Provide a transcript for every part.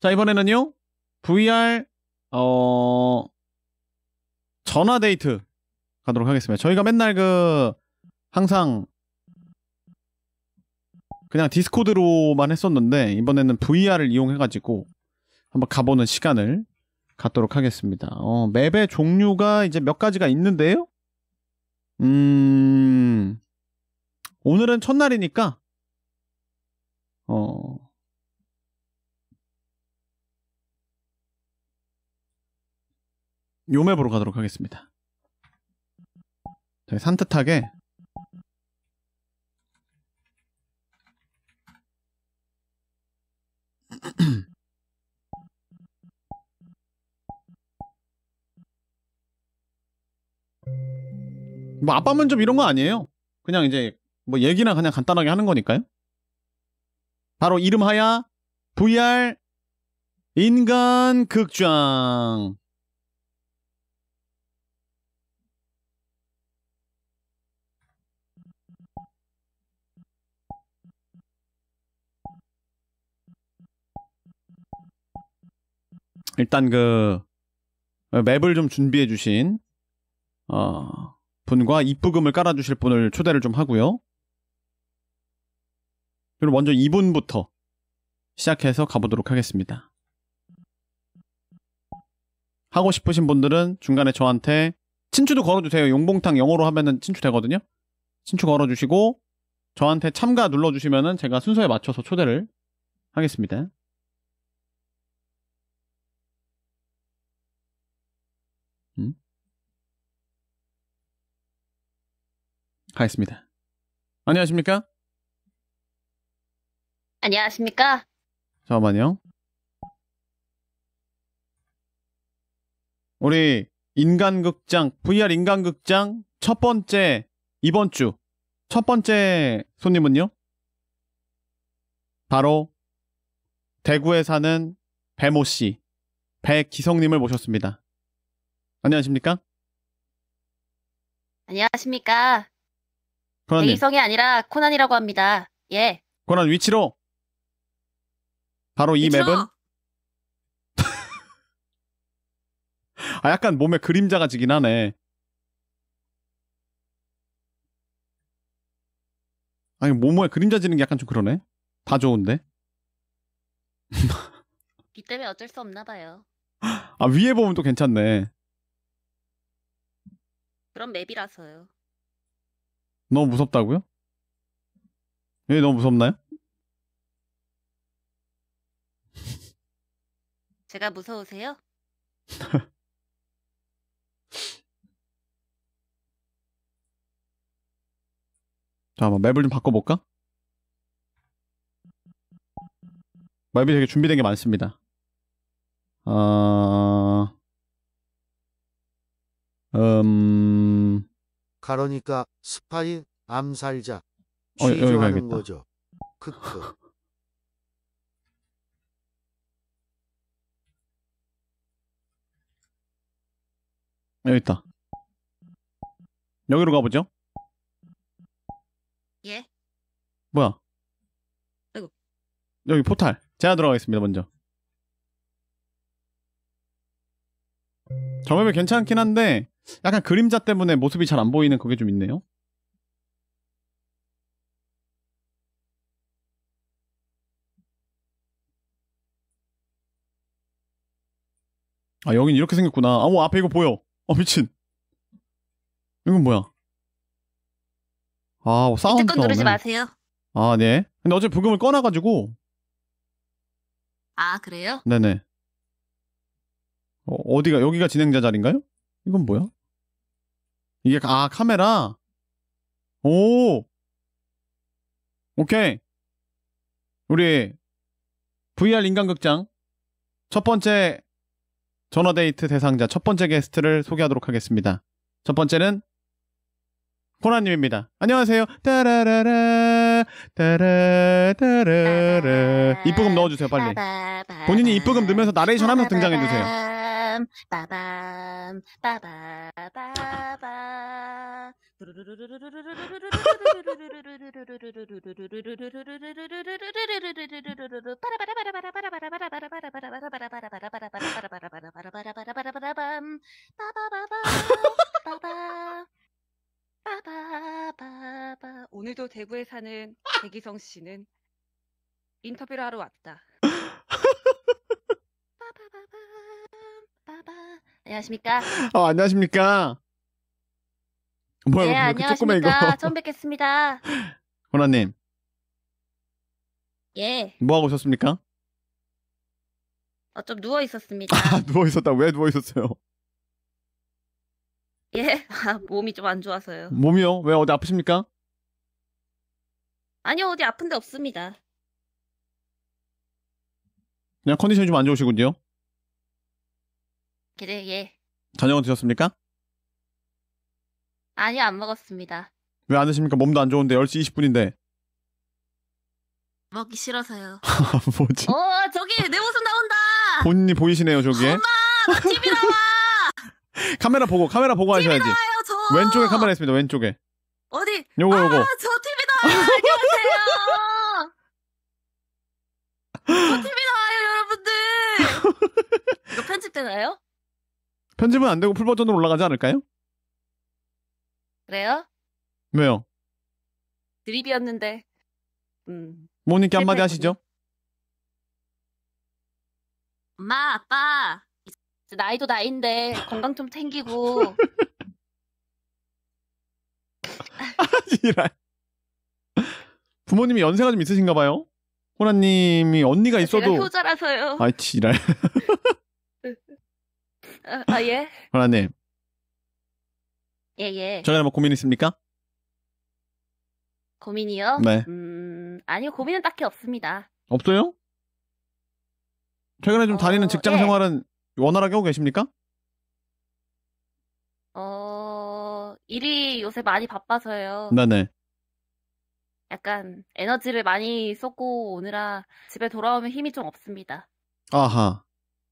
자, 이번에는요. VR 어 전화 데이트 가도록 하겠습니다. 저희가 맨날 그 항상 그냥 디스코드로만 했었는데 이번에는 VR을 이용해 가지고 한번 가보는 시간을 갖도록 하겠습니다. 어, 맵의 종류가 이제 몇 가지가 있는데요. 음 오늘은 첫날이니까 어요 맵으로 가도록 하겠습니다. 되게 산뜻하게 뭐 아빠 면접 이런 거 아니에요? 그냥 이제 뭐 얘기나 그냥 간단하게 하는 거니까요. 바로 이름하야 VR 인간 극장 일단 그 맵을 좀 준비해 주신 어, 분과 입부금을 깔아 주실 분을 초대를 좀 하고요. 그리고 먼저 이분부터 시작해서 가보도록 하겠습니다. 하고 싶으신 분들은 중간에 저한테 친추도 걸어주세요. 용봉탕 영어로 하면은 친추 되거든요. 친추 걸어주시고 저한테 참가 눌러주시면은 제가 순서에 맞춰서 초대를 하겠습니다. 하겠습니다 안녕하십니까? 안녕하십니까? 잠깐만요. 우리 인간극장 VR 인간극장 첫 번째 이번 주 첫 번째 손님은요? 바로 대구에 사는 배모 씨, 배기성님을 모셨습니다. 안녕하십니까? 안녕하십니까? 코난님. 이성이 아니라 코난이라고 합니다. 예. 코난 위치로. 바로 이 위치로. 맵은 아 약간 몸에 그림자가 지긴 하네. 아니 몸에 그림자 지는 게 약간 좀 그러네. 다 좋은데. 비 때문에 어쩔 수 없나 봐요. 아 위에 보면 또 괜찮네. 그런 맵이라서요. 너무 무섭다고요? 예, 너무 무섭나요? 제가 무서우세요? 잠깐만 맵을 좀 바꿔볼까? 맵이 되게 준비된 게 많습니다 어... 음... 가로니까 스파이, 암살자, 어, 취조하는 거죠. 크크. 여기 있다. 여기로 가보죠. 예. 뭐야? 아이고. 여기 포탈. 제가 들어가겠습니다, 먼저. 정맵이 괜찮긴 한데 약간 그림자 때문에 모습이 잘 안 보이는 그게 좀 있네요. 아, 여긴 이렇게 생겼구나. 아, 오, 앞에 이거 보여. 어, 미친. 이건 뭐야? 아, 오, 뭐 사운드. 건 누르지 마세요. 아, 네. 근데 어제 부금을 꺼놔가지고. 아, 그래요? 네네. 어, 어디가, 여기가 진행자 자리인가요? 이건 뭐야? 이게 아 카메라 오 오케이 우리 VR 인간극장 첫 번째 전화데이트 대상자 첫 번째 게스트를 소개하도록 하겠습니다. 첫 번째는 코나님입니다. 안녕하세요. 따라라라 따라따라라 이쁘금 넣어주세요 빨리. 본인이 이쁘금 넣으면서 나레이션 하면서 등장해주세요. 빠밤 빠밤 빠바 빠바 오늘도 대구에 사는 백이성 씨는 인터뷰를 하러 왔다. 안녕하십니까? 어, 안녕하십니까? 뭐야, 네, 안녕하십니까? 처음 뵙겠습니다. 호나님. 예. 뭐 하고 오셨습니까? 어, 좀 누워 있었습니다. 아, 누워 있었다. 왜 누워 있었어요? 예, 아, 몸이 좀 안 좋아서요. 몸이요? 왜 어디 아프십니까? 아니요, 어디 아픈 데 없습니다. 그냥 컨디션이 좀 안 좋으시군요. 그래, 예. 저녁은 드셨습니까? 아니요, 안 먹었습니다. 왜 안 드십니까? 몸도 안 좋은데 10시 20분인데. 먹기 싫어서요. 뭐지? 어, 저기 내 모습 나온다. 본인이 보이시네요, 저기에. 엄마, TV 나와. 카메라 보고 카메라 보고 TV 하셔야지. 나와요, 저. 왼쪽에 카메라 있습니다. 왼쪽에. 어디? 요거 아, 요거. 저 TV 나와요. 안녕하세요. 저 TV 나와요, 여러분들. 이거 편집되나요? 편집은 안 되고 풀 버전으로 올라가지 않을까요? 그래요? 왜요? 드립이었는데. 음. 모님께 한마디 하시죠. 엄마, 아빠, 이제 나이도 나이인데 건강 좀 챙기고. 아니라. 부모님이 연세가 좀 있으신가 봐요. 호라님이 언니가 있어도. 제가 효자라서요. 아이, 지랄. 아, 아, 예. 호라님. 예, 예. 전에 뭐 고민 있습니까? 고민이요? 네. 음, 아니요, 고민은 딱히 없습니다. 없어요? 최근에 좀 어, 다니는 직장 예. 생활은 원활하게 하고 계십니까? 어, 일이 요새 많이 바빠서요. 네네. 약간 에너지를 많이 쏟고 오느라 집에 돌아오면 힘이 좀 없습니다. 아하.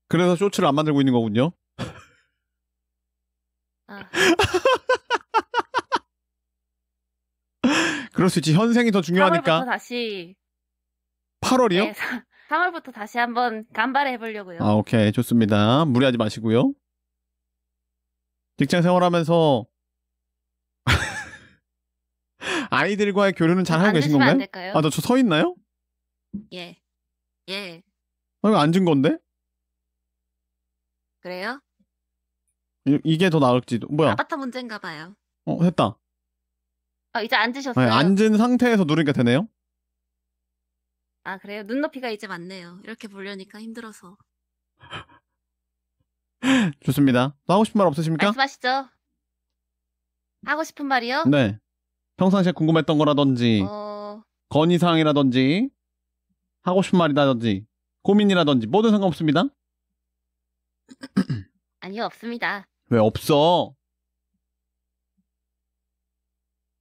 그래서 쇼츠를 안 만들고 있는 거군요. 아. 그럴 수 있지. 현생이 더 중요하니까. 3월부터 다시. 8월이요? 네, 3월부터 다시 한번 간발해 보려고요. 아, 오케이. 좋습니다. 무리하지 마시고요. 직장 생활하면서 아이들과의 교류는 잘 하고 계신 건가요? 아, 나저서 있나요? 예. 예. 아, 이거 앉은 건데? 그래요? 이, 게더 나을지도 뭐야? 아바타 문제인가 봐요. 어 했다. 어, 아, 이제 앉으셨어요. 네, 앉은 상태에서 누르니까 되네요. 아 그래요? 눈높이가 이제 맞네요. 이렇게 보려니까 힘들어서. 좋습니다. 또 하고 싶은 말 없으십니까? 말씀하시죠. 하고 싶은 말이요? 네. 평상시에 궁금했던 거라든지 어... 건의사항이라든지 하고 싶은 말이라든지 고민이라든지 뭐든 상관없습니다. 아니요 없습니다. 왜 없어?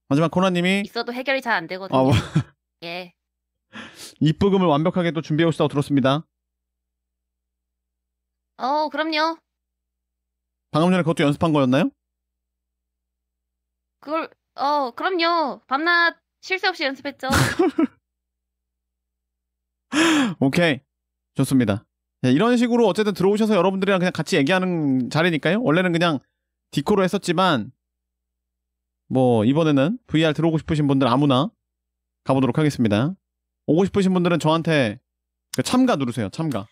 하지만 코나님이 있어도 해결이 잘 안 되거든요. 아, 뭐. 예. 입부금을 완벽하게 또 준비해 오시다고 들었습니다. 어, 그럼요. 방금 전에 그것도 연습한 거였나요? 그걸 어, 그럼요. 밤낮 실수 없이 연습했죠. 오케이. 좋습니다. 예, 이런 식으로 어쨌든 들어오셔서 여러분들이랑 그냥 같이 얘기하는 자리니까요. 원래는 그냥 디코로 했었지만 뭐 이번에는 VR 들어오고 싶으신 분들 아무나 가보도록 하겠습니다. 오고 싶으신 분들은 저한테 그 참가 누르세요. 참가.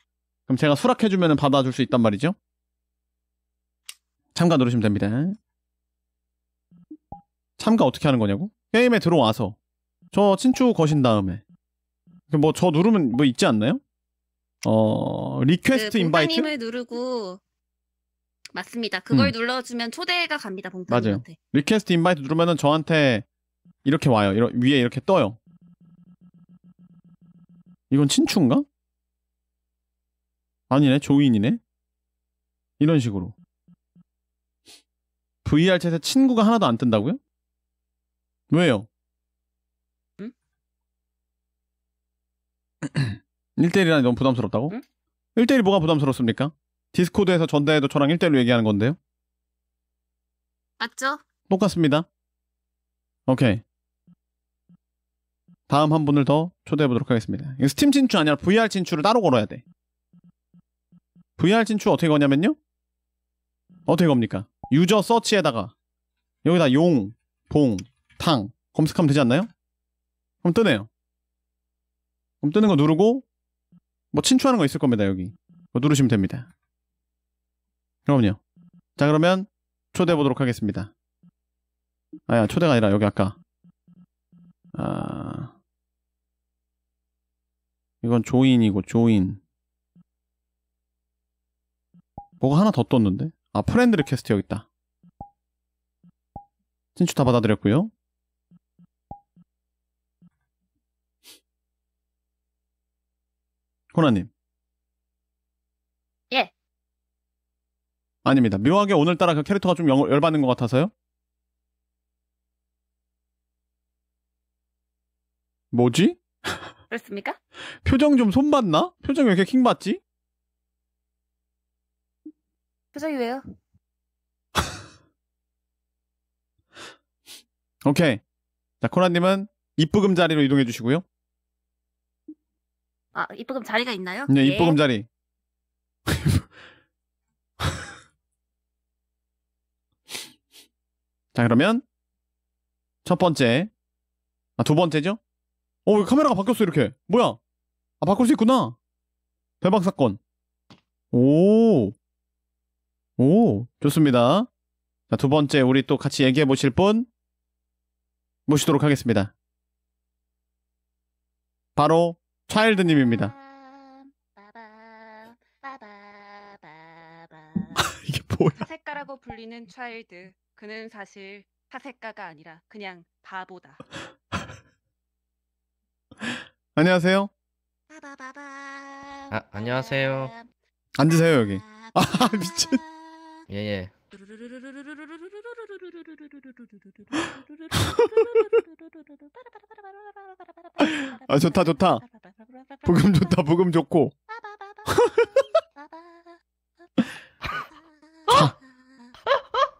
그럼 제가 수락해주면 받아줄 수 있단 말이죠. 참가 누르시면 됩니다. 참가 어떻게 하는 거냐고? 게임에 들어와서 저 친추 거신 다음에 그 뭐저 누르면 뭐 있지 않나요? 어 리퀘스트 그 인바이트 님을 누르고 맞습니다. 그걸 음. 눌러주면 초대가 갑니다. 봉타님한테. 리퀘스트 인바이트 누르면은 저한테 이렇게 와요. 이러, 위에 이렇게 떠요. 이건 친추인가? 아니네 조인이네. 이런 식으로. VR 챗에 친구가 하나도 안 뜬다고요? 왜요? 응? 음. 1대1이라니 너무 부담스럽다고? 응? 1대1이 뭐가 부담스럽습니까? 디스코드에서 전다해도 저랑 1대1로 얘기하는 건데요? 맞죠? 똑같습니다. 오케이. 다음 한 분을 더 초대해보도록 하겠습니다. 스팀 진출 아니라 VR 진출을 따로 걸어야 돼. VR 진출 어떻게 거냐면요? 어떻게 겁니까? 유저 서치에다가 여기다 용, 봉, 탕 검색하면 되지 않나요? 그럼 뜨네요. 그럼 뜨는 거 누르고 뭐 친추하는 거 있을 겁니다 여기 뭐 누르시면 됩니다 그럼요 자 그러면 초대해 보도록 하겠습니다 아야 초대가 아니라 여기 아까 아 이건 조인이고 조인 뭐가 하나 더 떴는데 아 프렌드 리퀘스트 여기 있다 친추 다 받아들였고요 호나님. 예. 아닙니다. 묘하게 오늘따라 그 캐릭터가 좀 열받는 것 같아서요. 뭐지? 그렇습니까? 표정 좀 손봤나? 표정 이왜 이렇게 킹받지? 표정이 왜요? 오케이. 자, 코나님은 이쁘금 자리로 이동해 주시고요. 아, 입부금 자리가 있나요? 네, 예. 입부금 자리. 자, 그러면 첫 번째. 아, 두 번째죠? 어, 카메라가 바뀌었어, 이렇게? 뭐야? 아, 바꿀 수 있구나. 대박 사건. 오. 오, 좋습니다. 자, 두 번째 우리 또 같이 얘기해 보실 분 모시도록 하겠습니다. 바로 차일드님입니다. 이게 뭐야? 사색가라고 불리는 차일드. 그는 사실 사색가가 아니라 그냥 바보다. 안녕하세요. 아, 아, 안녕하세요. 앉으세요 여기. 아, 아 미친. 예예. 예. 아 좋다 좋다. 복음 좋다 복음 좋고 어?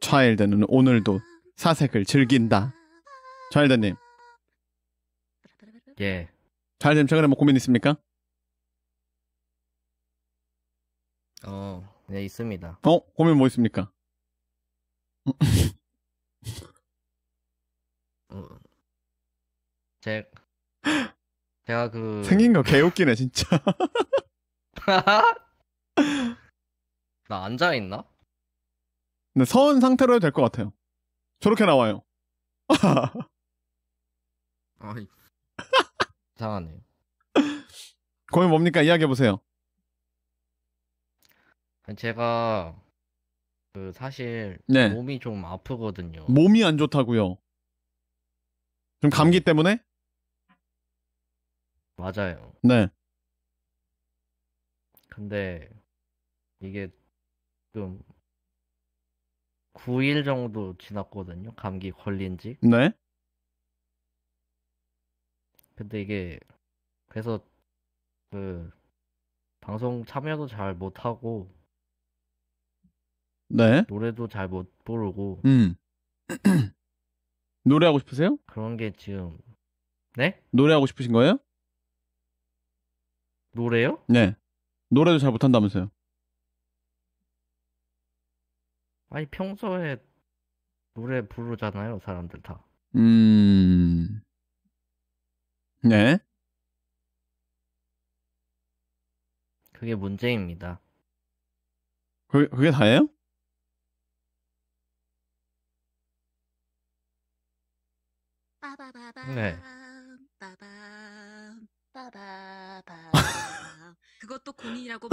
차일드는 오늘도 사색을 즐긴다 차일드님 예 차일드님 최근에 뭐 고민 있습니까? 어네 있습니다 어? 고민 뭐 있습니까? 어. 제 제가 그 생긴 거 개웃기네 진짜. 나 앉아 있나? 근데 서운 상태로 해도 될 것 같아요. 저렇게 나와요. 아이 이상하네요. 거의 뭡니까 이야기해 보세요. 제가 그 사실 네. 몸이 좀 아프거든요. 몸이 안 좋다고요. 좀 감기 때문에? 맞아요. 네. 근데 이게 좀 9일 정도 지났거든요. 감기 걸린 지. 네. 근데 이게 그래서 그 방송 참여도 잘 못하고 네. 노래도 잘 못 부르고 음. 노래하고 싶으세요? 그런 게 지금 네? 노래하고 싶으신 거예요? 노래요? 네. 노래도 잘 못한다면서요. 아니 평소에 노래 부르잖아요, 사람들 다. 음. 네. 그게 문제입니다. 그게, 그게 다예요? 네. 그것도 고민이라고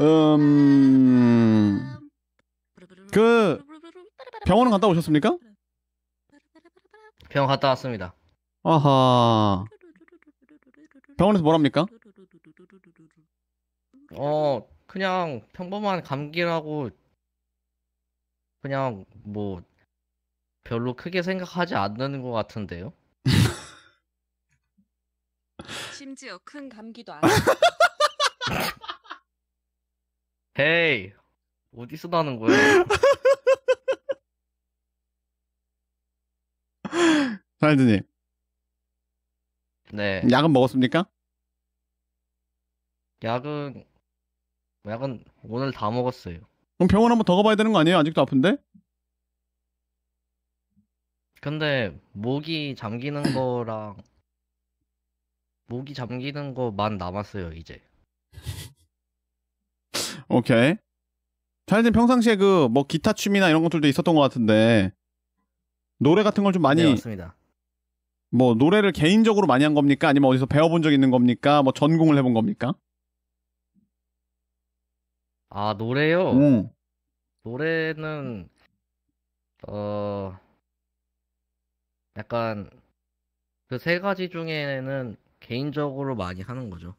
음... 그 병원은 갔다 오셨습니까? 병원 갔다 왔습니다. 아하. 병원에서 뭐랍니까? 어, 그냥 평범한 감기라고 그냥 뭐 별로 크게 생각하지 않는 것 같은데요. 심지어 큰 감기도 안. 니야 헤이 어디서 나는 거야? 사이드님. 네. 약은 먹었습니까? 약은 약은 오늘 다 먹었어요. 그럼 병원 한번 더 가봐야 되는 거 아니에요? 아직도 아픈데? 근데 목이 잠기는 거랑 모기 잠기는 거만 남았어요 이제. 오케이. 자네는 평상시에 그 뭐 기타 춤이나 이런 것들도 있었던 것 같은데 노래 같은 걸 좀 많이. 네, 맞습니다. 뭐 노래를 개인적으로 많이 한 겁니까? 아니면 어디서 배워본 적 있는 겁니까? 뭐 전공을 해본 겁니까? 아 노래요. 응. 노래는 어 약간 그 세 가지 중에는 개인적으로 많이 하는 거죠.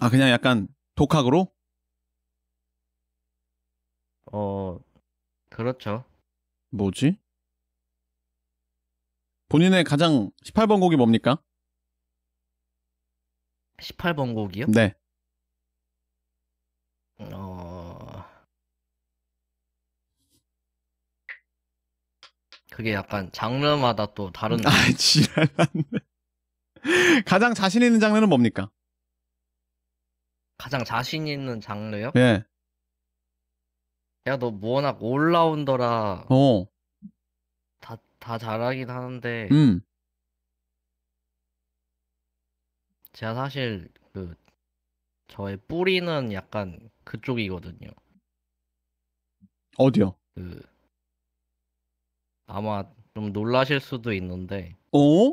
아 그냥 약간 독학으로? 어 그렇죠. 뭐지? 본인의 가장 18번 곡이 뭡니까? 18번 곡이요? 네. 어 그게 약간 장르마다 또 다른. 아 지랄한데. 가장 자신 있는 장르는 뭡니까? 가장 자신 있는 장르요? 예. 야, 너 워낙 올라운더라. 어. 다, 다 잘하긴 하는데. 음. 제가 사실, 그, 저의 뿌리는 약간 그쪽이거든요. 어디요? 그, 아마 좀 놀라실 수도 있는데. 어?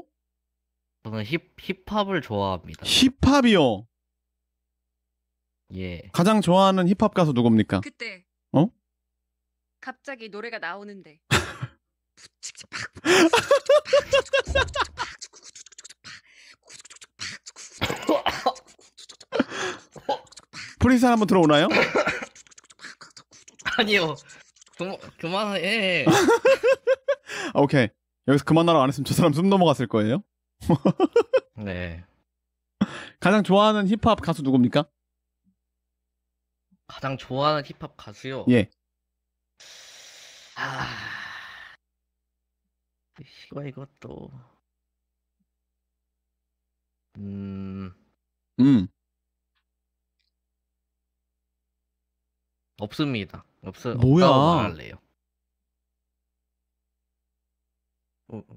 저는 힙 힙합을 좋아합니다. 힙합이요. 예. 가장 좋아하는 힙합 가수 누굽니까? 그때 어? 갑자기 노래가 나오는데 프리스타일 한번 들어오나요? 아니요. 그만 그만해. 오케이. 여기서 그만하라고 안 했으면 저 사람 숨 넘어갔을 거예요. 네. 가장 좋아하는 힙합 가수 누굽니까? 가장 좋아하는 힙합 가수요? 예. 아. 이거 이것도. 음. 음. 없습니다. 없어. 뭐야? 말할래요. 어, 어.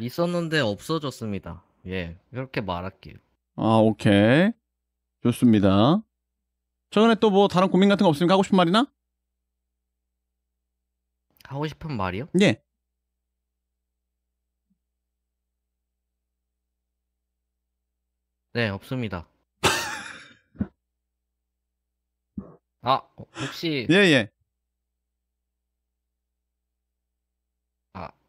있었는데 없어졌습니다. 예, 이렇게 말할게요. 아, 오케이. 좋습니다. 최근에 또 뭐 다른 고민 같은 거 없으면 하고 싶은 말이나? 하고 싶은 말이요? 예. 네, 없습니다. 아, 혹시 예, 예.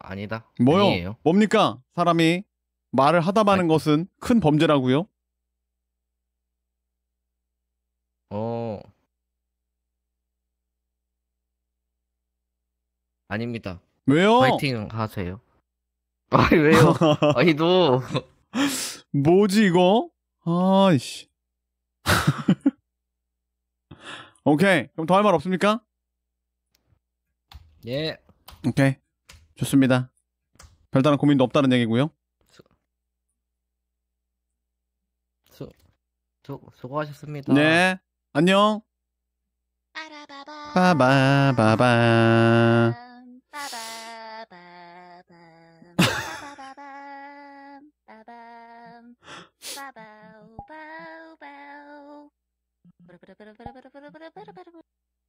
아니다. 뭐요? 아니에요. 뭡니까? 사람이 말을 하다 마는 아니. 것은 큰 범죄라고요? 어. 아닙니다. 왜요? 파이팅 하세요. 아 왜요? 아니도 뭐지 이거? 아이씨. 오케이. 그럼 더 할 말 없습니까? 예. 오케이. 좋습니다. 별다른 고민도 없다는 얘기고요. 수, 수, 수, 고하셨습니다 네. 안녕. 빠바바바.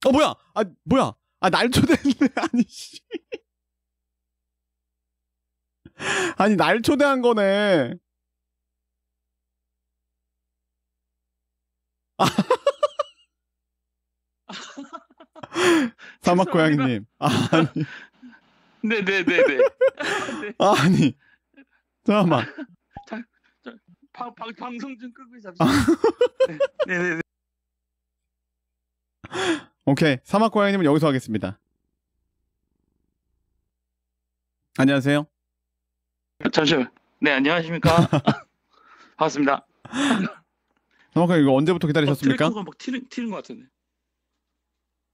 어 뭐야? 아 뭐야? 아날 초대했네 아니 씨. 아니 날 초대한 거네. 사막 고양이님. 아, 니 네 네 네네. 아니. 잠깐만. 아, 자, 자, 방, 방, 방송 좀 끄고 잡시다. 네네네. 네. 오케이. 사막 고양이님은 여기서 하겠습니다. 안녕하세요. 아, 잠시만. 네, 안녕하십니까. 반갑습니다. 정확하게 이거 언제부터 기다리셨습니까? 트랙막 어, 튀는, 튀는 것 같은데.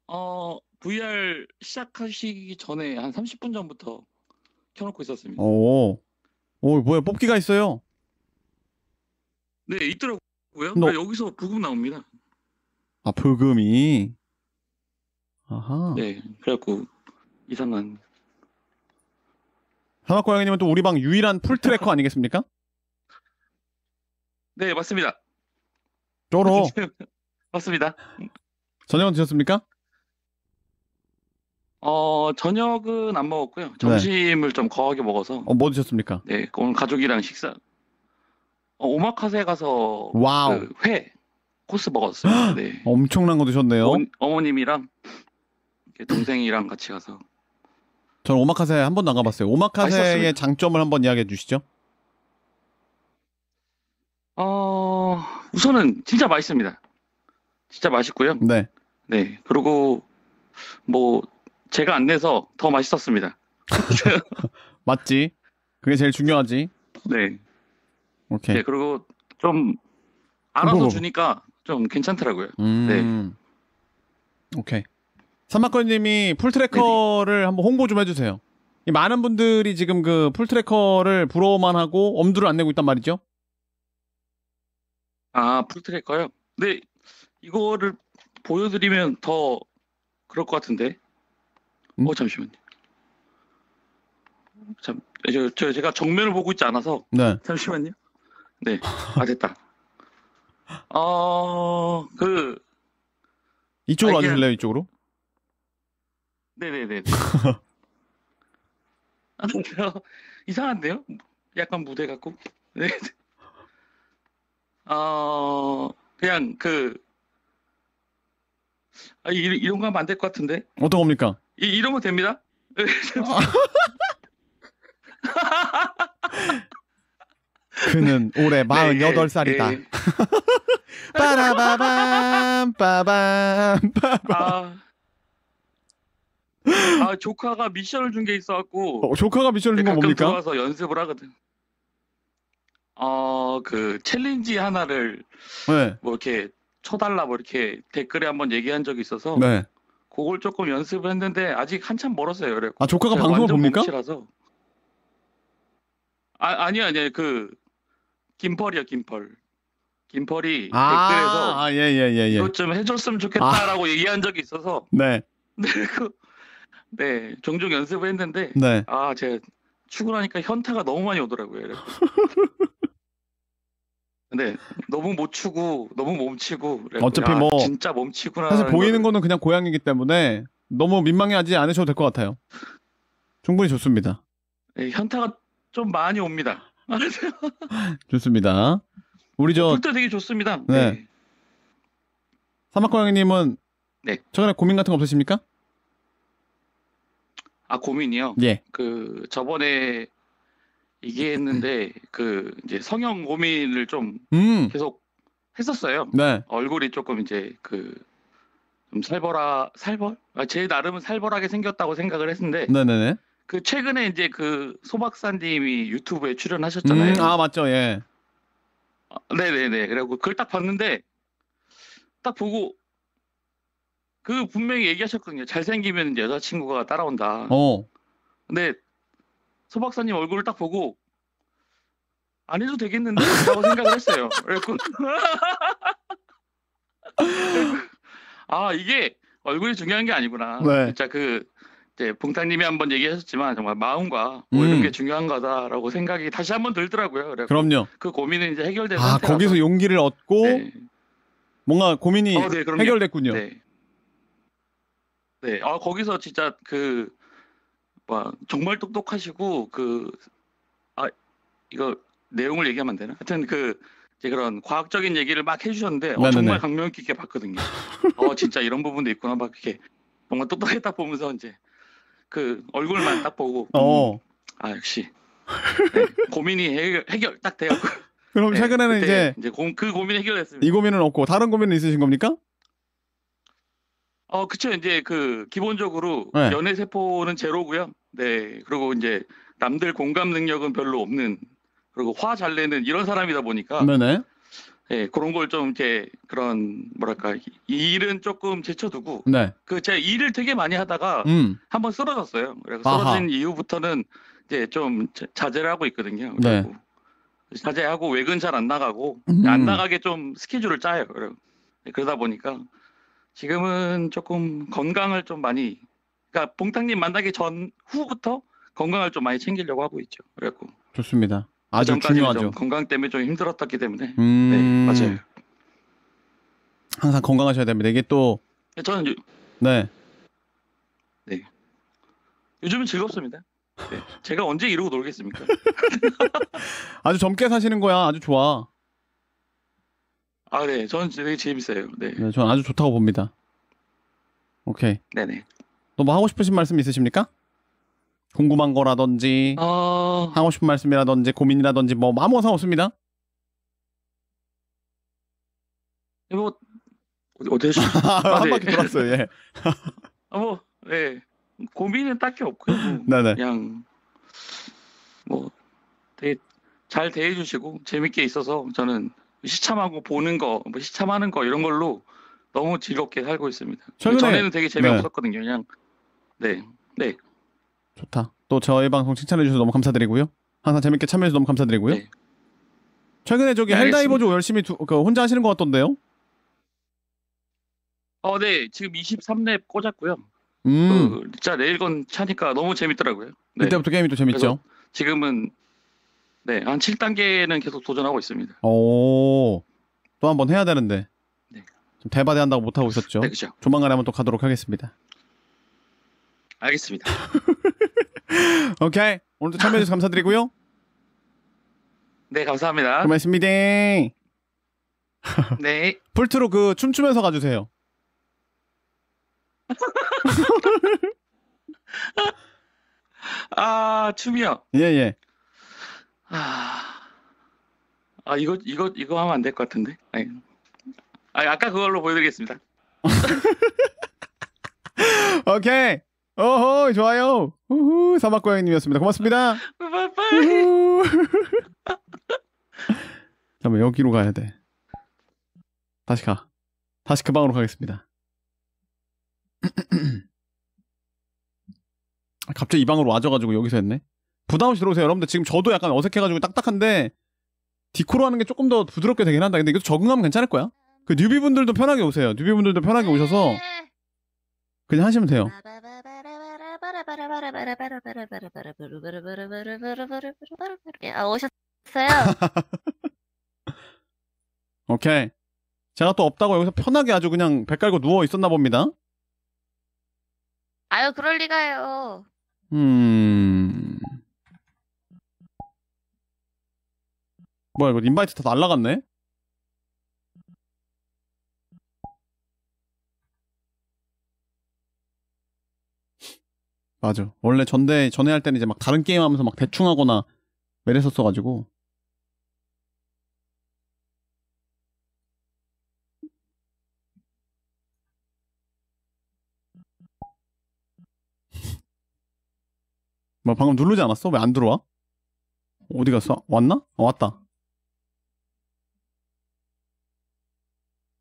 어, VR 시작하시기 전에 한 30분 전부터 켜놓고 있었습니다. 오, 오 뭐야 뽑기가 있어요? 네, 있더라고요. 너- 아, 여기서 부금 나옵니다. 아부금이 아하. 네, 그래갖고 이상한 사막고 양이님은 또 우리 방 유일한 풀트래커 아니겠습니까? 네 맞습니다. 쪼로 맞습니다. 저녁은 드셨습니까? 어 저녁은 안 먹었고요. 네. 점심을 네. 좀 거하게 먹어서. 어, 뭐 드셨습니까? 네 오늘 가족이랑 식사. 어, 오마카세 가서 와우 그회 코스 먹었어요. 네. 엄청난 거 드셨네요. 어, 어머님이랑 동생이랑 같이 가서 저는 오마카세 한 번도 안 가봤어요. 오마카세의 장점을 한번 이야기해 주시죠. 어, 우선은 진짜 맛있습니다. 진짜 맛있고요. 네. 네. 그리고 뭐 제가 안 내서 더 맛있었습니다. 맞지? 그게 제일 중요하지. 네. 오케이. 네, 그리고 좀 알아서 음, 뭐, 뭐, 뭐. 주니까 좀 괜찮더라고요. 음... 네. 오케이. 사마커님이 풀트래커를 한번 홍보 좀 해주세요. 많은 분들이 지금 그 풀트래커를 부러워만 하고 엄두를 안 내고 있단 말이죠. 아 풀트래커요? 네, 이거를 보여드리면 더 그럴 것 같은데. 음? 어 잠시만요. 참, 저, 저 제가 정면을 보고 있지 않아서. 네. 잠시만요. 네. 아 됐다. 어그 이쪽으로 와주실래요? 이쪽으로? 네네네. 아, 근요 이상한데요? 약간 무대 같고. 네. 어, 그냥 그, 아, 이, 이런 거 하면 안될것 같은데. 어떤 겁니까? 이, 이러면 됩니다. 네. 그는 올해 48살이다. 네. 네, 네. 빠라바밤, 빠밤, 빠밤. 아. 아 조카가 미션을 준 게 있어갖고 어, 조카가 미션을 준건 뭡니까? 들어와서 연습을 하거든. 어그 챌린지 하나를 네. 뭐 이렇게 쳐달라 뭐 이렇게 댓글에 한번 얘기한 적이 있어서 네. 그걸 조금 연습을 했는데 아직 한참 멀었어요. 그래. 아 조카가 제가 방송을 완 봅니까? 몸치라서. 아 아니요 아니요 그 김펄이요 김펄. 김펄이 아, 댓글에서 아예예예 예, 예, 예, 예. 좀 해줬으면 좋겠다라고 아. 얘기한 적이 있어서 네. 네, 그 네, 종종 연습을 했는데 네. 아, 제가 축구하니까 현타가 너무 많이 오더라고요. 그래 네, 너무 못 추고 너무 몸치고 어차피 아, 뭐 진짜 몸치구나. 사실 보이는 거는 그냥 고양이기 때문에 너무 민망해하지 않으셔도 될 것 같아요. 충분히 좋습니다. 네, 현타가 좀 많이 옵니다. 좋습니다. 우리 저 불때 어, 되게 좋습니다. 네. 네. 사막고양이님은 네. 최근에 고민 같은 거 없으십니까? 아 고민이요. 예. 그 저번에 얘기했는데 그 이제 성형 고민을 좀 음. 계속 했었어요. 네. 얼굴이 조금 이제 그좀 살벌하 살벌? 아, 제 나름은 살벌하게 생겼다고 생각을 했는데. 네네그 최근에 이제 그 소박사님이 유튜브에 출연하셨잖아요. 음, 아 맞죠, 예. 아, 네네네. 그리고 그걸 딱 봤는데 딱 보고 그 분명히 얘기하셨거든요. 잘생기면 여자친구가 따라온다. 어. 근데 소 박사님 얼굴을 딱 보고 안 해도 되겠는데? 라고 생각을 했어요. 그래서 아 이게 얼굴이 중요한 게 아니구나. 네. 진짜 그 이제 봉탁님이 한번 얘기하셨지만 정말 마음과 뭐 이런 음. 게 중요한 거다라고 생각이 다시 한번 들더라고요. 그래서 그럼요. 그 고민은 이제 해결된 아 상태라서. 거기서 용기를 얻고 네. 뭔가 고민이 어, 네, 해결됐군요. 네. 네, 아 거기서 진짜 그 와, 정말 똑똑하시고 그아 이거 내용을 얘기하면 되나? 하여튼 그 이제 그런 과학적인 얘기를 막 해주셨는데 어, 정말 강명 깊게 봤거든요. 어 진짜 이런 부분도 있구나 막 이렇게 뭔가 똑똑했다 보면서 이제 그 얼굴만 딱 보고 음, 어. 아 역시 네, 고민이 해결, 해결 딱 돼요. 그럼 네, 최근에는 이제 이제 고, 그 고민 해결됐습니다이 고민은 없고 다른 고민은 있으신 겁니까? 어, 그쵸. 이제그 기본적으로 예. 연애 세포는 제로고요. 네. 그리고 이제 남들 공감 능력은 별로 없는 그리고 화 잘 내는 이런 사람이다 보니까 네네. 예 고런 걸 좀이제 그런 뭐랄까 일은 조금 제쳐두고 네. 그 제가 일을 되게 많이 하다가 음. 1번 쓰러졌어요. 그래서 쓰러진 이후부터는 이제 좀자제를 하고 있거든요. 그래 네. 자제하고 외근 잘 안 나가고 음. 안 나가게 좀 스케줄을 짜요. 그래 네, 그러다 보니까 지금은 조금 건강을 좀 많이 그러니까 봉탁님 만나기 전 후부터 건강을 좀 많이 챙기려고 하고 있죠. 그래갖고 좋습니다. 아주 중요하죠. 건강 때문에 좀 힘들었기 때문에 음... 네 맞아요. 항상 건강하셔야 됩니다. 이게 또 네, 저는 요... 네. 네. 요즘은 즐겁습니다. 네. 제가 언제 이러고 놀겠습니까? 아주 젊게 사시는 거야. 아주 좋아. 아, 네. 저는 되게 재밌어요. 네. 네, 저는 아주 좋다고 봅니다. 오케이. 네네. 또뭐 하고 싶으신 말씀 있으십니까? 궁금한 거라든지 어... 하고 싶은 말씀이라든지 고민이라든지 뭐 아무 상없습니다. 네, 뭐 어디 어디 한 아, 네. 바퀴 돌았어요. 예. 아, 뭐 예. 고민은 딱히 없고요. 뭐 네네. 그냥 뭐 되게 잘 대해주시고 재밌게 있어서 저는 시참하고 보는 거, 뭐 시참하는 거 이런 걸로 너무 즐겁게 살고 있습니다. 최근에, 전에는 되게 재미없었거든요. 네. 그냥 네, 네. 좋다. 또 저희 방송 칭찬해 주셔서 너무 감사드리고요. 항상 재밌게 참여해 주셔서 너무 감사드리고요. 네. 최근에 저기 네, 헬다이버즈 열심히 두, 그 혼자 하시는 것 같던데요? 어, 네. 지금 23렙 꽂았고요. 음. 그, 진짜 레일건 차니까 너무 재밌더라고요. 네. 그때부터 게임이 또 재밌죠. 지금은 네, 한 7단계는 계속 도전하고 있습니다. 오, 또 한 번 해야 되는데. 네. 좀 대바대 한다고 못하고 네, 있었죠. 네, 그죠. 조만간에 한 번 또 가도록 하겠습니다. 알겠습니다. 오케이. 오늘도 참여해주셔서 감사드리고요. 네, 감사합니다. 고맙습니다. 네. 풀트로 그 춤추면서 가주세요. 아, 춤이요? 예, 예. 아, 아, 이거 이거 이거 하면 안 될 것 같은데. 아니, 아 아까 그걸로 보여드리겠습니다. 오케이. 오호 좋아요. 우후 사막고양이님이었습니다. 고맙습니다. 우후. 잠깐만 여기로 가야 돼. 다시 가. 다시 그 방으로 가겠습니다. 아, 갑자기 이 방으로 와줘가지고 여기서 했네. 부담 없이 들어오세요. 여러분들 지금 저도 약간 어색해가지고 딱딱한데 디코로 하는 게 조금 더 부드럽게 되긴 한다. 근데 이것도 적응하면 괜찮을 거야. 그 뉴비분들도 편하게 오세요. 뉴비분들도 편하게 오셔서 그냥 하시면 돼요. 아, 오셨어요? 오케이. 제가 또 없다고 여기서 편하게 아주 그냥 배 깔고 누워 있었나 봅니다. 아유, 그럴 리가요. 음. 뭐야 이거 인바이트 다 날라갔네? 맞아. 원래 전대 전에 할 때는 이제 막 다른 게임 하면서 막 대충 하거나 이랬었어 가지고 뭐 방금 누르지 않았어? 왜 안 들어와? 어디 갔어? 왔나? 어, 왔다.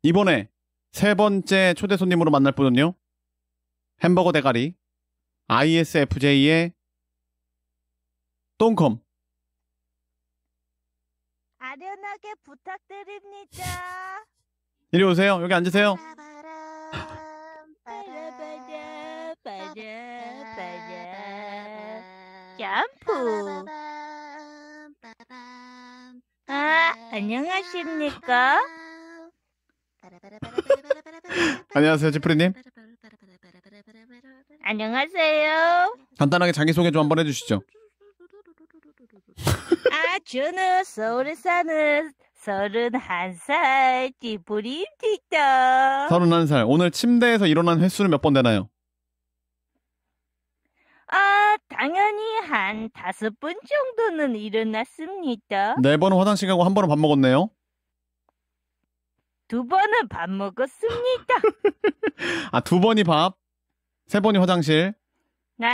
이번에 세 번째 초대 손님으로 만날 분은요. 햄버거 대가리 ISFJ의 똥컴 아련하게 부탁드립니다. 이리 오세요. 여기 앉으세요. 점프. 아, 안녕하십니까? 안녕하세요, 지프리님. 안녕하세요. 간단하게 자기소개 좀 한번 해주시죠. 아, 저는 서울에 사는 서른한 살지뿌림 티터. 다 서른한 살. 오늘 침대에서 일어난 횟수는 몇 번 되나요? 아, 당연히 한 다섯 번 정도는 일어났습니다. 네 번은 화장실 가고 한 번은 밥 먹었네요. 두 번은 밥 먹었습니다. 아, 두 번이 밥, 세 번이 화장실. 네?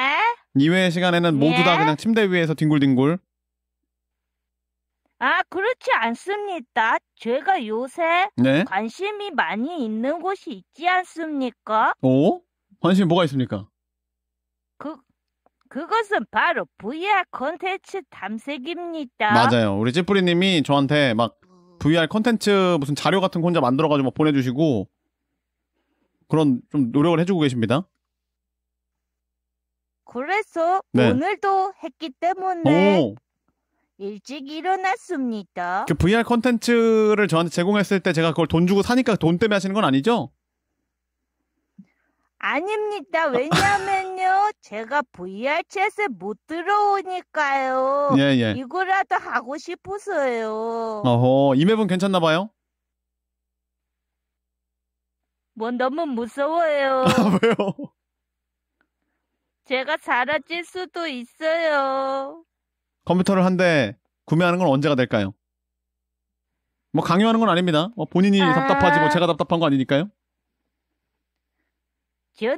이외의 시간에는 모두 다 네? 그냥 침대 위에서 뒹굴뒹굴. 아, 그렇지 않습니다. 제가 요새 네? 관심이 많이 있는 곳이 있지 않습니까? 오? 어? 관심이 뭐가 있습니까? 그, 그것은 바로 VR 콘텐츠 탐색입니다. 맞아요. 우리 찌뿌리님이 저한테 막 VR 컨텐츠 무슨 자료 같은 거 혼자 만들어가지고 막 보내주시고 그런 좀 노력을 해주고 계십니다. 그래서 네. 오늘도 했기 때문에 오. 일찍 일어났습니다. 그 VR 컨텐츠를 저한테 제공했을 때 제가 그걸 돈 주고 사니까 돈 때문에 하시는 건 아니죠? 아닙니다. 왜냐면요. 제가 VR 챗에 못 들어오니까요. 예, 예. 이거라도 하고 싶어서요. 어허, 이 맵은 괜찮나 봐요? 뭐 너무 무서워요. 아, 왜요? 제가 사라질 수도 있어요. 컴퓨터를 한 대 구매하는 건 언제가 될까요? 뭐 강요하는 건 아닙니다. 뭐 본인이 아... 답답하지 뭐 제가 답답한 거 아니니까요. 저는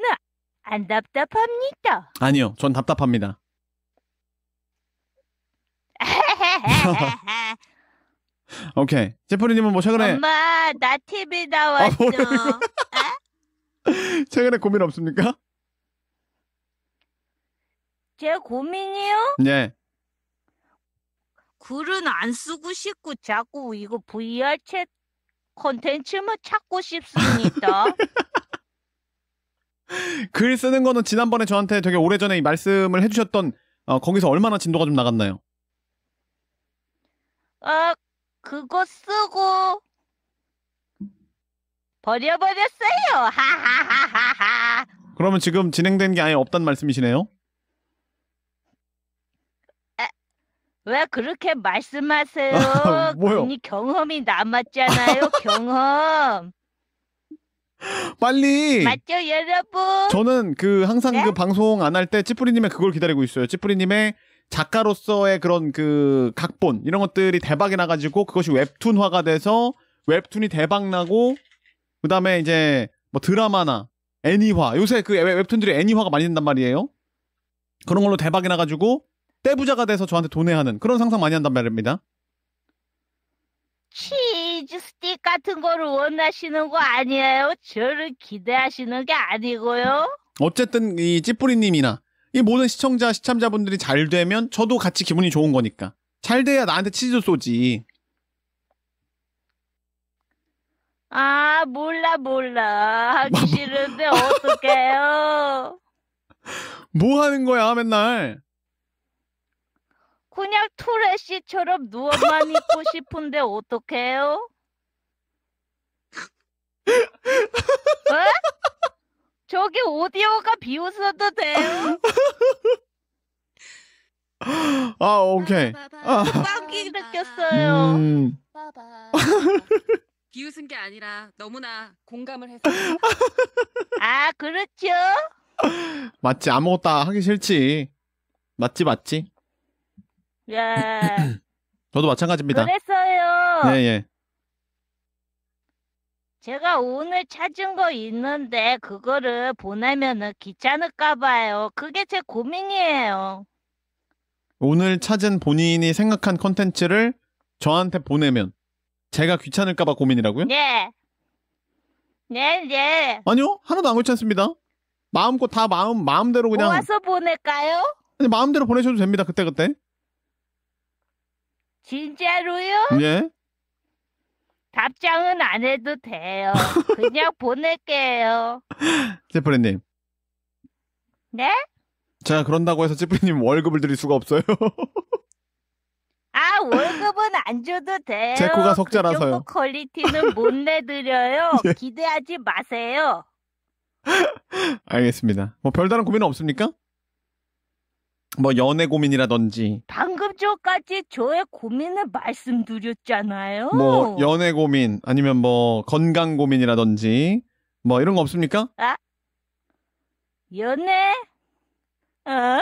안 답답합니다. 아니요, 전 답답합니다. 오케이. 제프리님은 뭐 최근에 엄마 나 TV 나왔어. 아, 최근에 고민 없습니까? 제 고민이요? 네. 글은 안 쓰고 싶고 자꾸 이거 VR 책 콘텐츠만 찾고 싶습니다. 글 쓰는 거는 지난번에 저한테 되게 오래전에 말씀을 해주셨던 어, 거기서 얼마나 진도가 좀 나갔나요? 아, 그거 쓰고 버려버렸어요. 하하하하하. 그러면 지금 진행된 게 아예 없단 말씀이시네요? 왜 그렇게 말씀하세요? 뭐요? 괜히 경험이 남았잖아요. 경험. 빨리. 맞죠, 여러분? 저는 그 항상 네? 그 방송 안 할 때 찌뿌리님의 그걸 기다리고 있어요. 찌뿌리님의 작가로서의 그런 그 각본 이런 것들이 대박이 나가지고 그것이 웹툰화가 돼서 웹툰이 대박 나고 그 다음에 이제 뭐 드라마나 애니화 요새 그 웹툰들이 애니화가 많이 된단 말이에요. 그런 걸로 대박이 나가지고 떼부자가 돼서 저한테 돈해하는 그런 상상 많이 한단 말입니다. 치즈 스틱 같은 거를 원하시는 거 아니에요? 저를 기대하시는 게 아니고요. 어쨌든 이 찌뿌리님이나 이 모든 시청자 시참자분들이 잘 되면 저도 같이 기분이 좋은 거니까 잘 돼야 나한테 치즈 쏘지. 아 몰라 몰라 하기 뭐, 뭐. 싫은데 어떡해요? 뭐 하는 거야 맨날? 그냥 투레시처럼 누워만 있고 싶은데 어떡해요? 에? 네? 저기 오디오가 비웃어도 돼요? 아 오케이. 빵기 아. 느꼈어요. 음. 비웃은 게 아니라 너무나 공감을 해서. 아 그렇죠. 맞지 아무것도 하기 싫지. 맞지 맞지. 예. 저도 마찬가지입니다. 그랬어요. 네, 예. 제가 오늘 찾은 거 있는데 그거를 보내면은 귀찮을까 봐요. 그게 제 고민이에요. 오늘 찾은 본인이 생각한 컨텐츠를 저한테 보내면 제가 귀찮을까 봐 고민이라고요? 네. 네, 네. 아니요. 하나도 안 귀찮습니다. 마음껏 다 마음 마음대로 그냥 뭐 와서 보낼까요? 아니, 마음대로 보내셔도 됩니다. 그때그때. 그때. 진짜로요? 네. 답장은 안 해도 돼요. 그냥 보낼게요. 찌프리님 네? 제가 그런다고 해서 찌프리님 월급을 드릴 수가 없어요. 아 월급은 안 줘도 돼요. 제 코가 석자라서요. 그 정도 퀄리티는 못 내드려요. 예. 기대하지 마세요. 알겠습니다. 뭐 별다른 고민은 없습니까? 뭐 연애 고민이라든지 방금 전까지 저의 고민을 말씀드렸잖아요. 뭐 연애 고민 아니면 뭐 건강 고민이라든지 뭐 이런 거 없습니까? 아 연애 아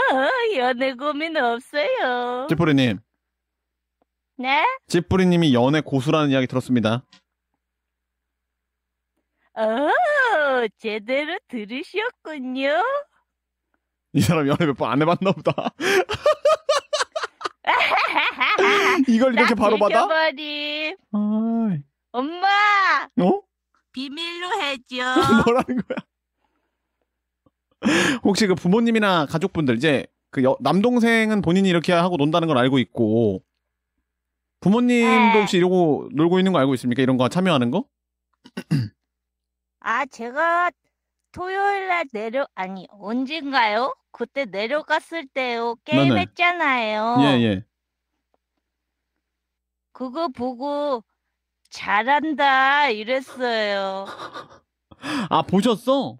연애 고민 없어요. 지뿌리님 네? 지뿌리님이 연애 고수라는 이야기 들었습니다. 어 제대로 들으셨군요. 이 사람 연애 몇 번 안 해봤나 보다. 이걸 이렇게 바로 받아? 아 엄마 어? 비밀로 해줘. 뭐라는 거야? 혹시 그 부모님이나 가족분들 이제 그 여- 남동생은 본인이 이렇게 하고 논다는 걸 알고 있고 부모님도 네. 혹시 이러고 놀고 있는 거 알고 있습니까? 이런 거 참여하는 거? 아 제가 토요일 날 내려 아니 언젠가요? 그때 내려갔을 때요 게임했잖아요. 예, 예. 그거 보고 잘한다 이랬어요. 아, 보셨어?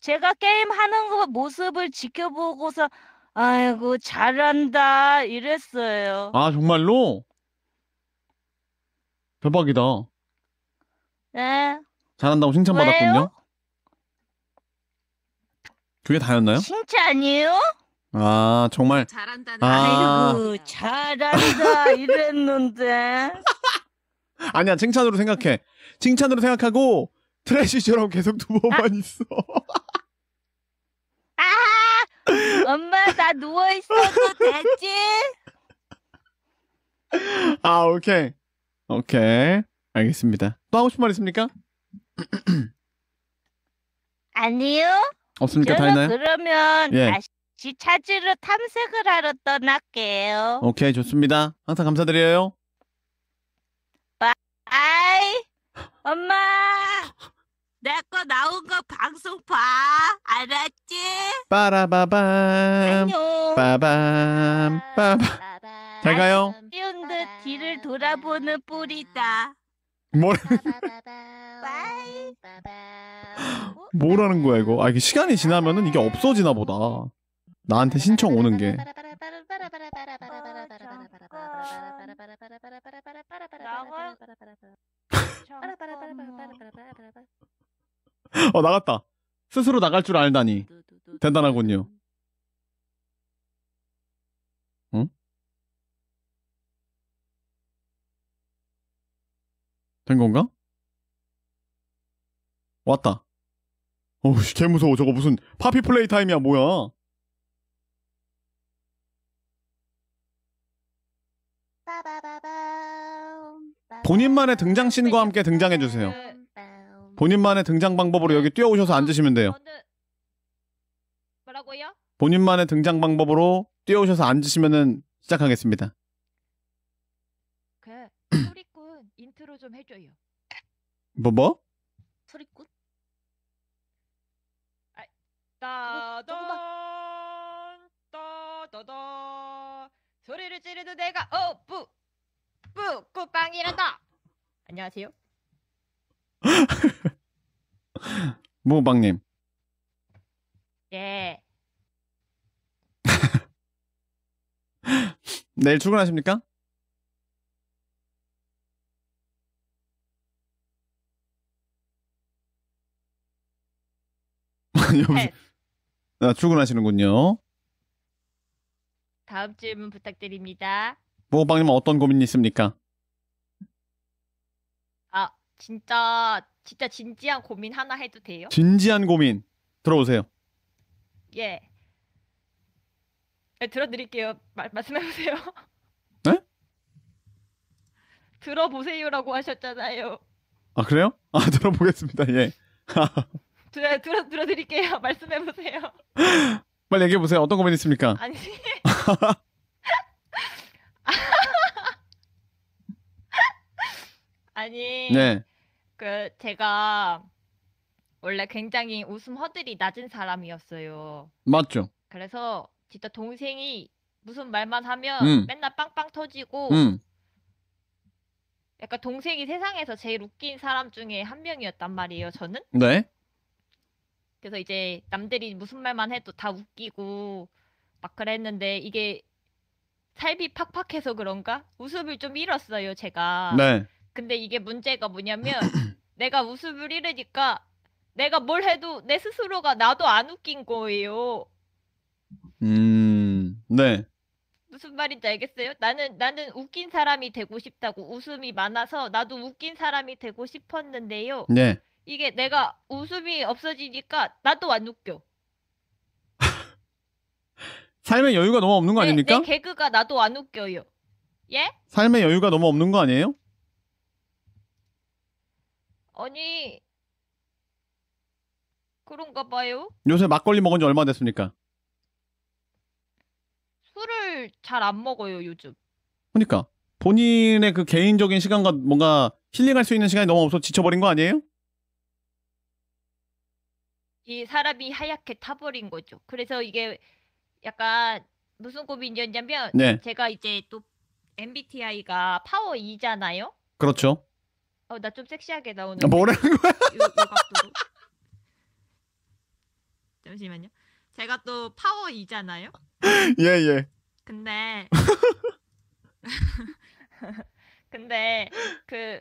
제가 게임 하는 거 모습을 지켜보고서 아이고 잘한다 이랬어요. 아, 정말로? 대박이다. 네. 잘한다고 칭찬받았군요. 그게 다였나요? 칭찬이요? 아 정말 잘한다. 아. 아이고 잘한다 이랬는데 아니야 칭찬으로 생각해. 칭찬으로 생각하고 트래쉬처럼 계속 두번만 아. 있어. 아 엄마 나 누워 있어도 됐지아 오케이 오케이 알겠습니다. 또 하고 싶은 말 있습니까? 아니요. 없습니까, 저는 다이나요? 그러면 예. 다시 찾으러 탐색을 하러 떠날게요. 오케이, 좋습니다. 항상 감사드려요. 바이 엄마, 내거 나온 거 방송 봐. 알았지? 빠라바밤, 안녕. 빠밤, 빠밤. 잘 가요. 삐운듯 뒤를 돌아보는 뿔이다. 뭘? 뭐라는 거야 이거? 아 이게 시간이 지나면은 이게 없어지나 보다. 나한테 신청 오는 게. 어 나갔다. 스스로 나갈 줄 알다니 대단하군요. 응? 된 건가? 왔다. 어우, 씨개 무서워. 저거 무슨 파피 플레이 타임이야, 뭐야? 본인만의 등장신과 함께 등장해 주세요. 본인만의 등장 방법으로 여기 뛰어오셔서 앉으시면 돼요. 뭐라고요? 본인만의 등장 방법으로 뛰어오셔서 앉으시면은 시작하겠습니다. 좀 해줘요. 뭐 뭐? 소리꾼? 따단 아, 따다다 소리를 지르는 내가 어부뿌꾸방이란다 안녕하세요. 무방님. 뭐, 예. 내일 출근하십니까? 여보세요. 네. 아, 출근하시는군요. 다음 질문 부탁드립니다. 무호방님은 어떤 고민이 있습니까? 아, 진짜 진짜 진지한 고민 하나 해도 돼요? 진지한 고민 들어오세요. 예. 네, 들어드릴게요. 마, 말씀해보세요. 네? 들어보세요라고 하셨잖아요. 아 그래요? 아 들어보겠습니다. 예. 들어 들어 들어드릴게요. 말씀해 보세요. 빨리 얘기해 보세요. 어떤 고민 있습니까? 아니. 아니. 네. 그 제가 원래 굉장히 웃음 허들이 낮은 사람이었어요. 맞죠. 그래서 진짜 동생이 무슨 말만 하면 음. 맨날 빵빵 터지고 음. 약간 동생이 세상에서 제일 웃긴 사람 중에 한 명이었단 말이에요. 저는. 네. 그래서 이제 남들이 무슨 말만 해도 다 웃기고 막 그랬는데 이게 살비 팍팍해서 그런가? 웃음을 좀 잃었어요, 제가. 네. 근데 이게 문제가 뭐냐면 내가 웃음을 잃으니까 내가 뭘 해도 내 스스로가 나도 안 웃긴 거예요. 음, 네. 무슨 말인지 알겠어요? 나는 나는 웃긴 사람이 되고 싶다고 웃음이 많아서 나도 웃긴 사람이 되고 싶었는데요. 네. 이게 내가 웃음이 없어지니까 나도 안 웃겨. 삶의 여유가 너무 없는 거 아닙니까? 내 개그가 나도 안 웃겨요. 예? 삶의 여유가 너무 없는 거 아니에요? 아니 그런가 봐요. 요새 막걸리 먹은 지 얼마 됐습니까? 술을 잘 안 먹어요 요즘. 그러니까 본인의 그 개인적인 시간과 뭔가 힐링할 수 있는 시간이 너무 없어 지쳐버린 거 아니에요? 이 사람이 하얗게 타버린 거죠. 그래서 이게 약간 무슨 고민이었냐면 네. 제가 이제 또 MBTI가 파워 2잖아요. 그렇죠. 어, 나 좀 섹시하게 나오는데. 아, 뭐라는 거야? 요, 요 각도로. 잠시만요. 제가 또 파워 2잖아요. 예, 예. 근데 근데 그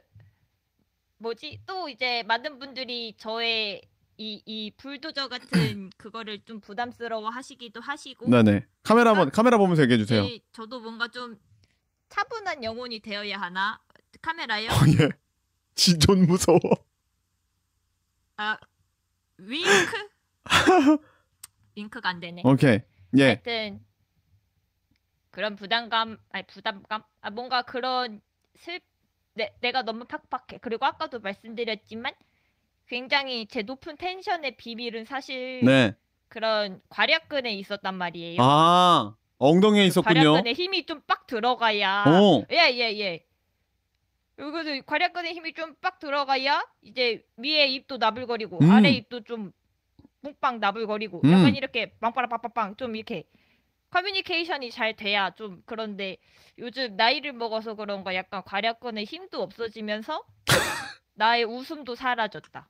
뭐지? 또 이제 많은 분들이 저의 이, 이 불도저 같은 그거를 좀 부담스러워 하시기도 하시고 네네 카메라 한번 카메라 보면서 얘기해 주세요. 이- 저도 뭔가 좀 차분한 영혼이 되어야 하나 카메라요? 어, 예. 지존 무서워. 아 윙크 윙크가 안 되네. 오케이. 예. 하여튼 그런 부담감 아니 부담감 아 뭔가 그런 슬 내, 내가 너무 팍팍해 그리고 아까도 말씀드렸지만 굉장히 제 높은 텐션의 비밀은 사실 네. 그런 괄약근에 있었단 말이에요. 아, 엉덩이에 있었군요. 괄약근에 힘이 좀 빡 들어가야 어. 예예예. 예. 여기서 괄약근에 힘이 좀 빡 들어가야 이제 위에 입도 나불거리고 음. 아래 입도 좀 뭉빵 나불거리고 음. 약간 이렇게 빵빠라 빵빠빵좀 이렇게 커뮤니케이션이 잘 돼야 좀 그런데 요즘 나이를 먹어서 그런가 약간 괄약근에 힘도 없어지면서 나의 웃음도 사라졌다.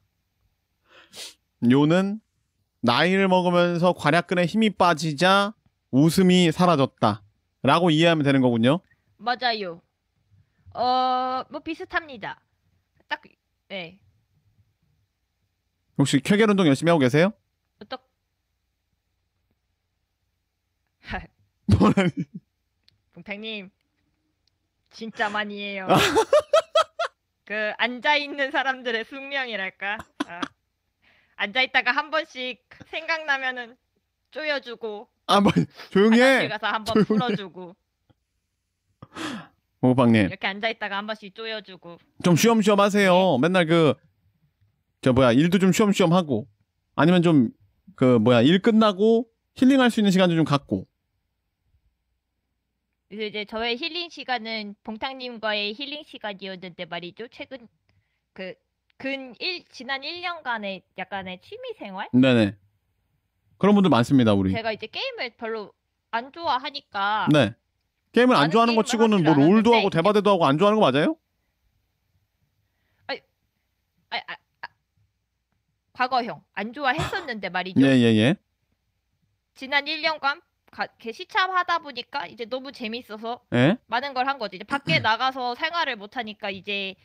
요는 나이를 먹으면서 관약근에 힘이 빠지자 웃음이 사라졌다라고 이해하면 되는 거군요. 맞아요. 어, 뭐 비슷합니다. 딱 네. 혹시 쾌결 운동 열심히 하고 계세요? 어떡? 뭐라니? 봉탁님 진짜 많이 해요. 그 앉아 있는 사람들의 숙명이랄까. 아. 앉아 있다가 한 번씩 생각나면은 쪼여주고 아, 뭐 조용히 해. 화 가서 한 번 풀어주고 모방님 뭐, 이렇게 앉아 있다가 한 번씩 쪼여주고 좀 쉬엄쉬엄 하세요. 네. 맨날 그 저 뭐야 일도 좀 쉬엄쉬엄 하고 아니면 좀 그 뭐야 일 끝나고 힐링할 수 있는 시간도 좀 갖고 그 이제 저의 힐링 시간은 봉탁님과의 힐링 시간이었는데 말이죠. 최근 그근 일, 지난 1년간의 약간의 취미 생활? 네네. 그런 분들 많습니다, 우리. 제가 이제 게임을 별로 안 좋아하니까. 네. 게임을 안 좋아하는 것 치고는 뭐 롤도 하고 대바대도 하고 안 좋아하는 거 맞아요? 아아 아, 아, 과거형. 안 좋아했었는데 말이죠. 예, 예, 예. 지난 1년간 가, 시참하다 보니까 이제 너무 재밌어서 에? 예? 많은 걸 한 거지. 이제 밖에 나가서 생활을 못 하니까 이제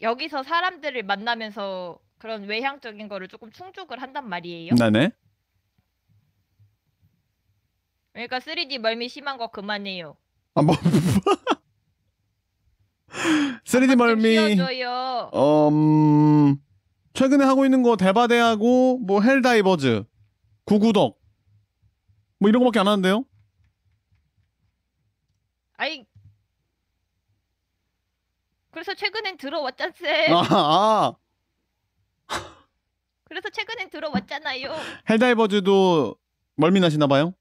여기서 사람들을 만나면서 그런 외향적인 거를 조금 충족을 한단 말이에요. 나네 그러니까 3D 멀미 심한 거 그만해요. 아 뭐. 3D 뭐. 멀미. 쉬어줘요. 음 최근에 하고 있는 거 대바대하고 뭐 헬다이버즈, 구구덕 뭐 이런 거밖에 안 하는데요. 아니 그래서 최근엔 들어왔잖세. 아, 아. 그래서 최근엔 들어왔잖아요. 헬다이버즈도 멀미나시나 봐요?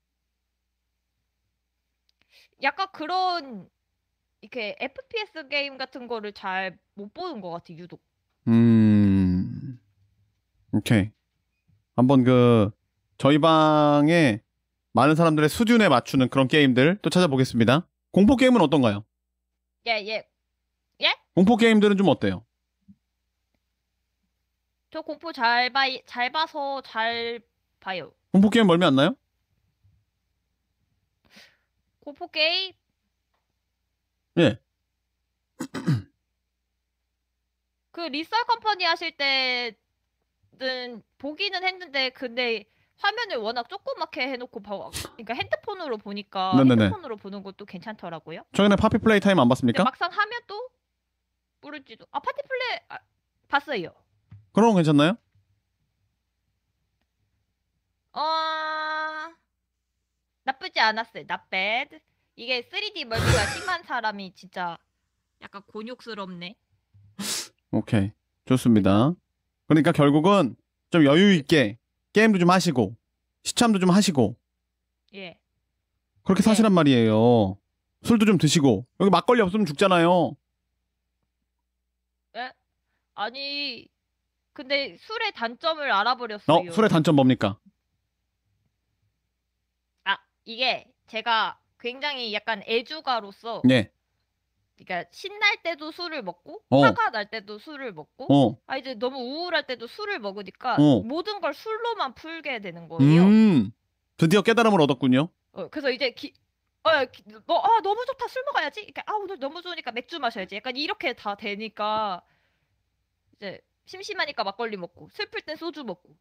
약간 그런 이렇게 FPS 게임 같은 거를 잘 못 보는 것 같아 유독. 음, 오케이. 한번 그 저희 방에 많은 사람들의 수준에 맞추는 그런 게임들 또 찾아보겠습니다. 공포 게임은 어떤가요? 예, 예. 예? 공포 게임들은 좀 어때요? 저 공포 잘 봐, 잘 봐서 잘 봐요. 공포 게임 멀미 안 나요? 공포 게임? 예. 그 리썰 컴퍼니 하실 때는 보기는 했는데 근데 화면을 워낙 조그맣게 해놓고 봐, 그러니까 핸드폰으로 보니까 네네네. 핸드폰으로 보는 것도 괜찮더라고요. 최근에 파피 플레이 타임 안 봤습니까? 네, 막상 하면 또 모르지도. 아 파티 플레 아, 봤어요. 그럼 괜찮나요? 어 나쁘지 않았어요. 나배드 이게 3D 멀티가 심한 사람이 진짜 약간 곤욕스럽네. 오케이 좋습니다. 그러니까 결국은 좀 여유 있게 게임도 좀 하시고 시참도 좀 하시고 예. 그렇게 예. 사시란 말이에요. 술도 좀 드시고 여기 막걸리 없으면 죽잖아요. 예? 아니 근데 술의 단점을 알아버렸어요. 어, 술의 단점 뭡니까? 아, 이게 제가 굉장히 약간 애주가로서 네. 그러니까 신날 때도 술을 먹고 어. 화가 날 때도 술을 먹고 어. 아 이제 너무 우울할 때도 술을 먹으니까 어. 모든 걸 술로만 풀게 되는 거예요. 음, 드디어 깨달음을 얻었군요. 어, 그래서 이제 기, 아, 너, 아, 너무 좋다. 술 먹어야지. 이렇게, 아, 오늘 너무 좋으니까 맥주 마셔야지. 약간 이렇게 다 되니까 이제 심심하니까 막걸리 먹고 슬플 땐 소주 먹고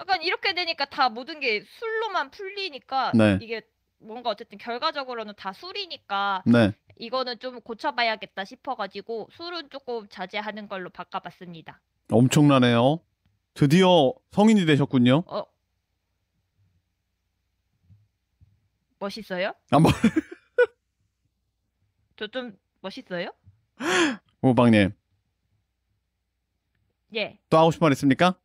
약간 이렇게 되니까 다 모든 게 술로만 풀리니까 네. 이게 뭔가 어쨌든 결과적으로는 다 술이니까 네. 이거는 좀 고쳐봐야겠다 싶어가지고 술은 조금 자제하는 걸로 바꿔봤습니다. 엄청나네요. 드디어 성인이 되셨군요. 어, 멋있어요? 아, 뭐. 저좀 멋있어요? 오박님 예. 또 하고 싶은 말 있습니까?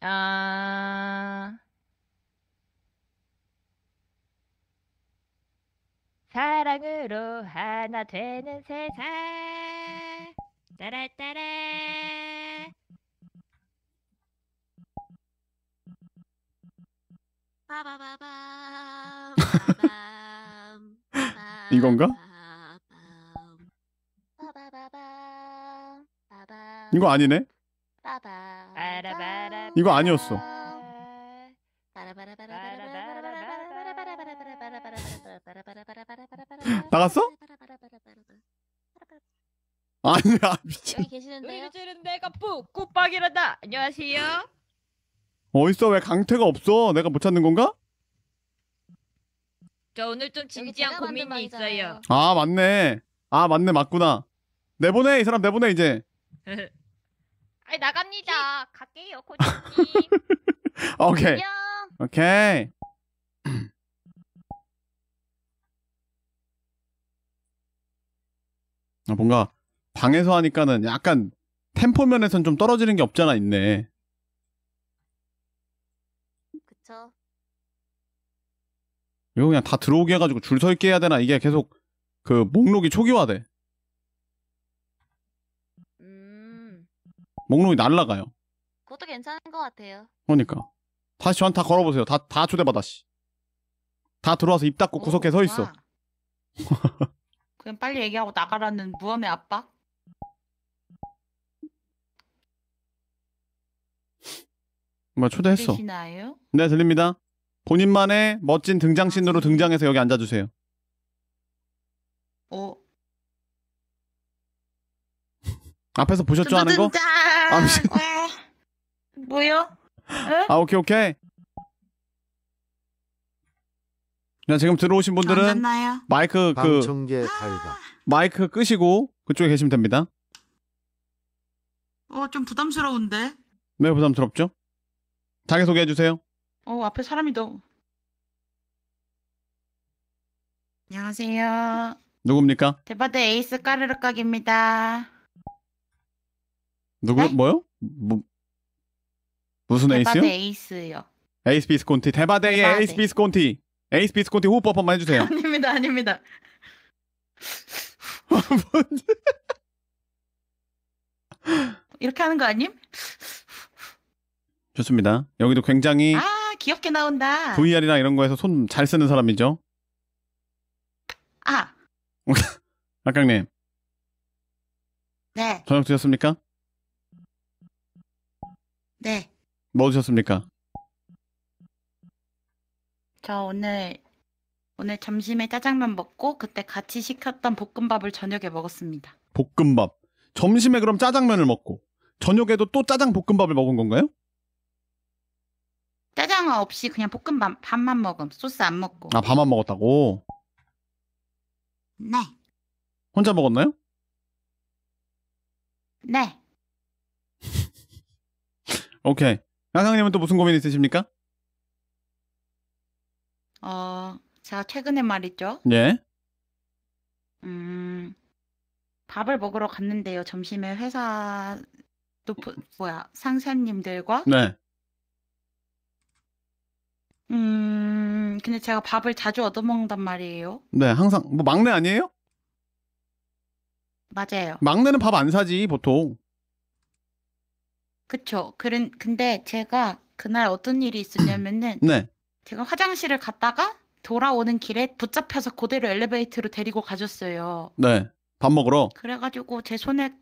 아... 사랑으로 하나 되는 세상 따라따라 이건가? 이거 아니네? 이거 아니었어. 나갔어? 아니야 미친. 여기 계시는데요? 내가 뿌 굿박이란다. 안녕하세요. 어딨어? 왜 강태가 없어? 내가 못 찾는 건가? 저 오늘 좀 진지한 고민이 있어요. 아 맞네. 아 맞네 맞구나. 내보내 이 사람 내보내 이제. 아이 나갑니다. 갈게요 코치님. 오케이. 오케이. 아, 뭔가 방에서 하니까는 약간 템포면에선 좀 떨어지는 게 없잖아 있네. 이거 그냥 다 들어오게 해가지고 줄 서 있게 해야 되나 이게 계속 그 목록이 초기화돼. 음. 목록이 날라가요. 그것도 괜찮은 것 같아요. 그러니까 다시 저한테 걸어보세요. 다 다 초대받아 씨. 다 들어와서 입 닫고 오, 구석에 서 있어. 그냥 빨리 얘기하고 나가라는 무엄의 압박? 뭐 초대했어. 들리시나요? 네 들립니다. 본인만의 멋진 등장신으로 등장해서 여기 앉아주세요. 어. 앞에서 보셨죠 하는 거? 아, 미 어. 뭐요? 에? 아 오케이 오케이. 자 네, 지금 들어오신 분들은 마이크 그 아! 마이크 끄시고 그쪽에 계시면 됩니다. 어좀 부담스러운데. 매우 부담스럽죠? 자기 소개해 주세요. 어, 앞에 사람이 더. 안녕하세요. 누굽니까? 대바드 에이스 까르르 깍입니다. 누구 네? 뭐요? 뭐, 무슨 에이스요? 에이스요. 에이스 비스콘티 대바대의 대바대. 에이스 비스콘티 에이스 비스콘티 호흡법 한번 해주세요. 아닙니다, 아닙니다. 어, 이렇게 하는 거 아님? 좋습니다. 여기도 굉장히 아! 귀엽게 나온다. VR이나 이런 거에서 손 잘 쓰는 사람이죠. 아. 아깡님. 네. 저녁 드셨습니까? 네. 뭐 드셨습니까? 저 오늘 오늘 점심에 짜장면 먹고 그때 같이 시켰던 볶음밥을 저녁에 먹었습니다. 볶음밥. 점심에 그럼 짜장면을 먹고 저녁에도 또 짜장 볶음밥을 먹은 건가요? 짜장 없이 그냥 볶음밥 밥만 먹음. 소스 안 먹고. 아, 밥만 먹었다고? 네. 혼자 먹었나요? 네. 오케이. 양상님은 또 무슨 고민 있으십니까? 어, 제가 최근에 말이죠. 네 음, 밥을 먹으러 갔는데요. 점심에 회사 또 뭐야 상사님들과 네. 음, 근데 제가 밥을 자주 얻어먹는단 말이에요. 네, 항상 뭐 막내 아니에요? 맞아요. 막내는 밥 안 사지 보통. 그쵸. 그런 근데 제가 그날 어떤 일이 있었냐면은 네. 제가 화장실을 갔다가 돌아오는 길에 붙잡혀서 그대로 엘리베이터로 데리고 가졌어요. 네. 밥 먹으러. 그래가지고 제 손에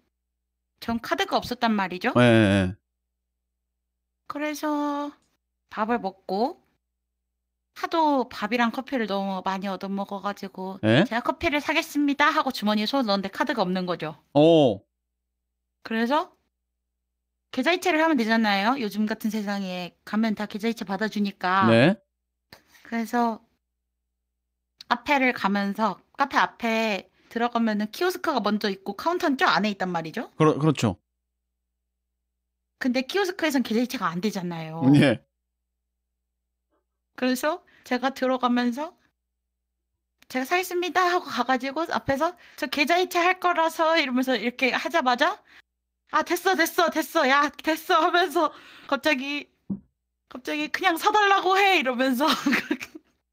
전 카드가 없었단 말이죠. 네. 그래서 밥을 먹고 하도 밥이랑 커피를 너무 많이 얻어먹어가지고 예? 제가 커피를 사겠습니다 하고 주머니에 손을 넣었는데 카드가 없는 거죠. 어. 그래서 계좌이체를 하면 되잖아요. 요즘 같은 세상에 가면 다 계좌이체 받아주니까. 네. 그래서 카페를 가면서 카페 앞에 들어가면은 키오스크가 먼저 있고 카운터는 저 안에 있단 말이죠. 그러, 그렇죠. 근데 키오스크에선 계좌이체가 안 되잖아요. 예. 그래서 제가 들어가면서 제가 사 있습니다 하고 가가지고 앞에서 저 계좌이체 할 거라서 이러면서 이렇게 하자마자 아 됐어 됐어 됐어 야 됐어 하면서 갑자기 갑자기 그냥 사달라고 해 이러면서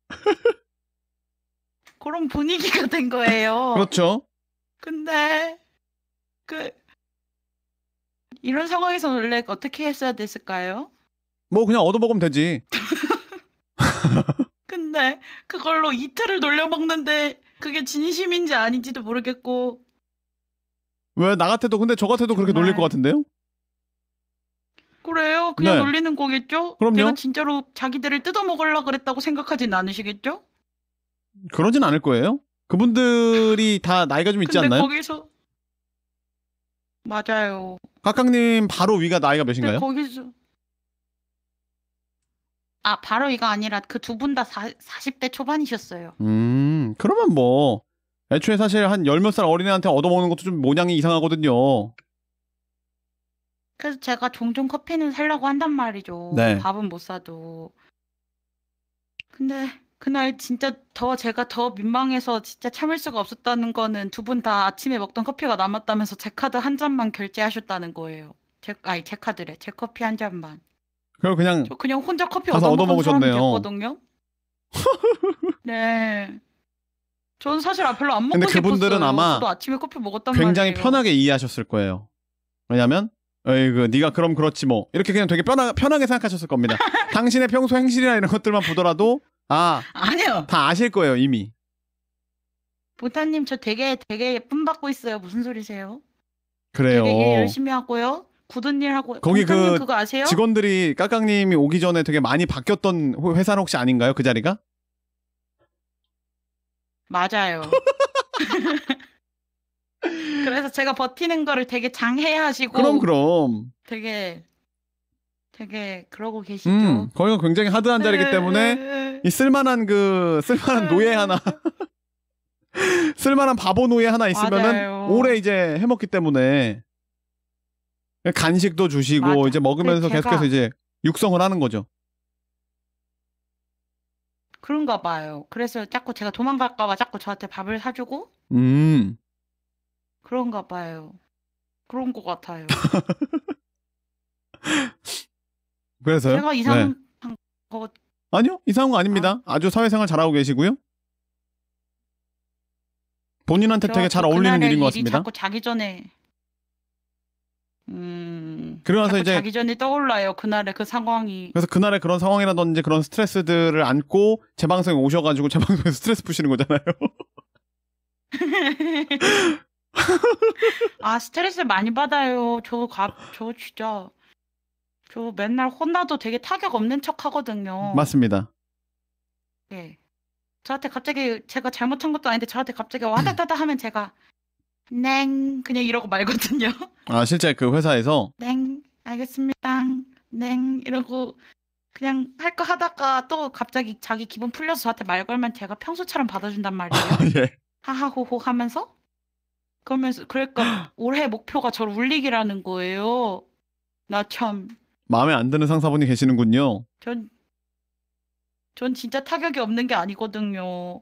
그런 분위기가 된 거예요. 그렇죠. 근데 그 이런 상황에서 원래 어떻게 했어야 됐을까요? 뭐 그냥 얻어먹으면 되지. 근데 그걸로 이틀을 놀려먹는데 그게 진심인지 아닌지도 모르겠고 왜 나 같아도 근데 저 같아도 그렇게 정말. 놀릴 네. 것 같은데요? 그래요? 그냥 네. 놀리는 거겠죠? 그럼요. 내가 진짜로 자기들을 뜯어먹으려 그랬다고 생각하진 않으시겠죠? 그러진 않을 거예요. 그분들이 다 나이가 좀 있지 근데 않나요? 거기서 맞아요. 각각님 바로 위가 나이가 몇인가요? 거기서 아, 바로 이거 아니라 그 두 분 다 40대 초반이셨어요. 음, 그러면 뭐, 애초에 사실 한 열 몇 살 어린애한테 얻어먹는 것도 좀 모양이 이상하거든요. 그래서 제가 종종 커피는 살라고 한단 말이죠. 네. 밥은 못 사도. 근데 그날 진짜 더 제가 더 민망해서 진짜 참을 수가 없었다는 거는 두 분 다 아침에 먹던 커피가 남았다면서 제 카드 한 잔만 결제하셨다는 거예요. 제, 아니 제 카드래. 제 커피 한 잔만. 그럼 그냥 저 그냥 혼자 커피 가서 얻어 얻어먹으셨네요. 네. 저는 사실 아, 별로 안 먹고 근데 그분들은 싶었어요. 아마 아침에 커피 먹었단 굉장히 말이에요. 편하게 이해하셨을 거예요. 왜냐면 에이그 네가 그럼 그렇지 뭐 이렇게 그냥 되게 편하, 편하게 생각하셨을 겁니다. 당신의 평소 행실이나 이런 것들만 보더라도 아 아니요. 다 아실 거예요 이미. 보타님 저 되게 되게 예쁨 받고 있어요. 무슨 소리세요? 그래요. 되게 열심히 하고요. 굳은 일 하고 거기 그 그거 아세요? 직원들이 까깡님이 오기 전에 되게 많이 바뀌었던 회사는 혹시 아닌가요? 그 자리가? 맞아요. 그래서 제가 버티는 거를 되게 장해하시고 그럼 그럼 되게 되게 그러고 계시죠. 음, 거기가 굉장히 하드한 네. 자리이기 때문에 이 쓸만한 그 쓸만한 노예 하나 쓸만한 바보 노예 하나 있으면은 맞아요. 오래 이제 해먹기 때문에 간식도 주시고 맞아. 이제 먹으면서 계속해서 이제 육성을 하는 거죠. 그런가 봐요. 그래서 자꾸 제가 도망갈까 봐 자꾸 저한테 밥을 사주고 음. 그런가 봐요. 그런 것 같아요. 그래서요? 제가 이상한 네. 거 아니요 이상한 거 아닙니다. 아. 아주 사회생활 잘하고 계시고요. 본인한테 되게 잘 어울리는 일인 것 같습니다. 자꾸 자기 전에 음. 그러면서 이제 자기 전이 떠올라요. 그날의 그 상황이. 그래서 그날의 그런 상황이라든지 그런 스트레스들을 안고 제 방송에 오셔가지고 제 방송에서 스트레스 푸시는 거잖아요. 아 스트레스 많이 받아요. 저 가, 저 진짜 저 맨날 혼나도 되게 타격 없는 척 하거든요. 맞습니다. 예. 저한테 갑자기 제가 잘못한 것도 아닌데 저한테 갑자기 와다다다 하면 제가 냉 그냥 이러고 말거든요. 아 실제 그 회사에서 냉 알겠습니다. 냉 이러고 그냥 할 거 하다가 또 갑자기 자기 기분 풀려서 저한테 말 걸면 제가 평소처럼 받아준단 말이에요. 아, 예. 하하호호 하면서 그러면서 그러니까 올해 목표가 저를 울리기라는 거예요. 나 참 마음에 안 드는 상사분이 계시는군요. 전 전 진짜 타격이 없는 게 아니거든요.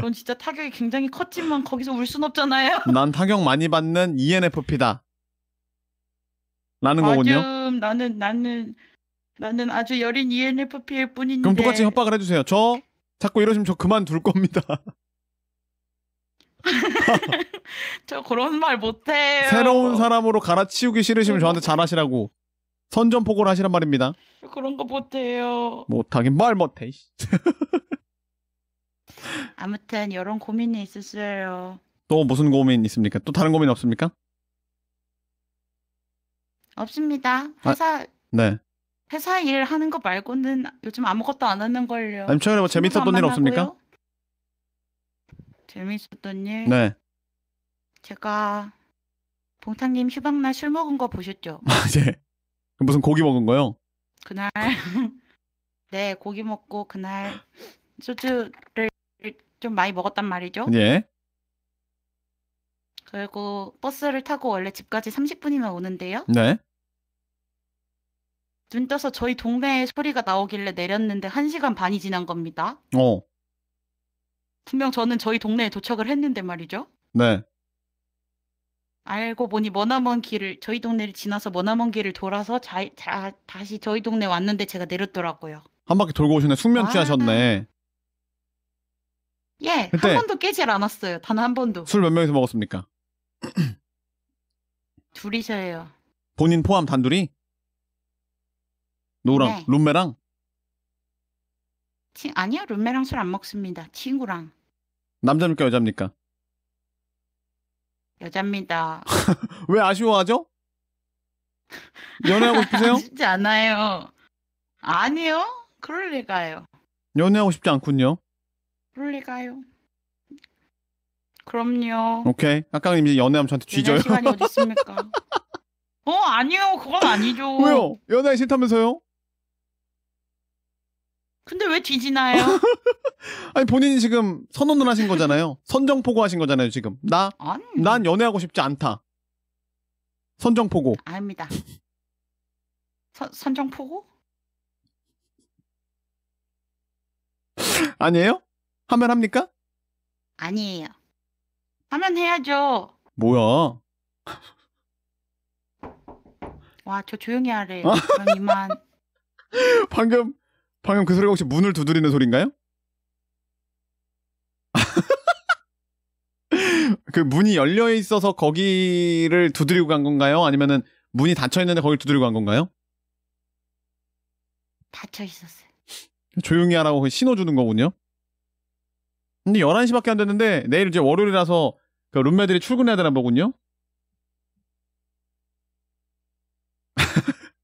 전 진짜 타격이 굉장히 컸지만 거기서 울 순 없잖아요. 난 타격 많이 받는 ENFP다. 라는 맞음, 거군요. 나는 나는 나는 아주 여린 ENFP일 뿐인데. 그럼 똑같이 협박을 해주세요. 저 자꾸 이러시면 저 그만둘 겁니다. 저 그런 말 못해요. 새로운 사람으로 갈아치우기 싫으시면 저한테 네. 잘하시라고 선전포고를 하시란 말입니다. 그런 거 못해요. 못하긴 말 못해. 아무튼 이런 고민이 있으세요. 또 무슨 고민 있습니까? 또 다른 고민 없습니까? 없습니다. 아, 회사 아, 네. 회사 일 하는 거 말고는 요즘 아무것도 안 하는 걸요. 아니 최근에 뭐 재밌었던 일 없습니까? 재밌었던 일? 네. 제가 봉탕님 휴방날 술 먹은 거 보셨죠? 아, 예. 그 무슨 고기 먹은 거요? 그날 네 고기 먹고 그날 소주를 좀 많이 먹었단 말이죠. 예. 그리고 버스를 타고 원래 집까지 30분이면 오는데요. 네. 눈 떠서 저희 동네에 소리가 나오길래 내렸는데 1시간 반이 지난 겁니다. 어. 분명 저는 저희 동네에 도착을 했는데 말이죠. 네. 알고 보니 머나먼 길을 저희 동네를 지나서 머나먼 길을 돌아서 자, 자, 다시 저희 동네 왔는데 제가 내렸더라고요. 한 바퀴 돌고 오시네. 숙면 취하셨네. 예, 한 번도 깨질 않았어요. 단 한 번도. 술 몇 명이서 먹었습니까? 둘이서요 본인 포함 단둘이? 노랑 네. 룸메랑? 치, 아니요, 룸메랑 술 안 먹습니다. 친구랑. 남자입니까 여자입니까? 여자입니다. 왜 아쉬워하죠? 연애하고 싶으세요? 쉽지 않아요. 아니요, 그럴 리가요. 연애하고 싶지 않군요. 롤리가요. 그럼요. 오케이. 아까님 이제 연애하면 저한테 뒤져요. 연애 시간이 어디 습니까어 아니요 그건 아니죠. 왜요? 연애 싫다면서요? 근데 왜 뒤지나요? 아니 본인이 지금 선언을 하신 거잖아요. 선정포고 하신 거잖아요 지금. 나, 아니. 난 연애하고 싶지 않다. 선정포고. 아닙니다. 선 선정포고? 아니에요? 하면 합니까? 아니에요. 하면 해야죠. 뭐야? 와, 저 조용히 하래 아. 그럼 이만. 방금 방금 그 소리가 혹시 문을 두드리는 소리인가요? 그 문이 열려 있어서 거기를 두드리고 간 건가요? 아니면은 문이 닫혀 있는데 거길 두드리고 간 건가요? 닫혀 있었어요. 조용히 하라고 신호 주는 거군요. 근데 11시밖에 안 됐는데 내일 이제 월요일이라서 그 룸메들이 출근해야 되나 보군요.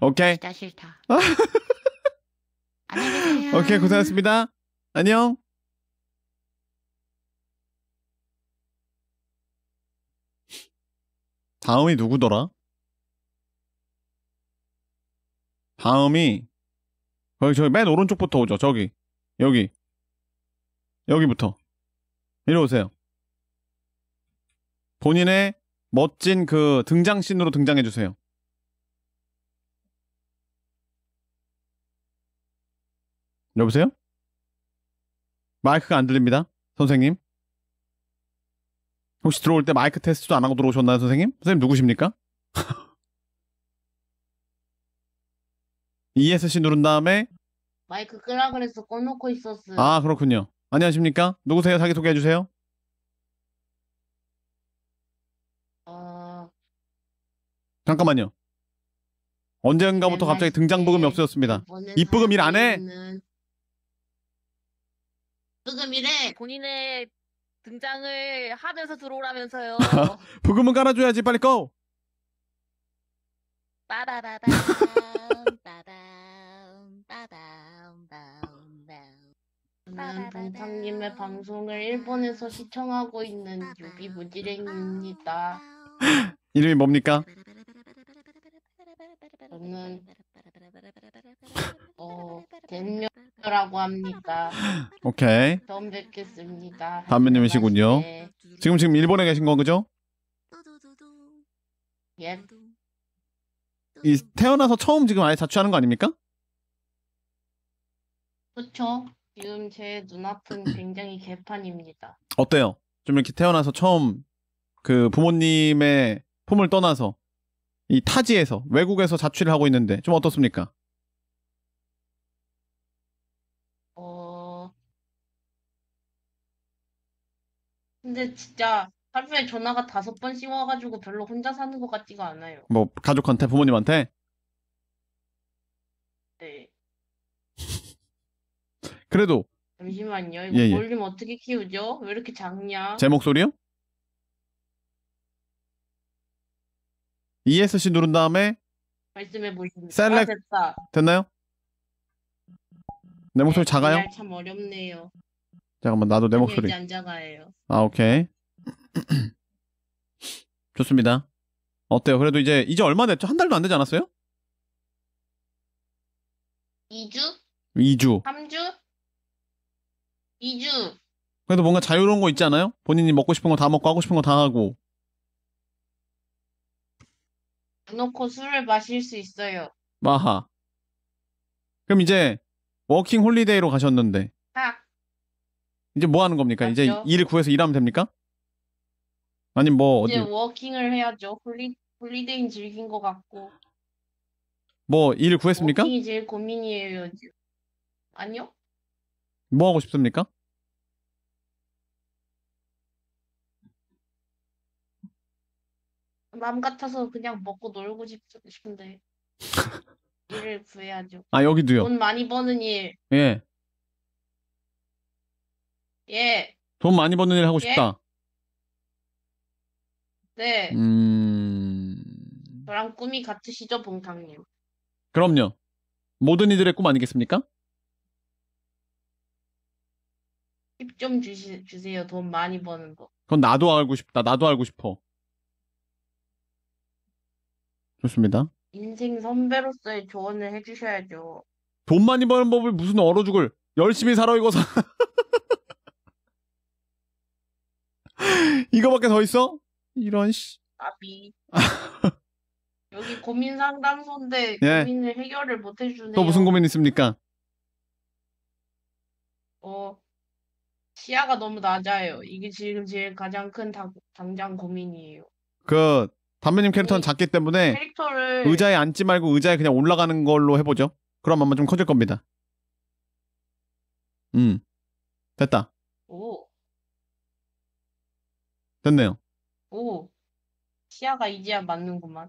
오케이. 진짜 싫다. 안녕히 세요 오케이, 고생했습니다 안녕. 다음이 누구더라? 다음이 거기 저기 맨 오른쪽부터 오죠. 저기. 여기. 여기부터 이리 오세요. 본인의 멋진 그 등장 씬으로 등장해 주세요. 여보세요? 마이크가 안 들립니다. 선생님. 혹시 들어올 때 마이크 테스트도 안 하고 들어오셨나요, 선생님? 선생님 누구십니까? ESC 누른 다음에 마이크 끄라 그래서 꺼놓고 있었어요. 아, 그렇군요. 안녕하십니까? 누구세요? 자기소개해 주세요. 어, 잠깐만요. 언젠가부터 갑자기 등장부금이 없어졌습니다. 입부금일 안 해? 부금 일해. 본인의 등장을 하면서 들어오라면서요. 부금은 깔아줘야지 빨리 꺼! 빠라라라. 저는 음, 동상님의 방송을 음. 일본에서 시청하고 있는 유비 무지랭입니다. 이름이 뭡니까? 저는 어 댄녀라고 합니다. 오케이. 처음 뵙겠습니다. 담배님이시군요. 지금 지금 일본에 계신 거 그죠? 예. 이 태어나서 처음 지금 아예 자취하는 거 아닙니까? 그렇죠. 지금 제 눈앞은 굉장히 개판입니다. 어때요? 좀 이렇게 태어나서 처음 그 부모님의 품을 떠나서 이 타지에서 외국에서 자취를 하고 있는데 좀 어떻습니까? 어... 근데 진짜 하루에 전화가 다섯 번씩 와가지고 별로 혼자 사는 것 같지가 않아요. 뭐 가족한테 부모님한테 네. 그래도 잠시만요. 이거 예, 예. 볼륨 어떻게 키우죠? 왜 이렇게 작냐? 제 목소리요? ESC 누른 다음에 말씀해 보시면 셀렉- 아, 됐다. 됐나요? 내 목소리 네, 작아요? VR 참 어렵네요. 잠깐만 나도 내 목소리 안 작아요. 아 오케이 좋습니다 어때요? 그래도 이제 이제 얼마 됐죠? 한 달도 안 되지 않았어요? 2주? 2주 3주? 2주. 그래도 뭔가 자유로운 거 있지 않아요? 본인이 먹고 싶은 거 다 먹고 하고 싶은 거 다 하고. 놓고 술을 마실 수 있어요. 마하. 그럼 이제 워킹 홀리데이로 가셨는데 하. 이제 뭐 하는 겁니까? 이제 일을 구해서 일하면 됩니까? 아니뭐 이제 어디 워킹을 해야죠. 홀리 홀리데이는 즐긴 것 같고. 뭐 일을 구했습니까? 워킹이 제일 고민이에요. 아니요? 뭐 하고 싶습니까? 남 같아서 그냥 먹고 놀고 싶, 싶은데 일을 구해야죠. 아, 여기도요. 돈 많이 버는 일. 예. 예. 돈 많이 버는 일 하고 예. 싶다. 네. 음. 저랑 꿈이 같으시죠, 봉탕님? 그럼요. 모든 이들의 꿈 아니겠습니까? 팁좀 주시, 주세요. 돈 많이 버는 거. 그건 나도 알고 싶다. 나도 알고 싶어. 좋습니다. 인생 선배로서의 조언을 해주셔야죠. 돈 많이 버는 법을 무슨 얼어 죽을 열심히 살아 이거 사. 이거밖에 더 있어? 이런 씨. 아비. 여기 고민 상담소인데 예. 고민을 해결을 못해주네또 무슨 고민 있습니까? 어 시야가 너무 낮아요. 이게 지금 제일 가장 큰 당장 고민이에요. 그 담배님 네. 캐릭터는 작기 때문에 캐릭터를 의자에 앉지 말고 의자에 그냥 올라가는 걸로 해보죠. 그럼 아마 좀 커질 겁니다. 음. 됐다. 오. 됐네요. 오. 시야가 이제야 맞는구만.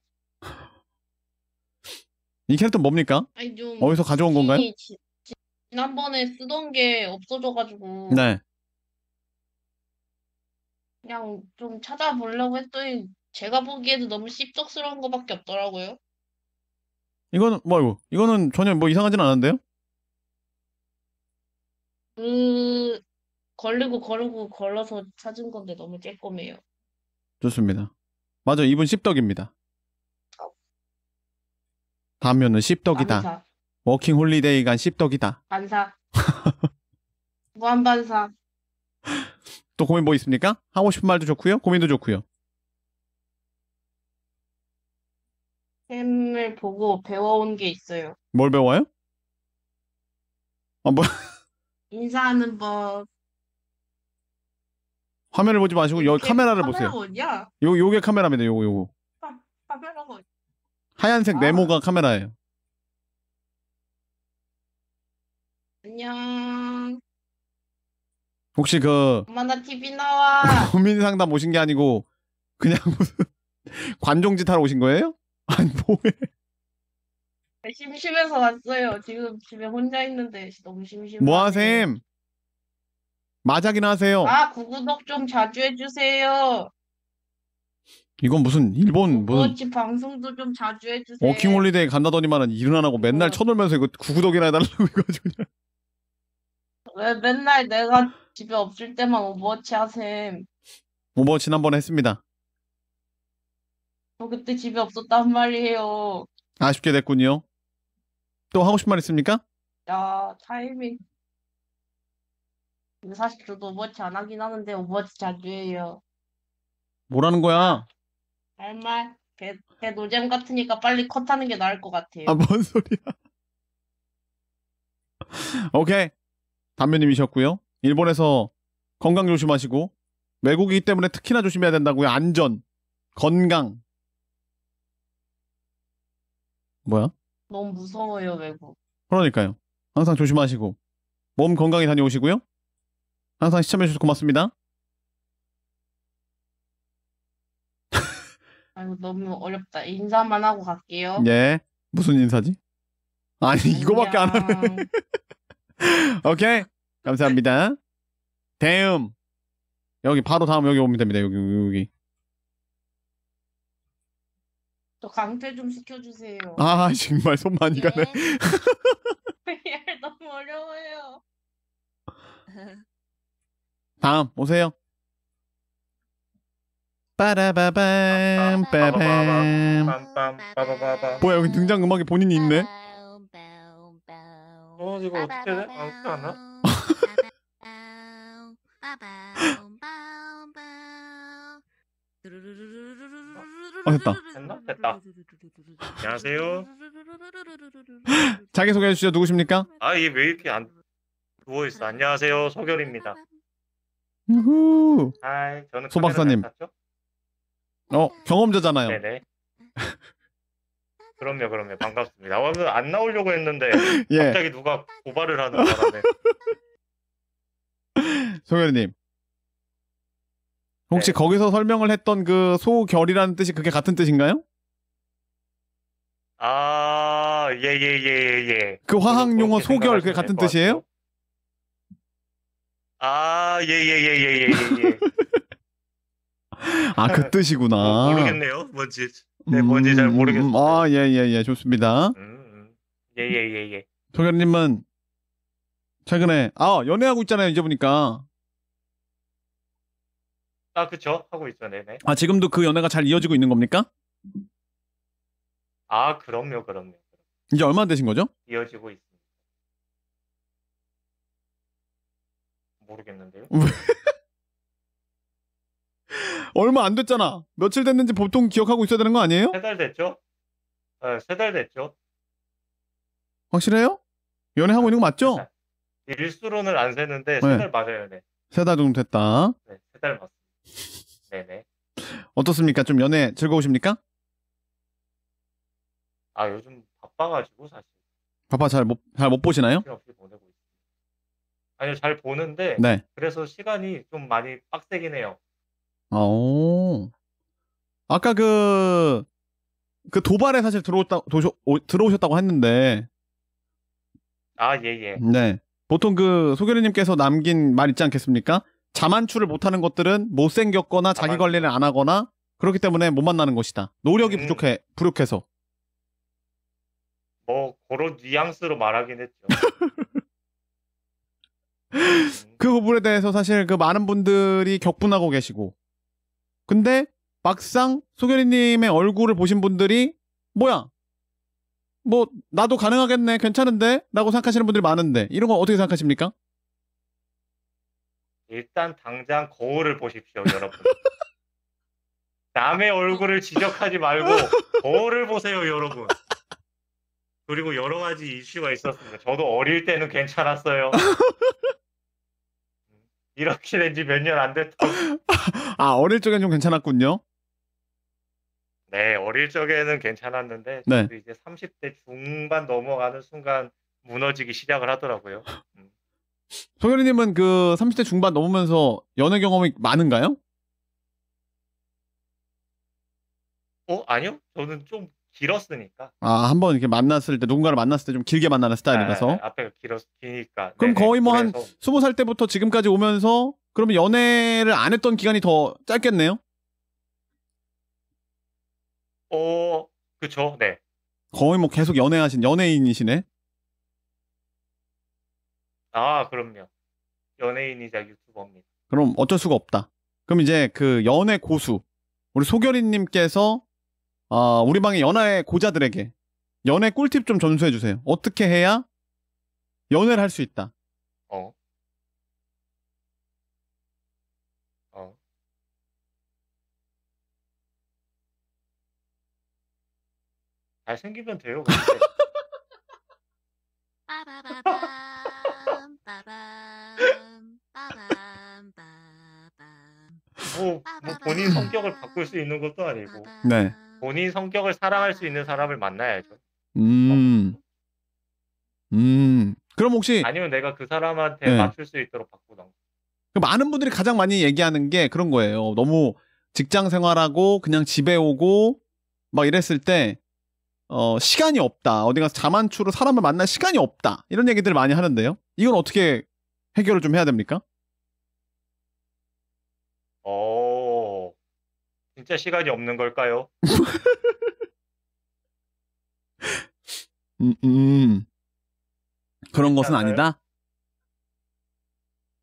이 캐릭터 뭡니까? 아니 좀 어디서 가져온 지- 건가요? 지- 지- 지난번에 쓰던 게 없어져가지고 네. 그냥 좀 찾아보려고 했더니 제가 보기에는 너무 씹덕스러운 것밖에 없더라고요. 이거는 뭐 이거 이거는 전혀 뭐 이상하진 않은데요? 그 걸리고 걸고 걸러서 찾은 건데 너무 쬐꼼해요. 좋습니다. 맞아 이분 씹덕입니다. 다음면은 씹덕이다. 반사, 워킹 홀리데이 가 씹덕이다. 반사, 무한반사. 또 고민 뭐 있습니까? 하고 싶은 말도 좋고요. 고민도 좋고요. 쌤을 보고 배워온 게 있어요. 뭘 배워요? 아, 뭐 인사하는 법. 화면을 보지 마시고 여기 이게 카메라를 보세요. 카메라가 어요 요게 카메라입니다. 요거 요거. 카메라가 어디? 하얀색 아. 네모가 카메라예요. 안녕. 혹시 그 엄마 나 TV 나와. 고민 상담 오신 게 아니고 그냥 무슨 관종짓 하러 오신 거예요? 아니 뭐해? 심심해서 왔어요. 지금 집에 혼자 있는데 너무 심심해. 모아쌤 마작이나 하세요. 아 구구독 좀 자주 해주세요. 이건 무슨 일본 무슨 그렇지 방송도 좀 자주 해주세요. 워킹 홀리데이 간다더니만은 일은 안 하고 맨날 어. 쳐놀면서 이거 구구독이나 해달라고 이거 그냥. 왜 맨날 내가 집에 없을 때만 오버워치 하셈? 오버워치 한번 했습니다. 저 어, 그때 집에 없었단 말이에요. 아쉽게 됐군요. 또 하고 싶은 말 있습니까? 야, 타이밍. 근데 사실 저도 오버워치 안 하긴 하는데 오버워치 자주 해요. 뭐라는 거야? 할말 개, 개 노잼 같으니까 빨리 컷하는 게 나을 것 같아요. 아, 뭔 소리야. 오케이. 담배님이셨고요. 일본에서 건강 조심하시고 외국이기 때문에 특히나 조심해야 된다고요. 안전, 건강 뭐야? 너무 무서워요, 외국. 그러니까요. 항상 조심하시고 몸 건강히 다녀오시고요. 항상 시청해주셔서 고맙습니다. 아이고, 너무 어렵다. 인사만 하고 갈게요. 예. 무슨 인사지? 아니 이거밖에 안 하네. 안 오케이. 감사합니다. 대음. 여기 바로 다음 여기 오면 됩니다. 여기 여기. 저 강퇴 좀 시켜주세요. 아 정말 손 많이 가네. v 네. 너무 어려워요. 다음 오세요. 빠라바밤 빠밤 빰빰 뭐야 여기 등장 음악에 본인이 있네. 어 이거 어떻게 해? 안 되나? 어 됐다. 됐다 안녕하세요. 자기 소개해 주시죠. 누구십니까? 아, 얘왜 이렇게 안 누워 있어? 안녕하세요. 서결입니다. 우후. 아, 저는 소 박사님. 어, 경험자잖아요. 네네. 그럼요, 그럼요. 반갑습니다. 오안 어, 그 나오려고 했는데 예. 갑자기 누가 고발을 하는 바람에. 소결님. 혹시 거기서 설명을 했던 그 소결이라는 뜻이 그게 같은 뜻인가요? 아, 예, 예, 예, 예. 그 화학 용어 소결 그게 같은 뜻이에요? 아, 예, 예, 예, 예, 예, 예. 아, 그 뜻이구나. 모르겠네요. 뭔지. 네, 뭔지 음, 잘 모르겠어요. 아, 예, 예, 예. 좋습니다. 음, 예, 예, 예, 예. 소결님은 최근에 아, 연애하고 있잖아요. 이제 보니까. 아 그쵸 하고 있죠 네네 아 지금도 그 연애가 잘 이어지고 있는 겁니까? 아 그럼요 그럼요 이제 얼마나 되신 거죠? 이어지고 있습니다 모르겠는데요 얼마 안 됐잖아. 며칠 됐는지 보통 기억하고 있어야 되는 거 아니에요? 세 달 됐죠? 네, 아, 세 달 됐죠 확실해요? 연애하고 있는 거 맞죠? 일수로는 안 세는데 세 달 맞아요 네. 세달 정도 됐다. 네, 세 달 맞습니다 네네. 어떻습니까? 좀 연애 즐거우십니까? 아 요즘 바빠가지고 사실. 바빠 잘 못 잘 못 보시나요? 보내고 아니요 잘 보는데 네. 그래서 시간이 좀 많이 빡세긴 해요. 아, 오. 아까 그, 그 도발에 사실 들어오셨다, 도셔, 오, 들어오셨다고 했는데, 아 예예. 예. 네. 보통 그소결리님께서 남긴 말 있지 않겠습니까? 자만추를 못하는 것들은 못생겼거나 자기 자만... 관리를 안 하거나 그렇기 때문에 못 만나는 것이다. 노력이 음... 부족해 부족해서. 뭐 그런 뉘앙스로 말하긴 했죠. 음. 그 부분에 대해서 사실 그 많은 분들이 격분하고 계시고 근데 막상 소결이님의 얼굴을 보신 분들이 뭐야 뭐 나도 가능하겠네 괜찮은데 라고 생각하시는 분들이 많은데 이런 거 어떻게 생각하십니까? 일단 당장 거울을 보십시오, 여러분. 남의 얼굴을 지적하지 말고 거울을 보세요, 여러분. 그리고 여러 가지 이슈가 있었습니다. 저도 어릴 때는 괜찮았어요. 이렇게 된 지 몇 년 안됐다 아, 어릴 적엔 좀 괜찮았군요. 네, 어릴 적에는 괜찮았는데 네. 이제 30대 중반 넘어가는 순간 무너지기 시작을 하더라고요. 음. 송현이님은그 30대 중반 넘으면서 연애 경험이 많은가요? 어 아니요 저는 좀 길었으니까 아, 한번 이렇게 만났을 때, 누군가를 만났을 때 좀 길게 만나는 스타일이라서. 아, 네, 아, 앞에가 길어, 기니까. 그럼 네네, 거의 뭐 한2 0살 때부터 지금까지 오면서, 그러면 연애를 안 했던 기간이 더 짧겠네요? 어, 그쵸, 네. 거의 뭐 계속 연애하신, 연예인이시네? 아, 그럼요. 연예인이자 유튜버입니다. 그럼 어쩔 수가 없다. 그럼 이제 그 연애 고수 우리 소결이님께서 어, 우리 방의 연애 고자들에게 연애 꿀팁 좀 전수해 주세요. 어떻게 해야 연애를 할 수 있다. 어? 어. 잘생기면 돼요. 본인 성격을 바꿀 수 있는 것도 아니고 네. 본인 성격을 사랑할 수 있는 사람을 만나야죠. 음. 음. 그럼 혹시 아니면 내가 그 사람한테 네. 맞출 수 있도록 바꾸던 많은 분들이 가장 많이 얘기하는 게 그런 거예요. 너무 직장 생활하고 그냥 집에 오고 막 이랬을 때 어, 시간이 없다. 어디 가서 자만추로 사람을 만날 시간이 없다. 이런 얘기들을 많이 하는데요. 이건 어떻게 해결을 좀 해야 됩니까? 어, 진짜 시간이 없는 걸까요? 음, 음. 그런 것은 아니다?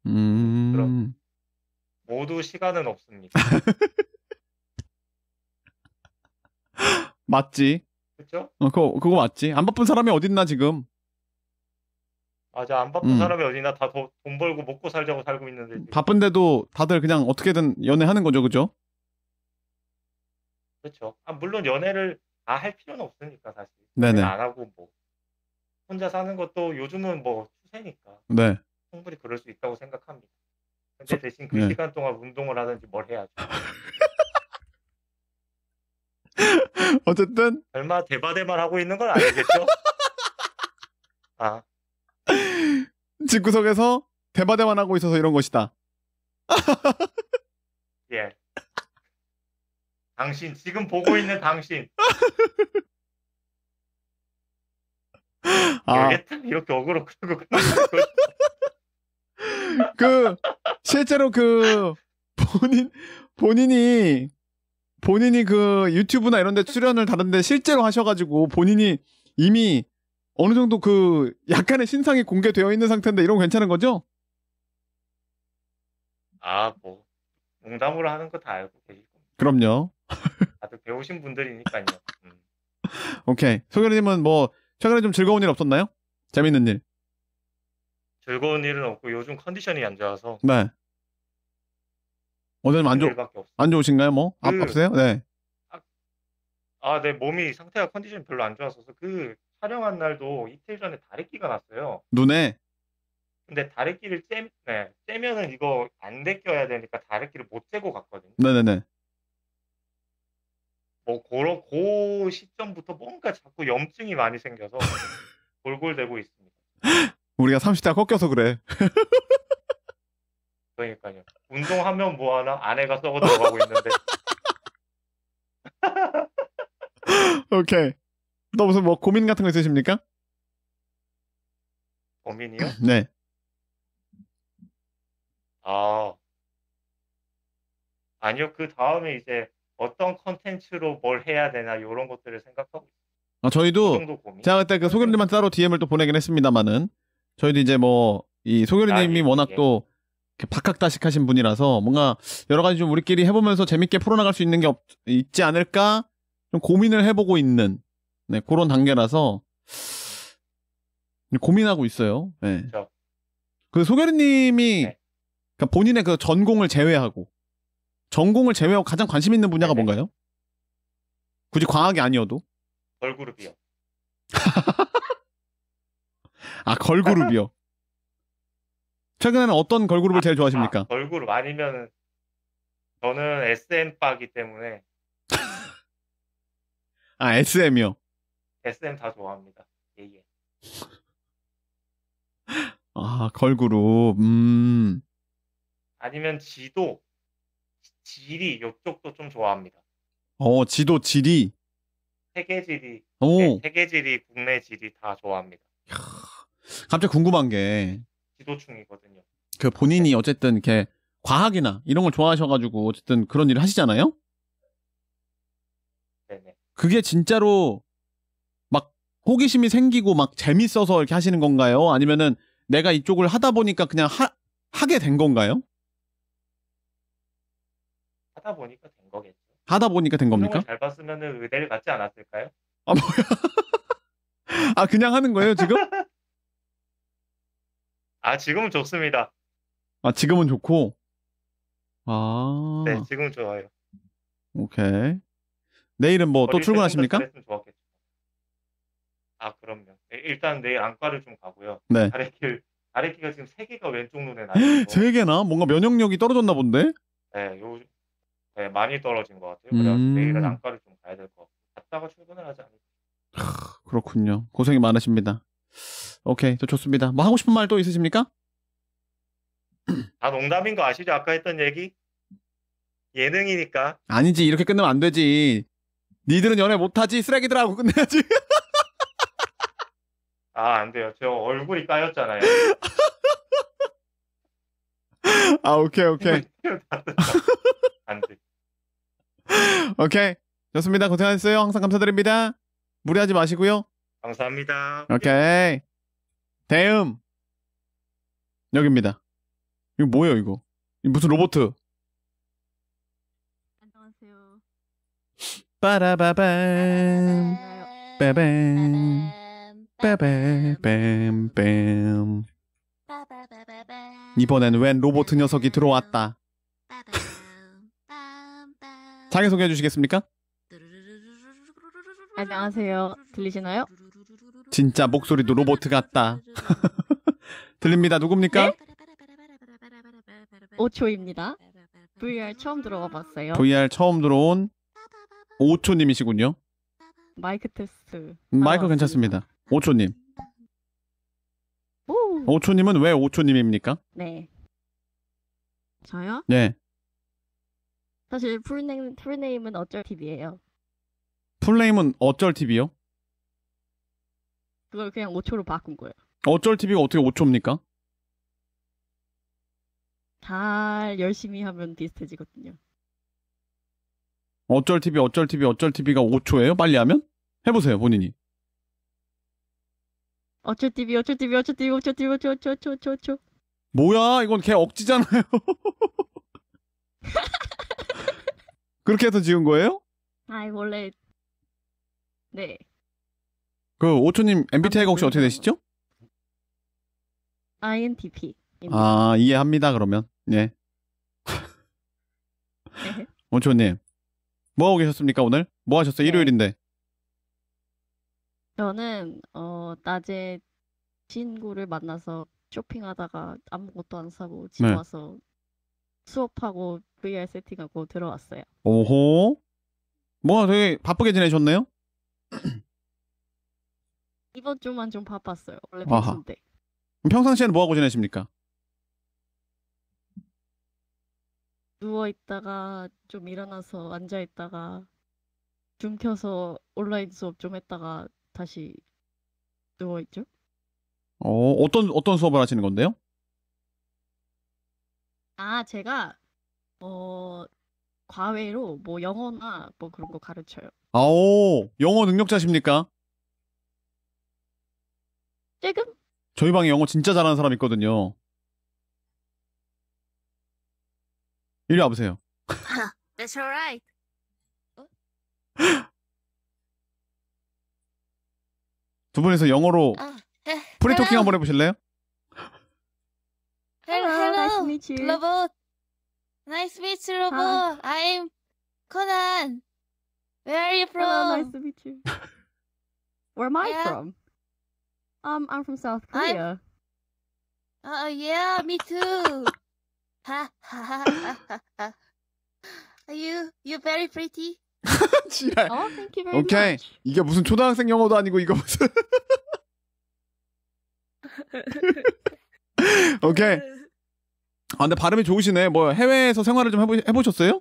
음. 그럼. 모두 시간은 없습니다. 맞지? 그쵸? 어, 그거, 그거 맞지? 안 바쁜 사람이 어딨나, 지금? 맞아, 안 바쁜 음. 사람이 어디나 다 돈 벌고 먹고 살자고 살고 있는데. 지금. 바쁜데도 다들 그냥 어떻게든 연애하는 거죠, 그죠? 그렇죠. 아, 물론 연애를 다 할 필요는 없으니까 사실. 네네. 안 하고 뭐 혼자 사는 것도 요즘은 뭐 추세니까 네. 충분히 그럴 수 있다고 생각합니다. 근데 대신 그 네. 시간 동안 운동을 하든지 뭘 해야죠. 어쨌든 얼마 대바대만 하고 있는 건 아니겠죠? 아 집구석에서 대바대만 하고 있어서 이런 것이다. 예. 당신 지금 보고 있는 당신. 아. 이렇게 억울하고 그러 끌고 그 실제로 그 본인 본인이 본인이 그 유튜브나 이런 데 출연을 다른데 실제로 하셔가지고 본인이 이미 어느 정도 그 약간의 신상이 공개되어 있는 상태인데 이런 거 괜찮은 거죠? 아, 뭐 농담으로 하는 거 다 알고 계시고. 그럼요. 다들 배우신 분들이니까요. 음. 오케이. 소결님은 뭐 최근에 좀 즐거운 일 없었나요? 재밌는 일? 즐거운 일은 없고 요즘 컨디션이 안 좋아서. 네. 오제는안 좋, 안 좋으신가요? 뭐? 아, 그, 아, 없으세요? 네. 아, 아, 네. 몸이 상태가 컨디션이 별로 안 좋아서 그 촬영한 날도 이틀 전에 다래끼가 났어요. 눈에? 근데 다래끼를 째, 네, 째면은 이거 안 데껴야 되니까 다래끼를 못 째고 갔거든요. 네네네. 뭐 그런 그 시점부터 뭔가 자꾸 염증이 많이 생겨서 골골대고 있습니다. 우리가 30대 꺾여서 그래. 그러니까요. 운동하면 뭐하나 아내가 썩어 들어가고 있는데. 오케이. 너 무슨 뭐 고민 같은 거 있으십니까? 고민이요? 네. 아 아니요 그 다음에 이제 어떤 컨텐츠로 뭘 해야 되나 이런 것들을 생각하고 있습니다. 아, 저희도 그 제가 그때 그소견님한테 네. 따로 DM을 또 보내긴 했습니다만은 저희도 이제 뭐 이소견님이 아, 예, 워낙 예. 또 박학다식하신 분이라서 뭔가 여러 가지 좀 우리끼리 해보면서 재밌게 풀어나갈 수 있는 게 없, 있지 않을까 좀 고민을 해보고 있는 네, 그런 단계라서 고민하고 있어요. 네. 그렇죠. 그소견님이 네. 그러니까 본인의 그 전공을 제외하고 전공을 제외하고 가장 관심 있는 분야가 네네. 뭔가요? 굳이 과학이 아니어도? 걸그룹이요. 아 걸그룹이요. 최근에는 어떤 걸그룹을 아, 제일 좋아하십니까? 아, 걸그룹 아니면 저는 SM 빠기 때문에 아 SM이요. SM 다 좋아합니다. 예, 예. 아 걸그룹. 음. 아니면 지도 지리 이쪽도 좀 좋아합니다. 어, 지도 지리. 세계 지리, 오. 네, 세계 지리, 국내 지리 다 좋아합니다. 이야, 갑자기 궁금한 게, 지도충이거든요. 그 본인이 네. 어쨌든 이렇게 과학이나 이런 걸 좋아하셔가지고 어쨌든 그런 일을 하시잖아요? 네네. 그게 진짜로 막 호기심이 생기고 막 재밌어서 이렇게 하시는 건가요? 아니면은 내가 이쪽을 하다 보니까 그냥 하, 하게 된 건가요? 하다 보니까 된 거겠죠. 하다 보니까 된 겁니까? 잘 봤으면 의대를 갔지 않았을까요? 아 뭐야? 아 그냥 하는 거예요 지금? 아 지금은 좋습니다. 아 지금은 좋고. 아. 네지금 좋아요. 오케이. 내일은 뭐 또 출근하십니까? 아 그럼요. 네, 일단 내일 안과를 좀 가고요. 네. 다래길 다래끼가 지금 세 개가 왼쪽 눈에 나세 개나? 뭔가 면역력이 떨어졌나 본데? 네, 요 네, 많이 떨어진 것 같아요. 그래서 음. 내일은 안과를 좀 가야 될 것 같고 갔다가 출근을 하지 않을까. 그렇군요. 고생이 많으십니다. 오케이, 또 좋습니다. 뭐 하고 싶은 말 또 있으십니까? 다 농담인 거 아시죠? 아까 했던 얘기 예능이니까. 아니지, 이렇게 끝내면 안 되지. 니들은 연애 못하지 쓰레기들하고 끝내야지. 아, 안 돼요. 저 얼굴이 까였잖아요. 아, 오케이, 오케이. 안돼. 오케이. 좋습니다. 고생하셨어요. 항상 감사드립니다. 무리하지 마시고요. 감사합니다. 오케이. 대음. 여기입니다. 이거 뭐예요, 이거? 이거 무슨 로보트? 안녕하세요. 빠라바밤. 빠밤. 빠밤. 빰. 이번엔 웬 로보트 녀석이 들어왔다. 자기 소개해 주시겠습니까? 안녕하세요. 들리시나요? 진짜 목소리도 로봇 같다. 들립니다. 누굽니까? 네? 5초입니다. VR 처음 들어와 봤어요. VR 처음 들어온 5초님이시군요. 마이크 테스트. 마이크 괜찮습니다. 5초님. 아, 오. 초님은왜 5초님입니까? 네. 저요? 네. 사실 풀네임, 풀네임은 어쩔 TV예요. 풀네임은 어쩔 TV요? 그걸 그냥 5초로 바꾼 거예요. 어쩔 TV가 어떻게 5초입니까? 잘 열심히 하면 비슷해지거든요. 어쩔 TV, 어쩔 TV, 어쩔 TV가 5초예요? 빨리 하면? 해보세요, 본인이. 어쩔 TV, 어쩔 TV, 어쩔 TV, 어쩔 TV, 어쩔 TV, 어쩔 TV, 어쩔 TV. 뭐야, 이건 걔 억지잖아요. 그렇게 해서 지은 거예요? 아, 원래 네. 그 오초님 MBTI가 혹시 어떻게 되시죠? INTP. 아 이해합니다 그러면 예. 네. 네. 오초님 뭐 하고 계셨습니까 오늘? 뭐 하셨어요? 네. 일요일인데. 저는 어 낮에 친구를 만나서 쇼핑하다가 아무것도 안 사고 네. 집에 네. 와서 수업하고 VR 세팅하고 들어왔어요. 오호. 뭐가 되게 바쁘게 지내셨네요? 이번 주만 좀 바빴어요. 원래 아하. 바쁜데. 그럼 평상시에는 뭐하고 지내십니까? 누워 있다가 좀 일어나서 앉아 있다가 줌 켜서 온라인 수업 좀 했다가 다시 누워 있죠. 어, 어떤, 어떤 수업을 하시는 건데요? 아, 제가 어 과외로 뭐 영어나 뭐 그런 거 가르쳐요. 아오, 영어 능력자십니까? 조금? 저희 방에 영어 진짜 잘하는 사람 있거든요. 이리 와보세요. That's alright. 어? 두 분에서 영어로 어, 프리토킹 한번 해보실래요? Hello, hello, nice to meet you. Robot. Nice to meet you, Robot. Hi. I'm Conan. Where are you from? Hello, nice to meet you. Where am I yeah. from? Um, I'm from South Korea. Oh uh, yeah, me too. ha ha ha ha Are you you very pretty? Oh, thank you very 오케이. much. 이게 무슨 초등학생 영어도 아니고 이거 무슨 오케이. 아, 근데 발음이 좋으시네. 뭐 해외에서 생활을 좀 해보, 해보셨어요?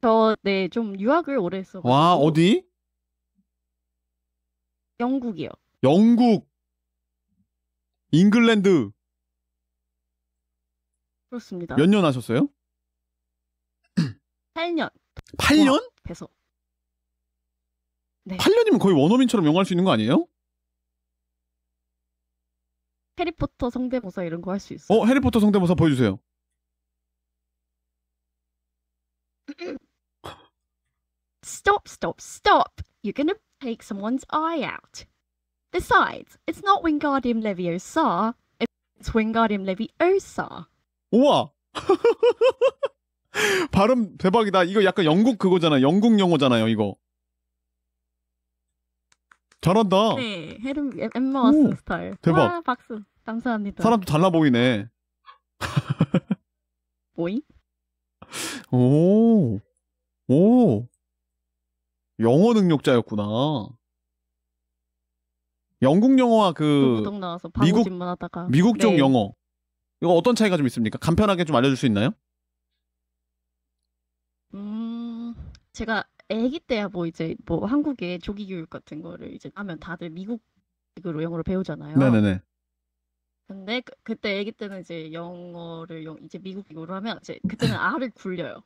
저, 네, 좀 유학을 오래 했어. 와, 어디? 영국이요. 영국, 잉글랜드. 그렇습니다. 몇 년 하셨어요? 8년. 8년? 계속. 네. 8년이면 거의 원어민처럼 영어할 수 있는 거 아니에요? 해리포터 성대모사 이런 거 할 수 있어. 어, 해리포터 성대모사 보여주세요. Stop, stop, stop. You're gonna take someone's eye out. Besides, it's not Wingardium Leviosa, it's Wingardium Leviosa. 우와! 발음 대박이다. 이거 약간 영국 그거잖아. 영국 영어잖아요, 이거. 잘한다. 네, 헤름 엠마 왓슨 스타일. 대박. 와, 박수. 감사합니다. 사람도 달라 보이네. 뭐잉? 오, 오, 영어 능력자였구나. 영국 영어와 그 나와서 미국 질하다가 미국 쪽 네. 영어 이거 어떤 차이가 좀 있습니까? 간편하게 좀 알려줄 수 있나요? 음, 제가 애기 때야 뭐 이제 뭐 한국의 조기 교육 같은 거를 이제 하면 다들 미국으로 영어를 배우잖아요. 네네네. 근데 그, 그때 애기 때는 이제 영어를 영, 이제 미국으로 하면 이제 그때는 R을 굴려요.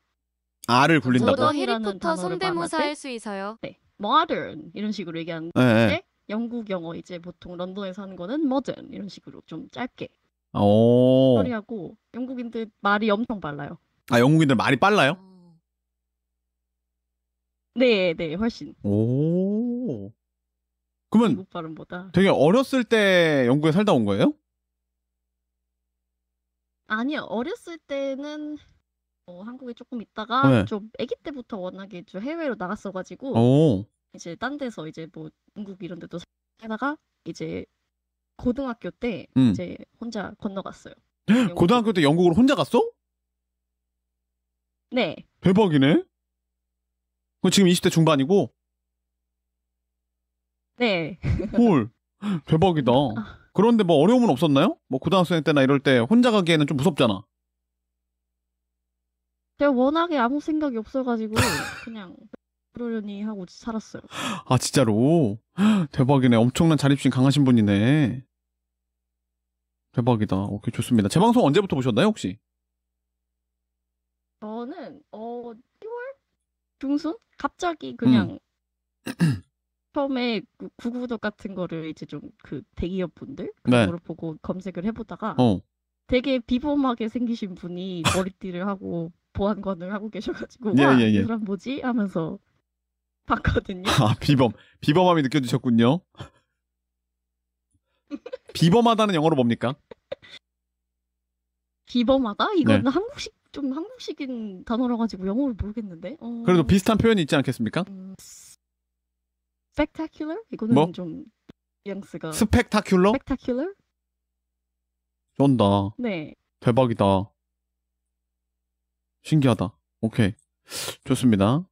R을 굴린다고? 저도 해리포터 성대모사할 수 있어요. 네, modern 이런 식으로 얘기하는데 네. 네. 영국 영어 이제 보통 런던에서 하는 거는 modern 이런 식으로 좀 짧게 처리하고 영국인들 말이 엄청 빨라요. 아 영국인들 말이 빨라요? 음. 네, 네, 훨씬. 오. 그러면 미국 발음보다. 되게 어렸을 때 영국에 살다 온 거예요? 아니요, 어렸을 때는 어, 한국에 조금 있다가 네. 좀 아기 때부터 워낙에 좀 해외로 나갔어가지고 오. 이제 딴 데서 이제 뭐 중국 이런 데도 살다가 이제 고등학교 때 음. 이제 혼자 건너갔어요. 영국. 고등학교 때 영국으로 혼자 갔어? 네. 대박이네. 그 지금 20대 중반이고? 네. 홀 대박이다. 아. 그런데 뭐 어려움은 없었나요? 뭐 고등학생 때나 이럴 때 혼자 가기에는 좀 무섭잖아. 제가 워낙에 아무 생각이 없어가지고 그냥 그러려니 하고 살았어요. 아 진짜로 대박이네. 엄청난 자립심 강하신 분이네. 대박이다. 오케이 좋습니다. 제 방송 언제부터 보셨나요 혹시? 저는 어 10월 중순? 갑자기 음. 그냥 음. 처음에 구구독 같은 거를 이제 좀 그 대기업 분들 그런 네. 보고 검색을 해보다가 어. 되게 비범하게 생기신 분이 머리띠를 하고 보안관을 하고 계셔가지고 예, 와, 예, 예. 이 사람 뭐지? 하면서 봤거든요. 아 비범 비범함이 느껴지셨군요. 비범하다는 영어로 뭡니까? 비범하다? 이건 네. 한국식 좀 한국식인 단어라 가지고 영어를 모르겠는데. 어... 그래도 비슷한 표현이 있지 않겠습니까? 음... spectacular 이거는 뭐? 좀뉘스가 스펙타큘러? spectacular? 쩐다. 네. 대박이다. 신기하다. 오케이. 좋습니다.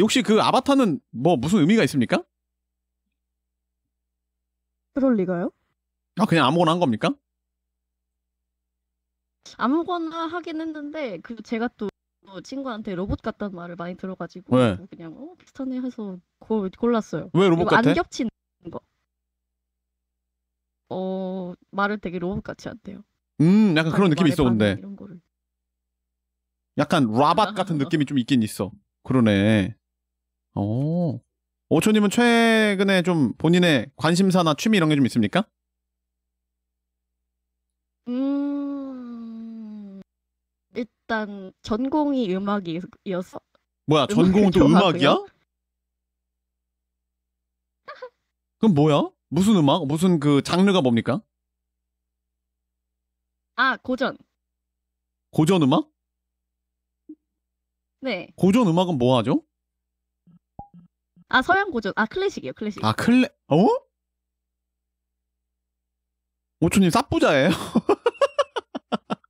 혹시 그 아바타는 뭐 무슨 의미가 있습니까? 그럴 리가요? 아 그냥 아무거나 한 겁니까? 아무거나 하긴 했는데 그 제가 또 친구한테 로봇 같다는 말을 많이 들어가지고 왜? 뭐 그냥 어 비슷하네 해서 그 골랐어요. 왜 로봇 같아? 안 겹치는 거. 어 말을 되게 로봇 같이 한대요. 음 약간 그런 아, 느낌이 있어 근데. 이런 거를. 약간 라밭 같은 느낌이 좀 있긴 있어. 그러네. 어. 오초님은 최근에 좀 본인의 관심사나 취미 이런 게 좀 있습니까? 음 일단 전공이 음악이어서 뭐야 전공은 또 음악이야? 그럼 뭐야? 무슨 음악? 무슨 그 장르가 뭡니까? 아 고전 고전 음악? 네. 고전 음악은 뭐 하죠? 아 서양 고전 아 클래식이요 에 클래식. 아 클래 어? 오촌님 쌉부자예요?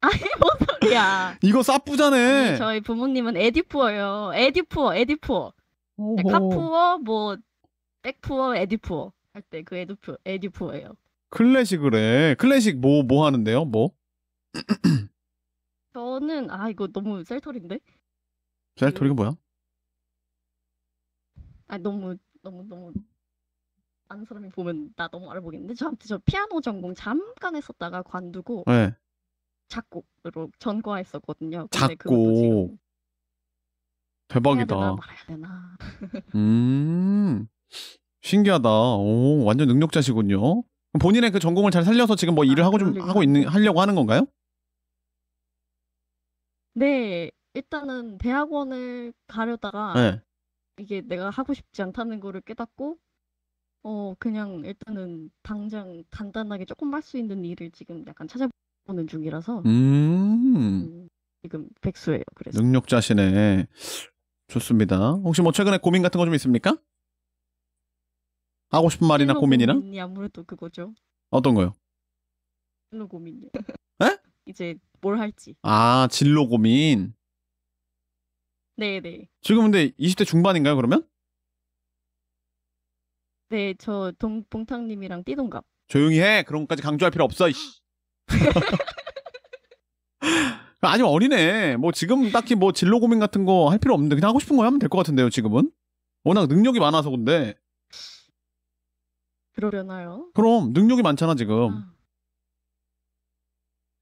아니 뭐 야. 이거 싸뿌잖아 저희 부모님은 에디푸어요. 에디푸어, 에디푸어. 네, 카푸어, 뭐 백푸어, 에디푸어 할 때 그 에디푸 어 에디푸어예요. 클래식을 해. 클래식 뭐뭐 뭐 하는데요? 뭐? 저는 아 이거 너무 셀리인데셀털리가 그 뭐야? 아 너무 너무 너무 아는 사람이 보면 나 너무 알아보겠는데 저한테 저 피아노 전공 잠깐 했었다가 관두고 네. 작곡으로 전과했었거든요. 근데 작곡. 대박이다. 되나 말 음, 신기하다. 오, 완전 능력자시군요. 본인의 그 전공을 잘 살려서 지금 뭐 아, 일을 하고 좀 그럴 하고 있는 하려고 하는 건가요? 네, 일단은 대학원을 가려다가 네. 이게 내가 하고 싶지 않다는 거를 깨닫고 어 그냥 일단은 당장 간단하게 조금 할 수 있는 일을 지금 약간 찾아 보는 중이라서 음. 음. 지금 백수예요. 그래서 능력자시네. 좋습니다. 혹시 뭐 최근에 고민 같은 거 좀 있습니까? 하고 싶은 말이나 진로 고민이나? 고민이 아무래도 그거죠. 어떤 거요? 진로 고민이요. 에? 이제 뭘 할지. 아, 진로 고민. 네네. 지금 근데 20대 중반인가요, 그러면? 네, 저 동봉탁님이랑 띠동갑. 조용히 해. 그런 것까지 강조할 필요 없어. 이씨. 아니면 어리네뭐 지금 딱히 뭐 진로 고민 같은 거 할 필요 없는데 그냥 하고 싶은 거 하면 될 것 같은데요 지금은 워낙 능력이 많아서 근데 그러려나요? 그럼 능력이 많잖아 지금 아.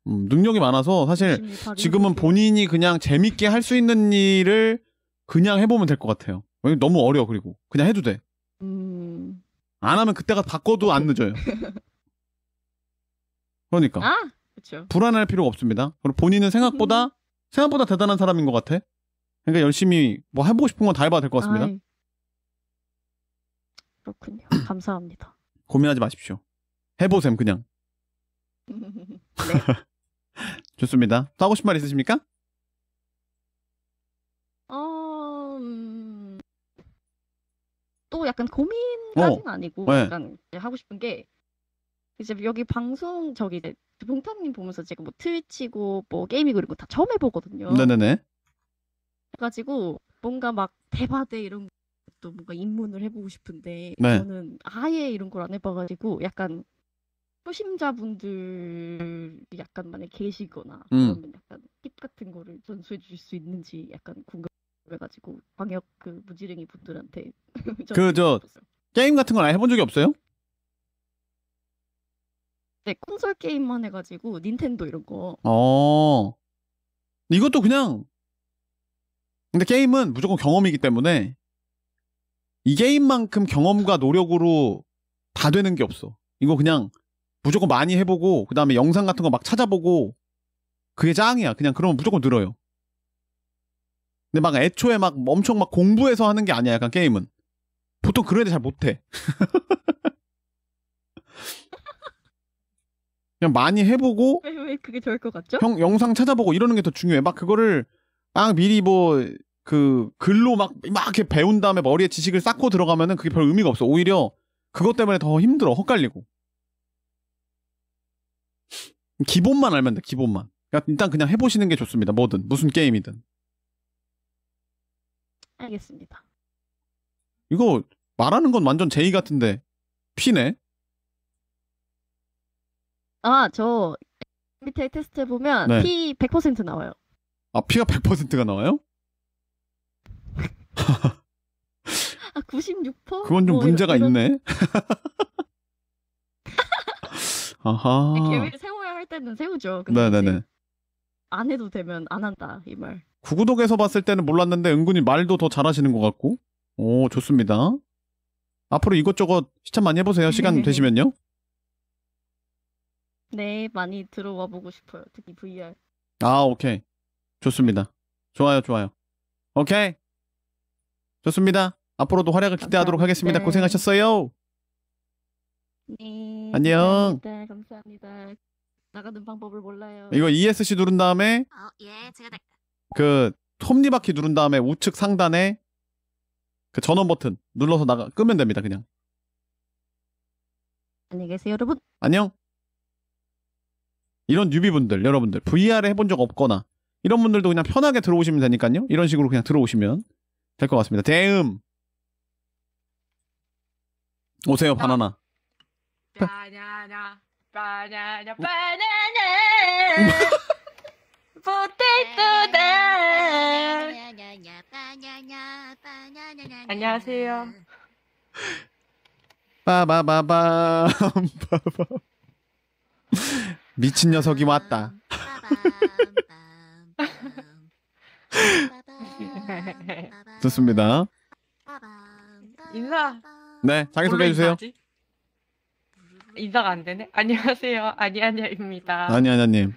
음, 능력이 많아서 사실 지금은 본인이 그냥 재밌게 할 수 있는 일을 그냥 해보면 될 것 같아요 너무 어려 그리고 그냥 해도 돼안 음. 하면 그때가 바꿔도 안 늦어요 그러니까. 아, 그렇죠. 불안할 필요가 없습니다. 그리고 본인은 생각보다 음. 생각보다 대단한 사람인 것 같아. 그러니까 열심히 뭐 해보고 싶은 건 다 해봐도 될 것 같습니다. 아이. 그렇군요. 감사합니다. 고민하지 마십시오. 해보셈 그냥. 네. 좋습니다. 또 하고 싶은 말 있으십니까? 어, 음... 또 약간 고민까지는 어. 아니고 네. 약간 하고 싶은 게 이제 여기 방송 저기 봉탁님 보면서 제가 뭐 트위치고 뭐 게임이고 이런 거다 처음 해보거든요. 네네네. 그래가지고 뭔가 막 대바대 이런 것도 뭔가 입문을 해보고 싶은데 네. 저는 아예 이런 걸 안 해봐가지고 약간 초심자분들 이 약간 만약 계시거나 음. 그러면 약간 팁 같은 거를 전수해 주실 수 있는지 약간 궁금해가지고 방역 그 무지랭이 분들한테 그저 게임 같은 건 아예 해본 적이 없어요? 네, 콘솔 게임만 해 가지고 닌텐도 이런 거. 어. 이것도 그냥 근데 게임은 무조건 경험이기 때문에 이 게임만큼 경험과 노력으로 다 되는 게 없어. 이거 그냥 무조건 많이 해보고 그다음에 영상 같은 거 막 찾아보고 그게 짱이야. 그냥 그러면 무조건 늘어요. 근데 막 애초에 막 엄청 막 공부해서 하는 게 아니야. 약간 게임은 보통 그런 애들 잘 못해. 그냥 많이 해보고 왜, 왜 그게 좋을 것 같죠? 형 영상 찾아보고 이러는 게 더 중요해. 막 그거를 막 미리 뭐 그 글로 막 막 이렇게 배운 다음에 머리에 지식을 쌓고 들어가면은 그게 별 의미가 없어. 오히려 그것 때문에 더 힘들어. 헛갈리고. 기본만 알면 돼. 기본만. 그러니까 일단 그냥 해보시는 게 좋습니다. 뭐든 무슨 게임이든. 알겠습니다. 이거 말하는 건 완전 제의 같은데 피네. 아, 저 MBTI 테스트 해 보면 네. P 100% 나와요. 아, P가 100%가 나와요? 아, 96%? 그건 좀 뭐, 문제가 이런, 있네. 아하. 계획을 세워야 할 때는 세우죠. 네네네. 네, 네. 안 해도 되면 안 한다, 이 말. 구구독에서 봤을 때는 몰랐는데 은근히 말도 더 잘하시는 것 같고. 오, 좋습니다. 앞으로 이것저것 시참 많이 해보세요. 시간 네. 되시면요. 네, 많이 들어와 보고 싶어요. 특히 VR. 아, 오케이. 좋습니다. 좋아요, 좋아요. 오케이. 좋습니다. 앞으로도 활약을 기대하도록 하겠습니다. 감 고생하셨어요. 네. 안녕. 네, 감사합니다. 나가는 방법을 몰라요. 이거 ESC 누른 다음에 어, 예, 제가 다... 그 톱니바퀴 누른 다음에 우측 상단에 그 전원 버튼 눌러서 나가 끄면 됩니다. 그냥. 안녕히 계세요, 여러분. 안녕. 이런 뉴비분들 여러분들 VR 해본 적 없거나 이런 분들도 그냥 편하게 들어오시면 되니까요. 이런 식으로 그냥 들어오시면 될 것 같습니다. 대음 오세요 아. 바나나. 바나나 바나나 바나나 포테이토 안녕하세요. 빠바바밤 빠바 미친 녀석이 왔다. 좋습니다. 인사. 네, 자기 소개해 주세요. 인사가 안 되네. 안녕하세요. 아니아니입니다. 아니아니님.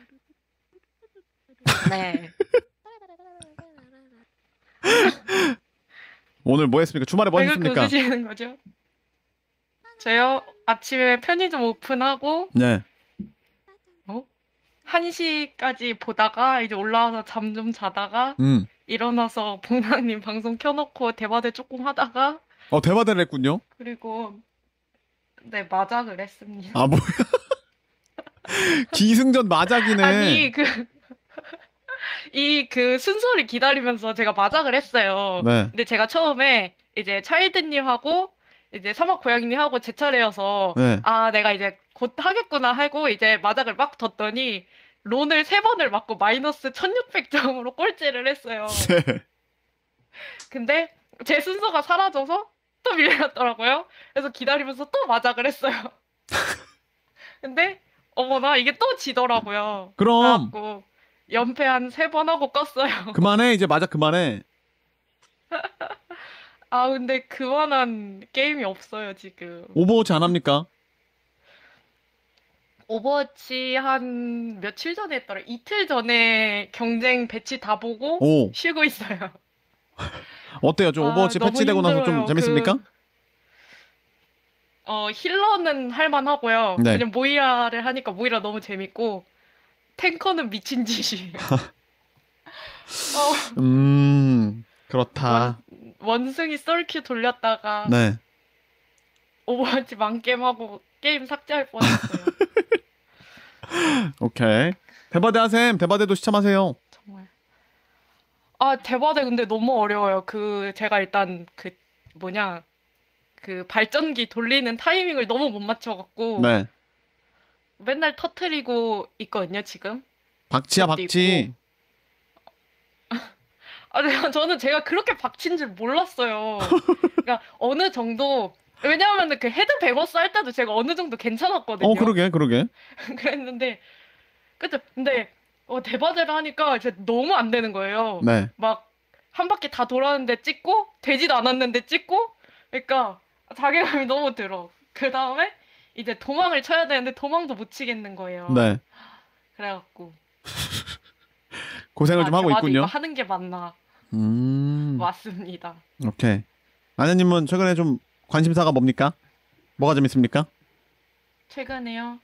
네. 오늘 뭐 했습니까? 주말에 뭐 아, 했습니까? 웃으시는 거죠? 저요 아침에 편의점 오픈하고 네. 1시까지 보다가 이제 올라와서 잠 좀 자다가 음. 일어나서 봉랑님 방송 켜놓고 대화대 조금 하다가 어대화대를 했군요. 그리고 네 마작을 했습니다. 아 뭐야? 기승전 마작이네. 아니 그 이그 그 순서를 기다리면서 제가 마작을 했어요. 네. 근데 제가 처음에 이제 차일드님하고 이제 사막 고양이님하고 제 차례여서 네. 아 내가 이제 곧 하겠구나 하고 이제 마작을 막 뒀더니 론을 세 번을 맞고 마이너스 1600점으로 꼴찌를 했어요. 네. 근데 제 순서가 사라져서 또밀려났더라고요 그래서 기다리면서 또 마작을 했어요. 근데 어머나 이게 또 지더라고요. 그럼 연패 한세번 하고 껐어요. 그만해 이제 마작 그만해. 아, 근데 그만한 게임이 없어요, 지금. 오버워치 안 합니까? 오버워치 한 며칠 전에 했더라. 이틀 전에 경쟁 배치 다 보고 오. 쉬고 있어요. 어때요? 좀 아, 오버워치 너무 패치되고 나서 좀 힘들어요. 재밌습니까? 그, 어, 힐러는 할만하고요. 네. 그냥 모이라를 하니까 모이라 너무 재밌고, 탱커는 미친 짓이. 어, 음, 그렇다. 원숭이 썰키 돌렸다가 네. 오버워치 망겜하고 게임 삭제할 뻔했어요. 오케이. 대바대 하셈. 대바대도 시참하세요. 정말. 아, 대바대 근데 너무 어려워요. 그 제가 일단 그 뭐냐? 그 발전기 돌리는 타이밍을 너무 못 맞춰 갖고 네. 맨날 터트리고 있거든요, 지금. 박치야, 박치. 있고. 아, 네, 저는 제가 그렇게 박친 줄 몰랐어요. 그러니까 어느 정도 왜냐하면 그 헤드 백어 쌀 때도 제가 어느 정도 괜찮았거든요. 어, 그러게, 그러게. 그랬는데 그죠? 근데 어, 대바제를 하니까 이제 너무 안 되는 거예요. 네. 막한 바퀴 다 돌았는데 찍고 되지도 않았는데 찍고 그러니까 자괴감이 너무 들어. 그 다음에 이제 도망을 쳐야 되는데 도망도 못 치겠는 거예요. 네. 그래갖고 고생을 아, 좀 하고 있군요. 하는 게 맞나. 음. 왔습니다. 오케이. 아내님은 최근에 좀 관심사가 뭡니까? 뭐가 재밌습니까? 최근에요.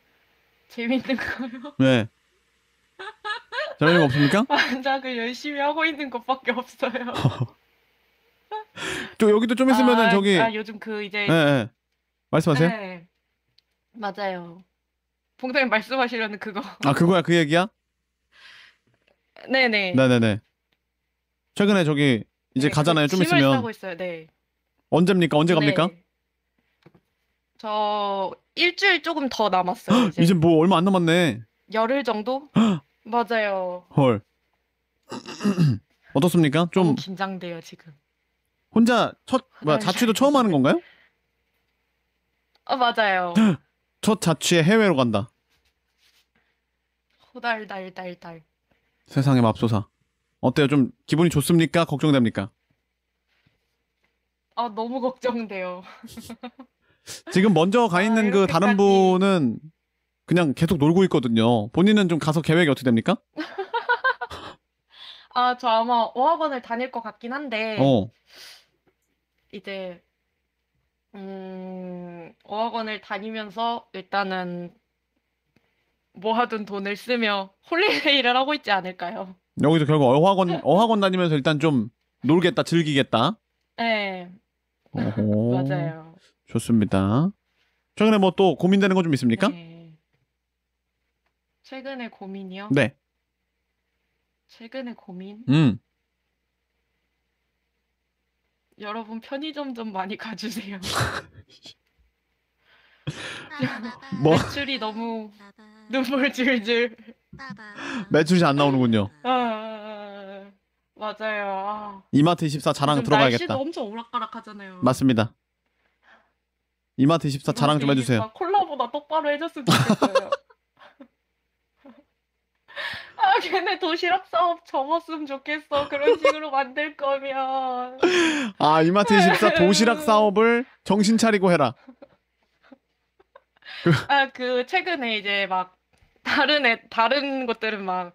재밌는 거요. 네. 재밌는 거 없습니까? 만작을 열심히 하고 있는 것밖에 없어요. 저 여기도 좀 있으면은 아, 저기 아, 요즘 그 이제 예, 예. 말씀하세요. 네. 맞아요. 봉담이 말씀하시려는 그거. 아, 그거야. 그 얘기야? 네네. 네, 네, 네. 최근에 저기 이제 네, 가잖아요. 좀 짐을 있으면. 싸고 있어요. 네. 언제입니까? 언제 네. 갑니까? 네. 저 일주일 조금 더 남았어요. 이제. 이제 뭐 얼마 안 남았네. 열흘 정도? 맞아요. 헐. 어떻습니까? 좀 너무 긴장돼요 지금. 혼자 첫 뭐야 네. 자취도 처음 하는 건가요? 어 맞아요. 첫 자취에 해외로 간다. 호달달달달. 세상에 맙소사. 어때요? 좀 기분이 좋습니까? 걱정됩니까? 아 너무 걱정돼요. 지금 먼저 가 아, 있는 아, 그 다른 분은 그냥 계속 놀고 있거든요. 본인은 좀 가서 계획이 어떻게 됩니까? 아 저 아마 어학원을 다닐 것 같긴 한데 어. 이제 음, 어학원을 다니면서 일단은 뭐 하든 돈을 쓰며 홀리데이를 하고 있지 않을까요? 여기서 결국 어학원 네. 어학원 다니면서 일단 좀 놀겠다 즐기겠다. 네. 어허. 맞아요. 좋습니다. 최근에 뭐 또 고민되는 거 좀 있습니까? 네. 최근에 고민이요? 네. 최근에 고민? 음. 여러분 편의점 좀 많이 가주세요. 뭐? 매출이 너무 눈물 줄줄. 매출이 안 나오는군요. 네. 아, 아, 아, 아, 맞아요. 이마트 24 자랑 들어가야겠다. 날씨도 엄청 오락가락하잖아요. 맞습니다. 이마트 24 자랑 좀 해주세요. 콜라보다 똑바로 해줬으면 좋겠어요. 아, 걔네 도시락 사업 접었으면 좋겠어. 그런 식으로 만들 거면. 아, 이마트 24 도시락 사업을 정신 차리고 해라. 아, 그 최근에 이제 막 다른 애 다른 것들은 막막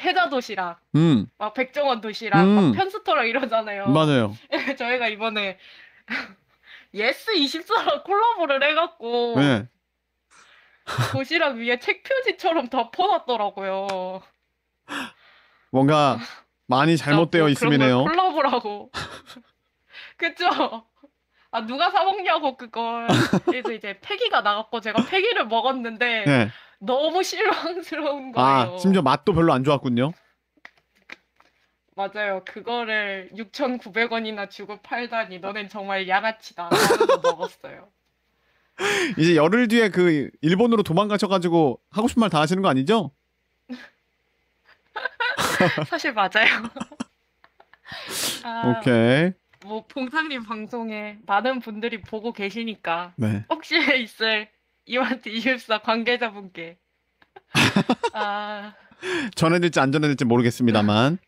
해자 도시락, 음. 막 백종원 도시락, 음. 막 편스토랑 이러잖아요. 맞아요. 저희가 이번에 예스 24랑 콜라보를 해갖고 네. 도시락 위에 책 표지처럼 덮어놨더라고요. 뭔가 많이 잘못되어 있음이네요. 콜라보라고. 그쵸? 아 누가 사 먹냐고 그걸. 그래서 이제 패기가 나갔고 제가 패기를 먹었는데 네. 너무 실망스러운 아, 거예요. 아, 심지어 맛도 별로 안 좋았군요. 맞아요. 그거를 6,900원이나 주고 팔다니 너넨 정말 양아치다. 먹었어요. 이제 열흘 뒤에 그 일본으로 도망가셔가지고 하고 싶은 말 다 하시는 거 아니죠? 사실 맞아요. 아, 오케이. 뭐 봉상님 방송에 많은 분들이 보고 계시니까 네. 혹시 있을 이마트 이웃사 관계자분께 아 전해질지 안 전해질지 모르겠습니다만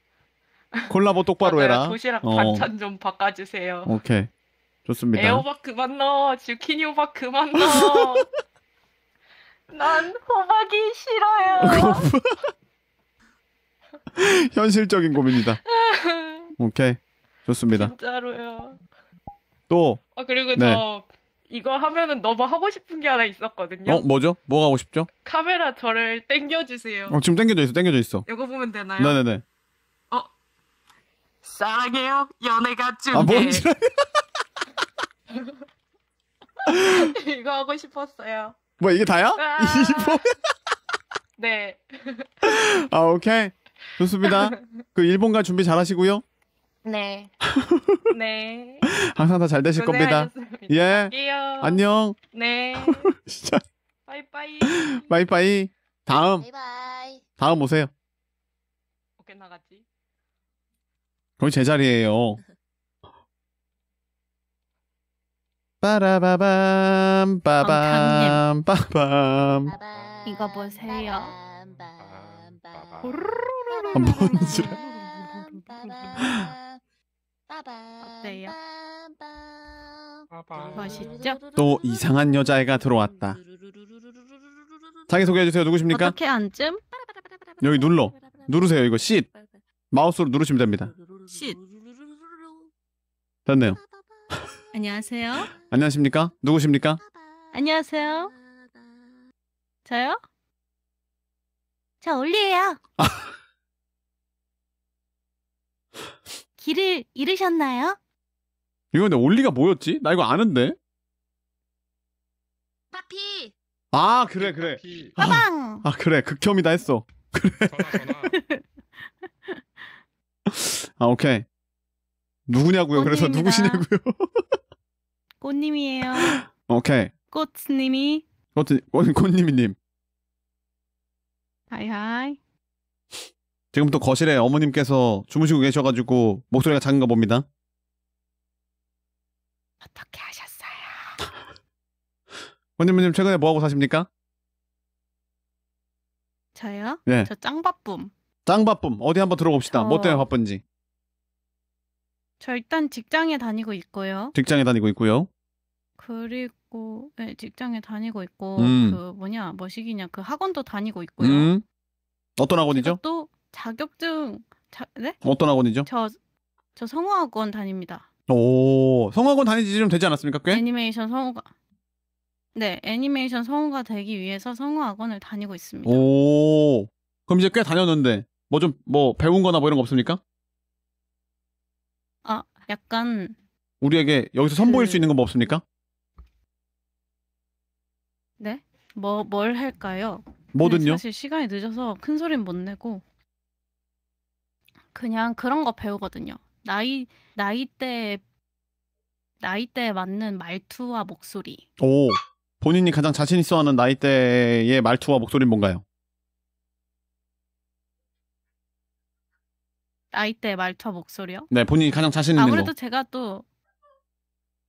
콜라보 똑바로 맞아요. 해라. 도시락 어. 반찬 좀 바꿔주세요. 오케이 좋습니다. 에어박 그만 넣어. 주키니 호박 그만 넣어. 난 호박이 싫어요. 현실적인 고민이다. 오케이 좋습니다. 진짜로요. 또. 아 그리고 네. 저 이거 하면은 너무 하고 싶은 게 하나 있었거든요. 어, 뭐죠? 뭐 하고 싶죠? 카메라 저를 땡겨주세요. 어, 지금 땡겨져 있어, 땡겨져 있어. 이거 보면 되나요? 네네네. 어, 사랑해요, 연애가 중에. 아, 뭔지. 이거 하고 싶었어요. 뭐 이게 다야? 아~ 이 네. 아 오케이 좋습니다. 그 일본가 준비 잘하시고요. 네. 네. 항상 다 잘 되실 겁니다. 예. 갈게요. 안녕. 네. 진짜. 바이바이. 바이바이. 다음. 바이바이. 다음 오세요. 어깨 나갔지? 거기 제 자리예요. 빠라바밤 빠밤 빠밤 이거 보세요. 뭔지. 어때요? 멋있죠? 또 이상한 여자애가 들어왔다. 자기 소개해주세요. 누구십니까? 어떻게 앉음? 여기 눌러. 누르세요. 이거 쉿. 마우스로 누르시면 됩니다. 쉿. 됐네요. 안녕하세요. 안녕하십니까? 누구십니까? 안녕하세요. 저요? 저 올리예요. 길을 잃으셨나요? 이거 근데 올리가 뭐였지? 나 이거 아는데. 파피. 아 그래 그래. 빠방. 아 그래 극혐이다 했어. 그래. 아 오케이. 누구냐고요? 그래서 누구시냐고요? 꽃님이에요. 오케이. 꽃님이. 꽃 꽃님이님. 하이하이. 지금 부터 거실에 어머님께서 주무시고 계셔가지고 목소리가 작은가 봅니다. 어떻게 하셨어요? 원님님 최근에 뭐하고 사십니까? 저요? 네. 저 짱바쁨. 짱바쁨 어디 한번 들어봅시다. 뭐 저... 뭐 때문에 바쁜지. 저 일단 직장에 다니고 있고요. 직장에 다니고 있고요. 그리고 네, 직장에 다니고 있고 음. 그 뭐냐 뭐시기냐 그 학원도 다니고 있고요. 음. 어떤 학원이죠? 또 자격증 자, 네? 어떤 학원이죠? 저, 저 성우학원 다닙니다. 오, 성우학원 다니지좀 되지 않았습니까? 꽤? 애니메이션 성우가. 네, 애니메이션 성우가 되기 위해서 성우학원을 다니고 있습니다. 오, 그럼 이제 꽤 다녔는데, 뭐 좀, 뭐 배운 거나 뭐 이런 거 없습니까? 아, 약간. 우리에게 여기서 선보일 그... 수 있는 건뭐 없습니까? 네? 뭐, 뭘 할까요? 뭐든요? 사실 시간이 늦어서 큰 소리는 못 내고. 그냥 그런 거 배우거든요. 나이 나이대 나이대에 맞는 말투와 목소리. 오, 본인이 가장 자신 있어하는 나이대의 말투와 목소리는 뭔가요? 나이대 말투와 목소리요? 네, 본인이 가장 자신 있는 아무래도 거. 제가 또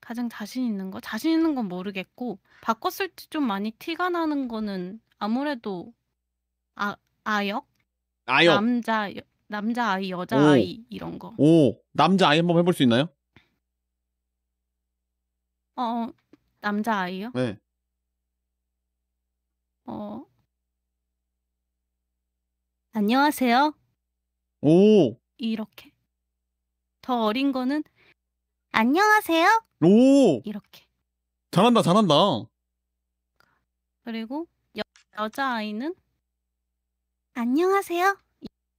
가장 자신 있는 거? 자신 있는 건 모르겠고 바꿨을 때 좀 많이 티가 나는 거는 아무래도 아 아역? 아역. 남자 여, 남자 아이, 여자 오. 아이 이런 거. 오, 남자 아이 한번 해볼 수 있나요? 어, 어, 남자 아이요? 네. 어, 안녕하세요. 오, 이렇게. 더 어린 거는 안녕하세요. 오, 이렇게. 잘한다, 잘한다. 그리고 여, 여자 아이는 안녕하세요.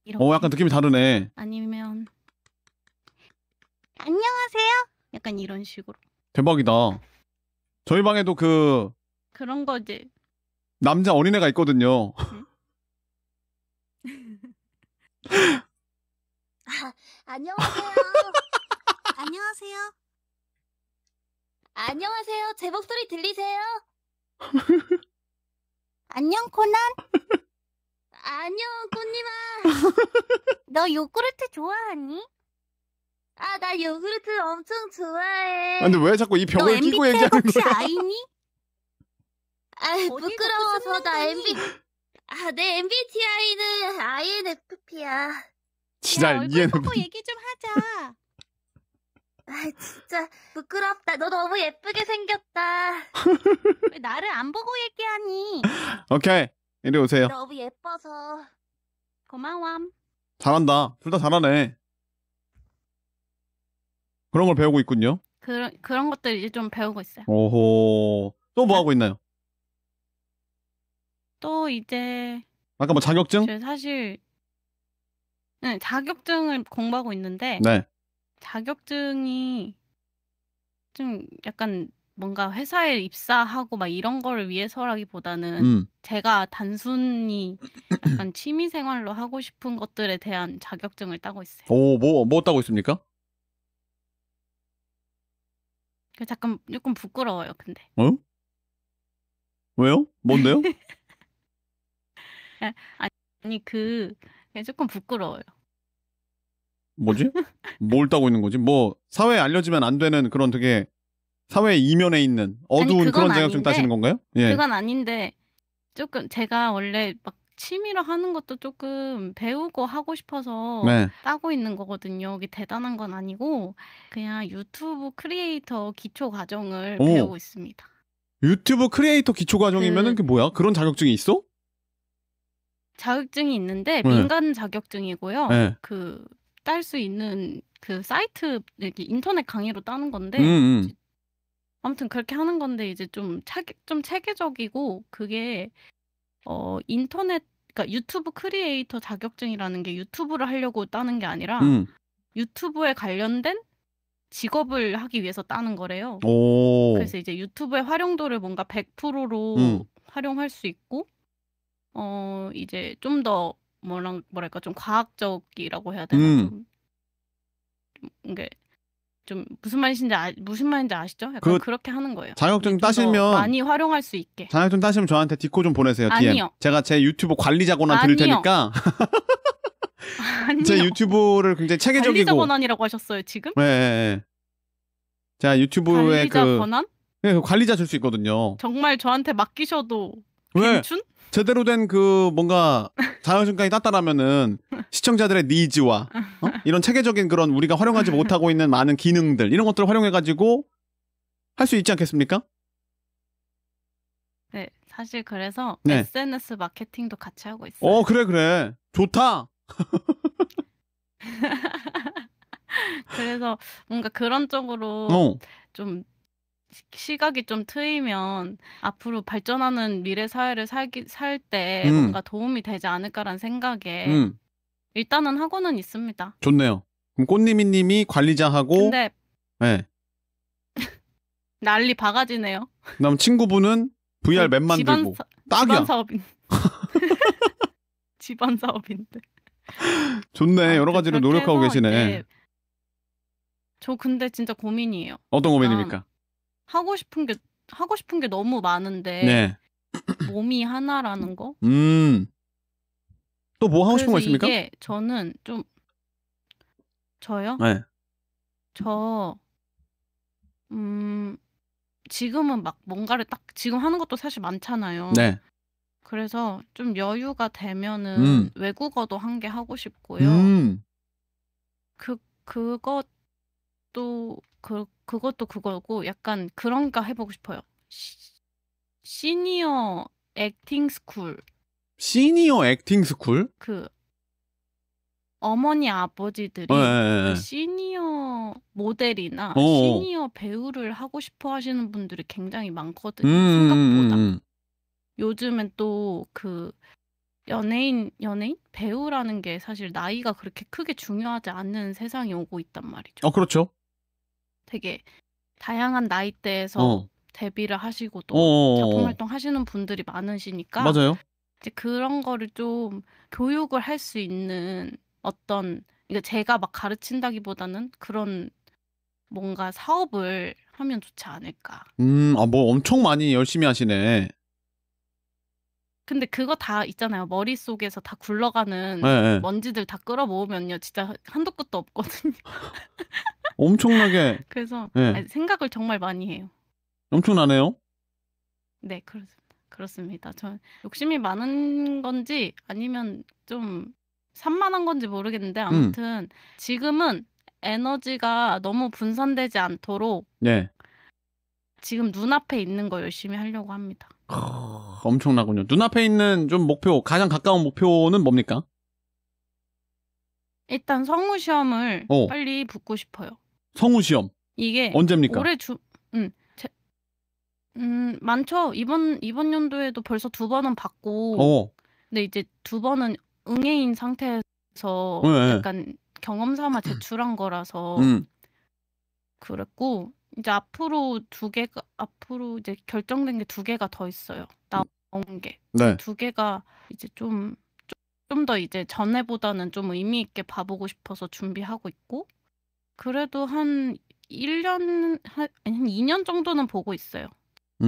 이렇게. 어 약간 느낌이 다르네. 아니면 안녕하세요. 약간 이런 식으로. 대박이다. 저희 방에도 그 그런 거지. 남자 어린애가 있거든요. 아, 안녕하세요. 안녕하세요. 안녕하세요. 제 목소리 들리세요? 안녕 코난. 아니요, 꽃님아. 너 요구르트 좋아하니? 아, 나 요구르트 엄청 좋아해. 아, 근데 왜 자꾸 이 병을 끼고 얘기하는 거야? 혹시 아이니? 아, 부끄러워서 나 MB 아, 내 MBTI는 INFP야. 진짜 얼굴 얘기 좀 하자. 아, 진짜 부끄럽다. 너 너무 예쁘게 생겼다. 왜 나를 안 보고 얘기하니? 오케이. 이리 오세요. 너무 예뻐서 고마워. 잘한다. 둘 다 잘하네. 그런 걸 배우고 있군요. 그런 그런 것들 이제 좀 배우고 있어요. 오호. 또뭐 아. 하고 있나요? 또 이제 아까 뭐 자격증? 사실 네, 자격증을 공부하고 있는데 네. 자격증이 좀 약간 뭔가 회사에 입사하고 막 이런 거를 위해서라기보다는 음. 제가 단순히 약간 취미 생활로 하고 싶은 것들에 대한 자격증을 따고 있어요. 오, 뭐, 뭐 따고 있습니까? 그 잠깐 조금 부끄러워요, 근데. 어? 왜요? 뭔데요? 아, 아니 그, 그 조금 부끄러워요. 뭐지? 뭘 따고 있는 거지? 뭐 사회에 알려지면 안 되는 그런 되게 사회 이면에 있는 어두운 아니, 그런 자격증 따시는 건가요? 예. 그건 아닌데 조금 제가 원래 막 취미로 하는 것도 조금 배우고 하고 싶어서 네. 따고 있는 거거든요. 이게 대단한 건 아니고 그냥 유튜브 크리에이터 기초 과정을 오. 배우고 있습니다. 유튜브 크리에이터 기초 과정이면은 그 뭐야? 그런 자격증이 있어? 자격증이 있는데 네. 민간 자격증이고요. 네. 그딸 수 있는 그 사이트 이렇게 인터넷 강의로 따는 건데 음, 음. 아무튼 그렇게 하는 건데 이제 좀 차기, 좀 체계적이고 그게 어 인터넷 그러니까 유튜브 크리에이터 자격증이라는 게 유튜브를 하려고 따는 게 아니라 음. 유튜브에 관련된 직업을 하기 위해서 따는 거래요. 오. 그래서 이제 유튜브의 활용도를 뭔가 100%로 음. 활용할 수 있고 어 이제 좀 더뭐랄까좀 과학적이라고 해야 되나 음. 좀 이게 좀 무슨 말이신지 아, 무슨 말인지 아시죠? 약간 그, 그렇게 하는 거예요. 자격증 따시면 많이 활용할 수 있게. 자격증 따시면 저한테 디코 좀 보내세요. DM. 아니요. 제가 제 유튜브 관리자 권한 아니요. 테니까. 아니요. 제 유튜브를 굉장히 체계적이고 관리자 권한이라고 하셨어요 지금? 네. 네, 네. 유튜브의 관리자 그 권한? 네, 그 관리자 줄 수 있거든요. 정말 저한테 맡기셔도 왜? 춘 제대로 된 그 뭔가 자연순간이 땄다라면은 시청자들의 니즈와 어? 이런 체계적인 그런 우리가 활용하지 못하고 있는 많은 기능들 이런 것들을 활용해가지고 할 수 있지 않겠습니까? 네, 사실 그래서 네. SNS 마케팅도 같이 하고 있어요. 어, 그래 그래, 좋다. 그래서 뭔가 그런 쪽으로 어. 좀 시각이 좀 트이면 앞으로 발전하는 미래 사회를 살기 살때 음. 뭔가 도움이 되지 않을까라는 생각에 음. 일단은 하고는 있습니다. 좋네요. 그럼 꽃님이님이 관리자하고 근데 네. 난리 바가지네요. 그다음 친구분은 VR 그 맵 만들고 사, 딱이야. 집안 사업인. 집안 사업인데. 좋네. 아, 여러 가지로 노력하고 계시네. 저 근데 진짜 고민이에요. 어떤 고민입니까? 하고 싶은 게 하고 싶은 게 너무 많은데 네. 몸이 하나라는 거. 음. 또 뭐 하고 싶은 거 있습니까? 이게 저는 좀 저요? 네. 저 음, 지금은 막 뭔가를 딱 지금 하는 것도 사실 많잖아요. 네. 그래서 좀 여유가 되면은 음. 외국어도 한 개 하고 싶고요. 음. 그 그것도 그, 그것도 그거고 약간 그런 가 해보고 싶어요. 시, 시니어 액팅 스쿨. 시니어 액팅 스쿨? 그 어머니 아버지들이 네. 시니어 모델이나 어, 어 시니어 배우를 하고 싶어 하시는 분들이 굉장히 많거든요. 음, 생각보다. 음, 음. 음. 요즘엔 또 그 연예인 연예인 배우라는 게 사실 나이가 그렇게 크게 중요하지 않는 세상이 오고 있단 말이죠. 어 그렇죠. 되게 다양한 나이대에서 어. 데뷔를 하시고 또 작품 활동하시는 분들이 많으시니까 맞아요. 이제 그런 거를 좀 교육을 할 수 있는 어떤 그러 제가 막 가르친다기보다는 그런 뭔가 사업을 하면 좋지 않을까. 음, 아 뭐 엄청 많이 열심히 하시네. 근데 그거 다 있잖아요. 머릿속에서 다 굴러가는 네, 네. 먼지들 다 끌어모으면요. 진짜 한도 끝도 없거든요. 엄청나게. 그래서 네. 아니, 생각을 정말 많이 해요. 엄청나네요. 네, 그렇, 그렇습니다. 전 욕심이 많은 건지 아니면 좀 산만한 건지 모르겠는데 음. 아무튼 음. 지금은 에너지가 너무 분산되지 않도록 네. 지금 눈앞에 있는 거 열심히 하려고 합니다. 어, 엄청나군요. 눈앞에 있는 좀 목표, 가장 가까운 목표는 뭡니까? 일단 성우 시험을 오. 어. 빨리 붙고 싶어요. 성우 시험 이게 언제입니까? 올해 주 음. 제, 음, 많죠. 이번 이번 연도에도 벌써 두 번은 받고 어. 근데 이제 두 번은 응애인 상태에서 네. 약간 경험 삼아 제출한 거라서 음. 그랬고 이제 앞으로 두 개가 앞으로 이제 결정된 게 두 개가 더 있어요. 나온 게. 네. 개가 이제 좀 좀더 좀 이제 전에보다는 좀 의미 있게 봐보고 싶어서 준비하고 있고 그래도 한 1년 한, 2년 정도는 보고 있어요.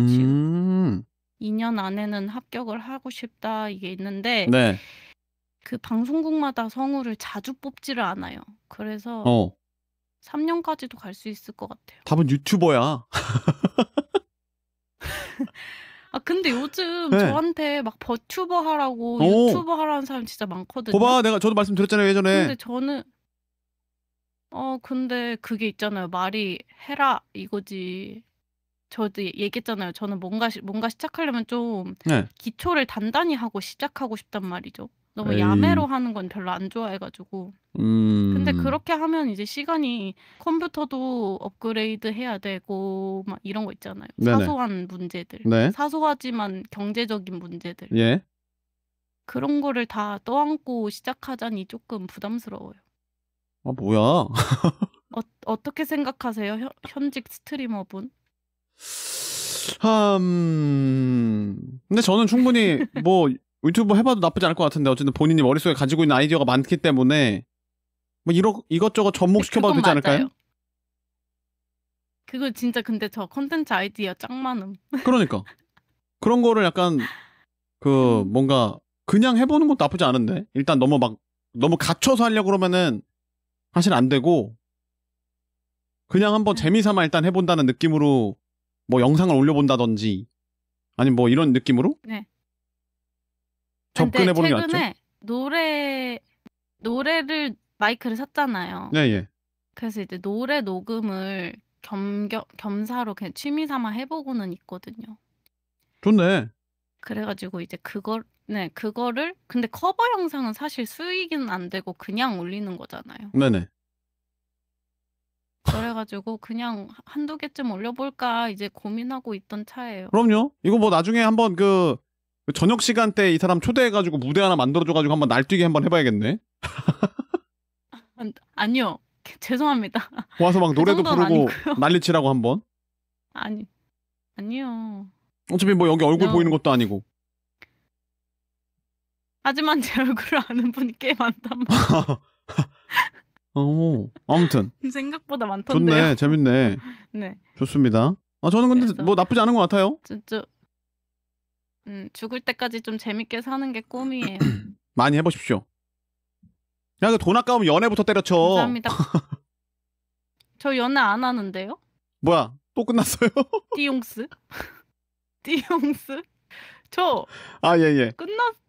지금 2년 음. 안에는 합격을 하고 싶다 이게 있는데 네. 그 방송국마다 성우를 자주 뽑지를 않아요. 그래서 어. 3년까지도 갈 수 있을 것 같아요. 답은 유튜버야. 아 근데 요즘 네. 저한테 막 버튜버 하라고 오. 유튜버 하라는 사람 진짜 많거든요. 봐봐 내가 저도 말씀드렸잖아요 예전에. 근데 저는 어 근데 그게 있잖아요. 말이 해라 이거지. 저도 얘기했잖아요. 저는 뭔가 시, 뭔가 시작하려면 좀 네. 기초를 단단히 하고 시작하고 싶단 말이죠. 너무 에이. 야매로 하는 건 별로 안 좋아해가지고. 음. 근데 그렇게 하면 이제 시간이 컴퓨터도 업그레이드 해야 되고 막 이런 거 있잖아요. 네네. 사소한 문제들, 네. 사소하지만 경제적인 문제들. 예. 그런 거를 다 떠안고 시작하자니 조금 부담스러워요. 아 뭐야? 어, 어떻게 생각하세요, 현, 현직 스트리머분? 음... 근데 저는 충분히 뭐 유튜브 해봐도 나쁘지 않을 것 같은데 어쨌든 본인이 머릿속에 가지고 있는 아이디어가 많기 때문에 뭐 이러, 이것저것 접목시켜봐도 되지 않을까요? 요 그거 진짜 근데 저 컨텐츠 아이디어 짱 많음. 그러니까 그런 거를 약간 그 음. 뭔가 그냥 해보는 것도 나쁘지 않은데 일단 너무 막 너무 갇혀서 하려고 그러면은 사실 안 되고 그냥 한번 재미삼아 일단 해본다는 느낌으로 뭐 영상을 올려본다든지 아니 뭐 이런 느낌으로 네. 접근해보는 게 최근에 노래 노래를 마이크를 샀잖아요. 네, 예. 그래서 이제 노래 녹음을 겸겸 겸사로 그냥 취미 삼아 해보고는 있거든요. 좋네. 그래가지고 이제 그걸 네, 그거를 근데 커버 영상은 사실 수익은 안 되고 그냥 올리는 거잖아요. 네네. 그래 가지고 그냥 한두 개쯤 올려 볼까 이제 고민하고 있던 차예요. 그럼요. 이거 뭐 나중에 한번 그, 그 저녁 시간 때 이 사람 초대해 가지고 무대 하나 만들어 줘 가지고 한번 날뛰기 한번 해 봐야겠네. 아니요. 죄송합니다. 와서 막 그 노래도 부르고 아니고요. 난리치라고 한번. 아니. 아니요. 어차피 뭐 여기 얼굴 n 보이는 것도 아니고. 하지만 제 얼굴을 아는 분이 꽤 많단 말이야. 어, 아무튼 음, 생각보다 많던데요. 좋네, 재밌네. 네, 좋습니다. 아 저는 근데 그래서... 뭐 나쁘지 않은 것 같아요. 진짜, 음 죽을 때까지 좀 재밌게 사는 게 꿈이에요. 많이 해보십시오. 야, 그 돈 아까우면 연애부터 때려쳐. 감사합니다. 저 연애 안 하는데요. 뭐야, 또 끝났어요? 띠용스, 띠용스. 저아 예예. 끝났 어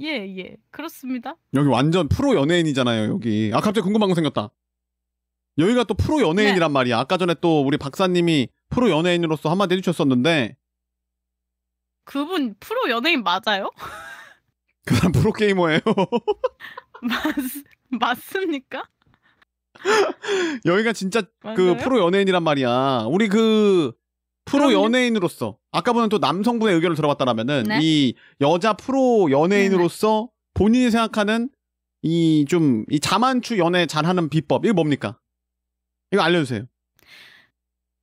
예, 예. 그렇습니다. 여기 완전 프로 연예인이잖아요, 여기. 아, 갑자기 궁금한 거 생겼다. 여기가 또 프로 연예인이란 네. 말이야. 아까 전에 또 우리 박사님이 프로 연예인으로서 한마디 해주셨었는데. 그분 프로 연예인 맞아요? 그 사람 프로게이머예요. 맞, 맞습니까? 여기가 진짜 그 맞아요? 그 프로 연예인이란 말이야. 우리 그 프로 그럼... 연예인으로서 아까보다는 또 남성분의 의견을 들어봤다라면은 네. 이 여자 프로 연예인으로서 네, 네. 본인이 생각하는 이 좀이 이 자만추 연애 잘하는 비법 이게 뭡니까? 이거 알려주세요.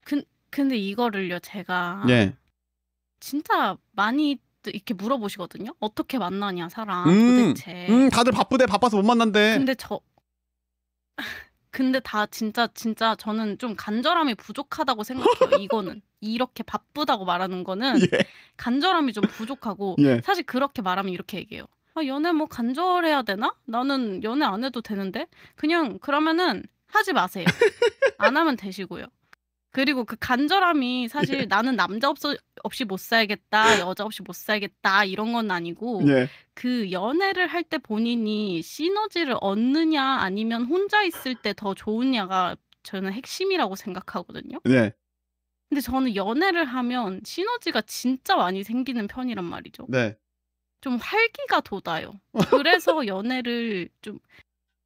근 근데 이거를요 제가 예. 진짜 많이 이렇게 물어보시거든요. 어떻게 만나냐 사람 음, 도대체. 음 다들 바쁘대 바빠서 못 만난대. 근데 저 근데 다 진짜 진짜 저는 좀 간절함이 부족하다고 생각해요. 이거는. 이렇게 바쁘다고 말하는 거는 예. 간절함이 좀 부족하고 예. 사실 그렇게 말하면 이렇게 얘기해요. 아, 연애 뭐 간절해야 되나? 나는 연애 안 해도 되는데 그냥 그러면은 하지 마세요. 안 하면 되시고요. 그리고 그 간절함이 사실 예. 나는 남자 없어, 없이 못 살겠다, 여자 없이 못 살겠다 이런 건 아니고 예. 그 연애를 할 때 본인이 시너지를 얻느냐 아니면 혼자 있을 때 더 좋으냐가 저는 핵심이라고 생각하거든요. 예. 근데 저는 연애를 하면 시너지가 진짜 많이 생기는 편이란 말이죠. 네. 좀 활기가 돋아요. 그래서 연애를 좀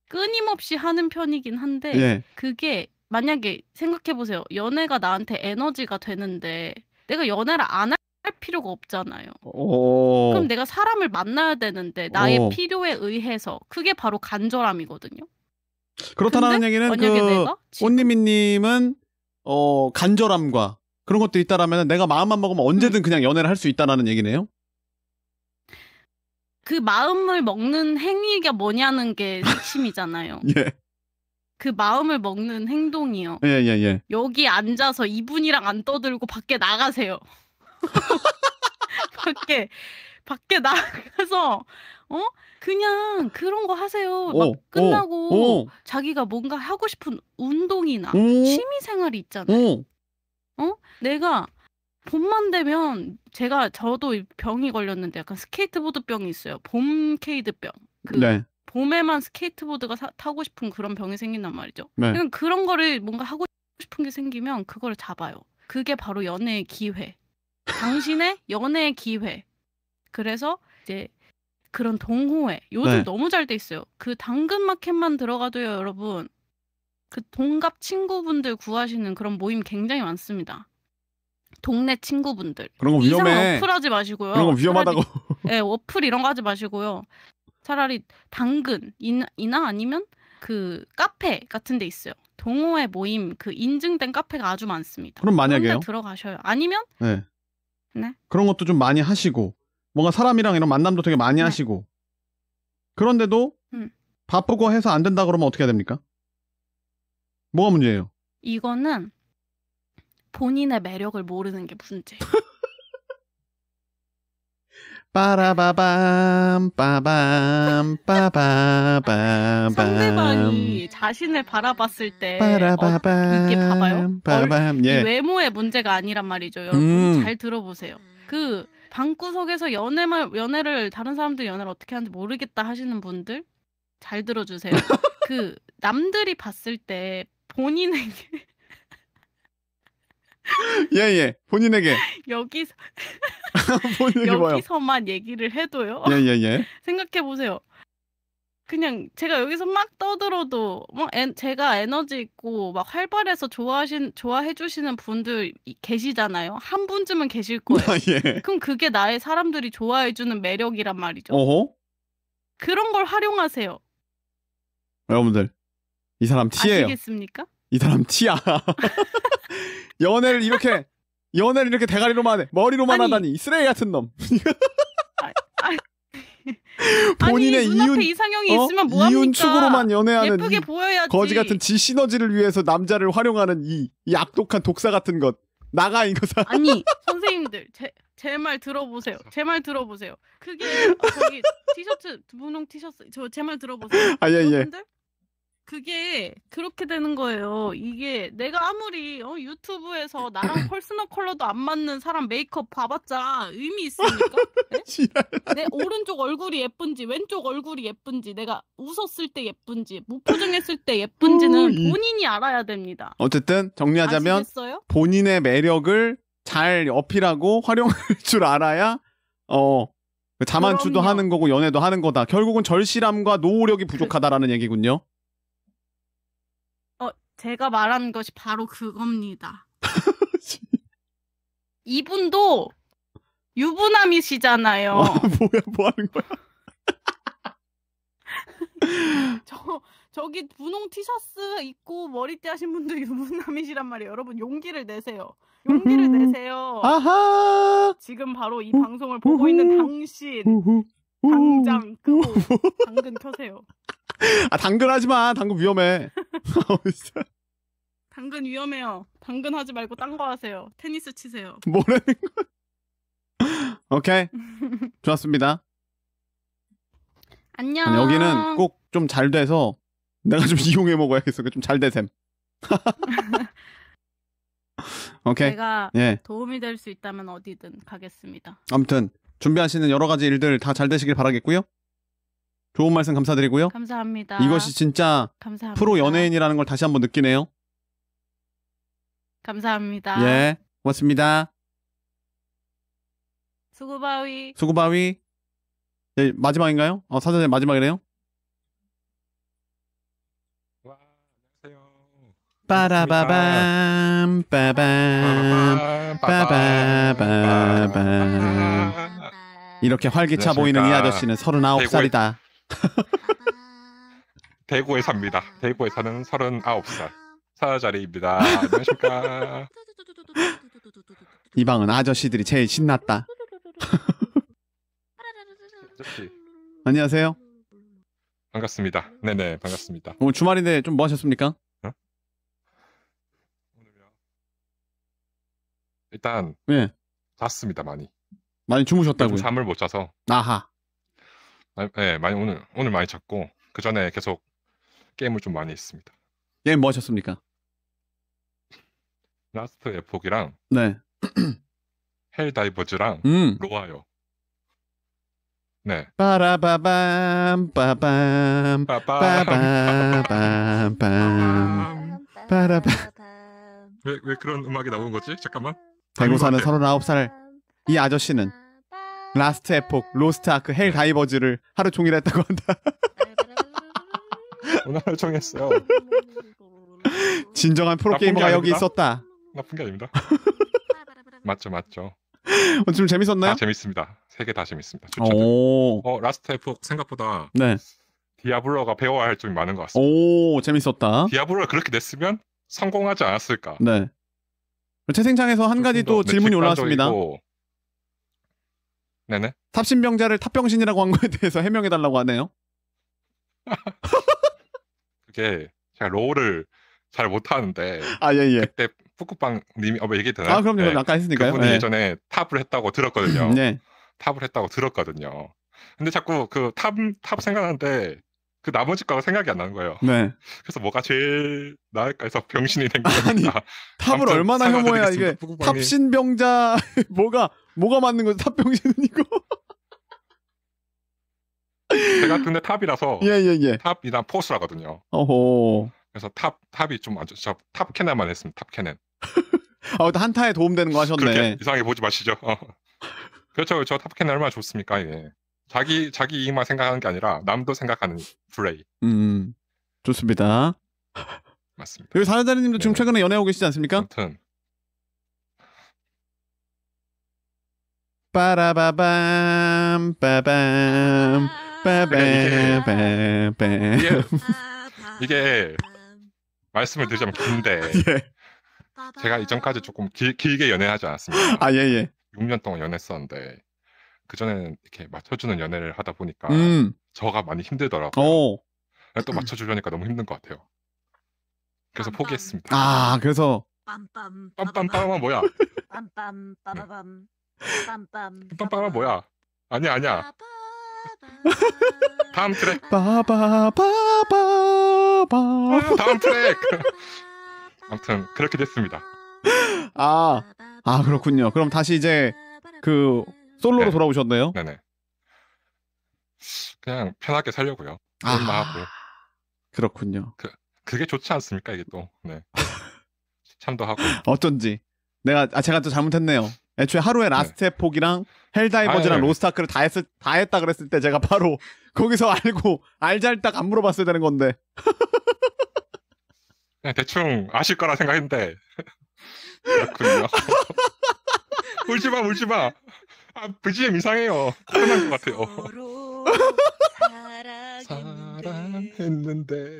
끊임없이 하는 편이긴 한데 예. 그게 만약에 생각해 보세요. 연애가 나한테 에너지가 되는데 내가 연애를 안 할 필요가 없잖아요. 어. 그럼 내가 사람을 만나야 되는데 나의 오. 어. 필요에 의해서 그게 바로 간절함이거든요. 그렇다는 얘기는 그 내가 지님이님은 어, 간절함과 그런 것도 있다라면 내가 마음만 먹으면 언제든 음. 그냥 연애를 할 수 있다라는 얘기네요. 그 마음을 먹는 행위가 뭐냐는 게 핵심이잖아요. 예. 그 마음을 먹는 행동이요. 예, 예, 예. 여기 앉아서 이분이랑 안 떠들고 밖에 나가세요. 밖에 밖에 나가서 어? 그냥 그런 거 하세요. 어, 막 어, 끝나고 오, 어. 오. 자기가 뭔가 하고 싶은 운동이나 취미 생활이 있잖아요. 어? 내가 봄만 되면 제가 저도 병이 걸렸는데 약간 스케이트보드 병이 있어요. 봄 케이드 병. 그 네. 봄에만 스케이트보드가 사, 타고 싶은 그런 병이 생긴단 말이죠. 네. 그냥 그런 거를 뭔가 하고 싶은 게 생기면 그거를 잡아요. 그게 바로 연애의 기회. 당신의 연애의 기회. 그래서 이제 그런 동호회 요즘 네. 너무 잘 돼 있어요. 그 당근마켓만 들어가도요, 여러분. 그 동갑 친구분들 구하시는 그런 모임 굉장히 많습니다. 동네 친구분들. 그런 거 위험해. 어플 하지 마시고요. 그런 거 위험하다고. 차라 네, 어플 이런 거 하지 마시고요. 차라리 당근이나 아니면 그 카페 같은 데 있어요. 동호회 모임 그 인증된 카페가 아주 많습니다. 그럼 만약에 들어가셔요. 아니면 네. 네. 그런 것도 좀 많이 하시고 뭔가 사람이랑 이런 만남도 되게 많이 네. 하시고 그런데도 음. 바쁘고 해서 안 된다 그러면 어떻게 해야 됩니까? 뭐가 문제예요? 이거는 본인의 매력을 모르는 게 문제. 빠라바밤 빠밤 빠바밤 상대방이 자신을 바라봤을 때 빠라바밤 어, 이게 봐봐요. 어, 빠 예. 이 외모의 문제가 아니란 말이죠. 여러분 음. 잘 들어보세요. 그 방구석에서 연애만 연애를 다른 사람들 연애를 어떻게 하는지 모르겠다 하시는 분들 잘 들어주세요. 그 남들이 봤을 때 본인에게 예예 예. 본인에게 여기서 본인에게 여기서만 봐요. 얘기를 해도요. 예예예 예, 예. 예. 생각해 보세요. 그냥 제가 여기서 막 떠들어도 막 뭐 에, 제가 에너지 있고 막 활발해서 좋아하신 좋아해 주시는 분들 계시잖아요. 한 분쯤은 계실 아, 거예요. 예. 그럼 그게 나의 사람들이 좋아해 주는 매력이란 말이죠. 어허? 그런 걸 활용하세요. 여러분들 이 사람 티예요. 아시겠습니까? 이 사람 티야. 연애를 이렇게 연애를 이렇게 대가리로만 해 머리로만 아니, 하다니 쓰레기 같은 놈. 아, 아, 본인의 아니, 이윤 이상형이 어? 있으면 뭐 이윤 축으로만 연애하는 예쁘게 보여야지. 거지 같은 지 시너지를 위해서 남자를 활용하는 이, 이 악독한 독사 같은 것 나가 이거사. 아니 선생님들 제 제 말 들어보세요. 제 말 들어보세요. 그게 아, 저기 티셔츠 분홍 티셔츠 저 제 말 들어보세요. 아예예. 예. 예. 그게 그렇게 되는 거예요. 이게 내가 아무리 어, 유튜브에서 나랑 퍼스널 컬러도 안 맞는 사람 메이크업 봐봤자 의미 있습니까? 네? 내 오른쪽 얼굴이 예쁜지 왼쪽 얼굴이 예쁜지 내가 웃었을 때 예쁜지 무표정했을 때 예쁜지는 본인이 알아야 됩니다. 어쨌든 정리하자면 아시겠어요? 본인의 매력을 잘 어필하고 활용할 줄 알아야 어 자만추도 그럼요. 하는 거고 연애도 하는 거다. 결국은 절실함과 노력이 부족하다라는 얘기군요. 제가 말한 것이 바로 그겁니다. 이분도 유부남이시잖아요. 아, 뭐야, 뭐 하는 거야? 저, 저기 분홍 티셔츠 입고 머리띠 하신 분도 유부남이시란 말이에요. 여러분 용기를 내세요. 용기를 음. 내세요. 아하! 지금 바로 이 방송을 보고 있는 당신 당장 끄고 당근 켜세요. 아 당근 하지 마. 당근 위험해. 당근 위험해요. 당근 하지 말고 딴 거 하세요. 테니스 치세요. 뭐라는 거 오케이. 좋았습니다. 안녕. 아니, 여기는 꼭 좀 잘 돼서 내가 좀 이용해 먹어야겠어. 좀잘 되셈. 오케이. 제가 예. 도움이 될 수 있다면 어디든 가겠습니다. 아무튼 준비하시는 여러 가지 일들 다 잘 되시길 바라겠고요. 좋은 말씀 감사드리고요. 감사합니다. 이것이 진짜 감사합니다. 프로 연예인이라는 걸 다시 한번 느끼네요. 감사합니다. 예, 고맙습니다. 수고바위. 수고바위. 네, 마지막인가요? 어, 사전에 마지막이래요 와, 안녕하세요. 빠라바밤, 빠밤, 빠바밤. 이렇게 활기차 보이는 이 아저씨는 39살이다. 대구에 삽니다. 대구에 사는 39살 사자리입니다. 안녕하십니까. 이 방은 아저씨들이 제일 신났다. 안녕하세요. 반갑습니다. 네네, 반갑습니다. 오늘 주말인데 좀 뭐 하셨습니까? 어? 일단 예. 잤습니다 많이. 많이 주무셨다고요? 잠을 못 자서. 아하. 네, 많이 오늘 오늘 많이 쳤고 그 전에 계속 게임을 좀 많이 했습니다. 게임 뭐 하셨습니까? 라스트 에폭이랑 네. 헬다이버즈랑 음. 로아요. 네. 빠라바밤 빠밤 빠밤 빠밤 빠라밤 왜왜 그런 음악이 나오는 거지? 잠깐만. 대구 사는 39살 이 아저씨는 라스트 에폭, 로스트 아크, 헬가이버즈를 하루 종일 했다고 한다. 오늘 하루 종일 했어요. 진정한 프로게이머가 여기 있었다. 나쁜 게 아닙니다. 맞죠, 맞죠. 오좀 재밌었나요? 아, 재밌습니다. 세개다 재밌습니다. 추천드 어, 라스트 에폭 생각보다 네. 디아블로가 배워야 할 점이 많은 것 같습니다. 오, 재밌었다. 디아블로를 그렇게 냈으면 성공하지 않았을까. 네. 채팅창에서 한 가지 또 질문이 네, 올라왔습니다. 네네. 탑신병자를 탑병신이라고 한 거에 대해서 해명해 달라고 하네요. 그게 제가 롤을 잘 못하는데 아 예예. 예. 그때 푸쿠빵 님이 어뭐 얘기 되나요? 아 그럼요. 네. 아까 했으니까요. 그분이 네. 예. 예전에 탑을 했다고 들었거든요. 음, 네. 탑을 했다고 들었거든요. 근데 자꾸 그 탑 탑 생각하는데 그 나머지 거가 생각이 안 나는 거예요. 네. 그래서 뭐가 제일 나을까 해서 병신이 된 거예요. 아니 탑을 얼마나 혐오해야 이게 탑신병자 뭐가 뭐가 맞는 거지? 탑병신은 이거? 제가 근데 탑이라서 예, 예, 예. 탑이랑 포스라거든요. 어호. 그래서 탑 탑이 좀 아주 저탑 캐넨만 했습니다. 탑 캐넨. 아, 한타에 도움되는 거 하셨네. 그렇게 이상하게 보지 마시죠. 어. 그렇죠. 저탑 그렇죠. 캐넨 얼마나 좋습니까? 예. 자기 자기 이익만 생각하는 게 아니라 남도 생각하는 플레이. 음. 좋습니다. 맞습니다. 여기 사연자님도 리 네. 지금 최근에 연애하고 계시지 않습니까? 아무튼 빠라바밤 빠밤 빠밤 빠밤 이게, 말씀을 드리자면 긴데 예. 제가 이전까지 조금 길, 길게 연애하지 않았습니다. 아 예예. 6년 예. 동안 연애했었는데 그 전에는 이렇게 맞춰주는 연애를 하다 보니까 음. 저가 많이 힘들더라고요. 오. 또 맞춰주려니까 너무 힘든 것 같아요. 그래서 포기했습니다. 아 그래서 빰빰 빰빰빰빰 뭐야? 빰빰 빰빰 밤 빰빰. 빰빰 뭐야? 아니야, 아니야. 다음 트랙. 빠바바바바. 다음 트랙. 아무튼 그렇게 됐습니다. 아, 아 그렇군요. 그럼 다시 이제 그 솔로로 네. 돌아오셨네요. 네네. 그냥 편하게 살려고요. 얼마하고. 아, 그렇군요. 그, 그게 좋지 않습니까 이게 또. 네. 참도 하고. 어쩐지 내가 아 제가 또 잘못했네요. 애초에 하루에 네. 라스트의 폭이랑 헬다이버즈랑 아, 네. 로스타크를 다 했을 다 했다 그랬을 때 제가 바로 거기서 알고 알잘딱 안 물어봤어야 되는 건데. 그냥 네, 대충 아실 거라 생각했는데. 그렇군요. 울지 마, 울지 마. 아, BGM 이상해요. 끝한것 같아요. 사랑했는데.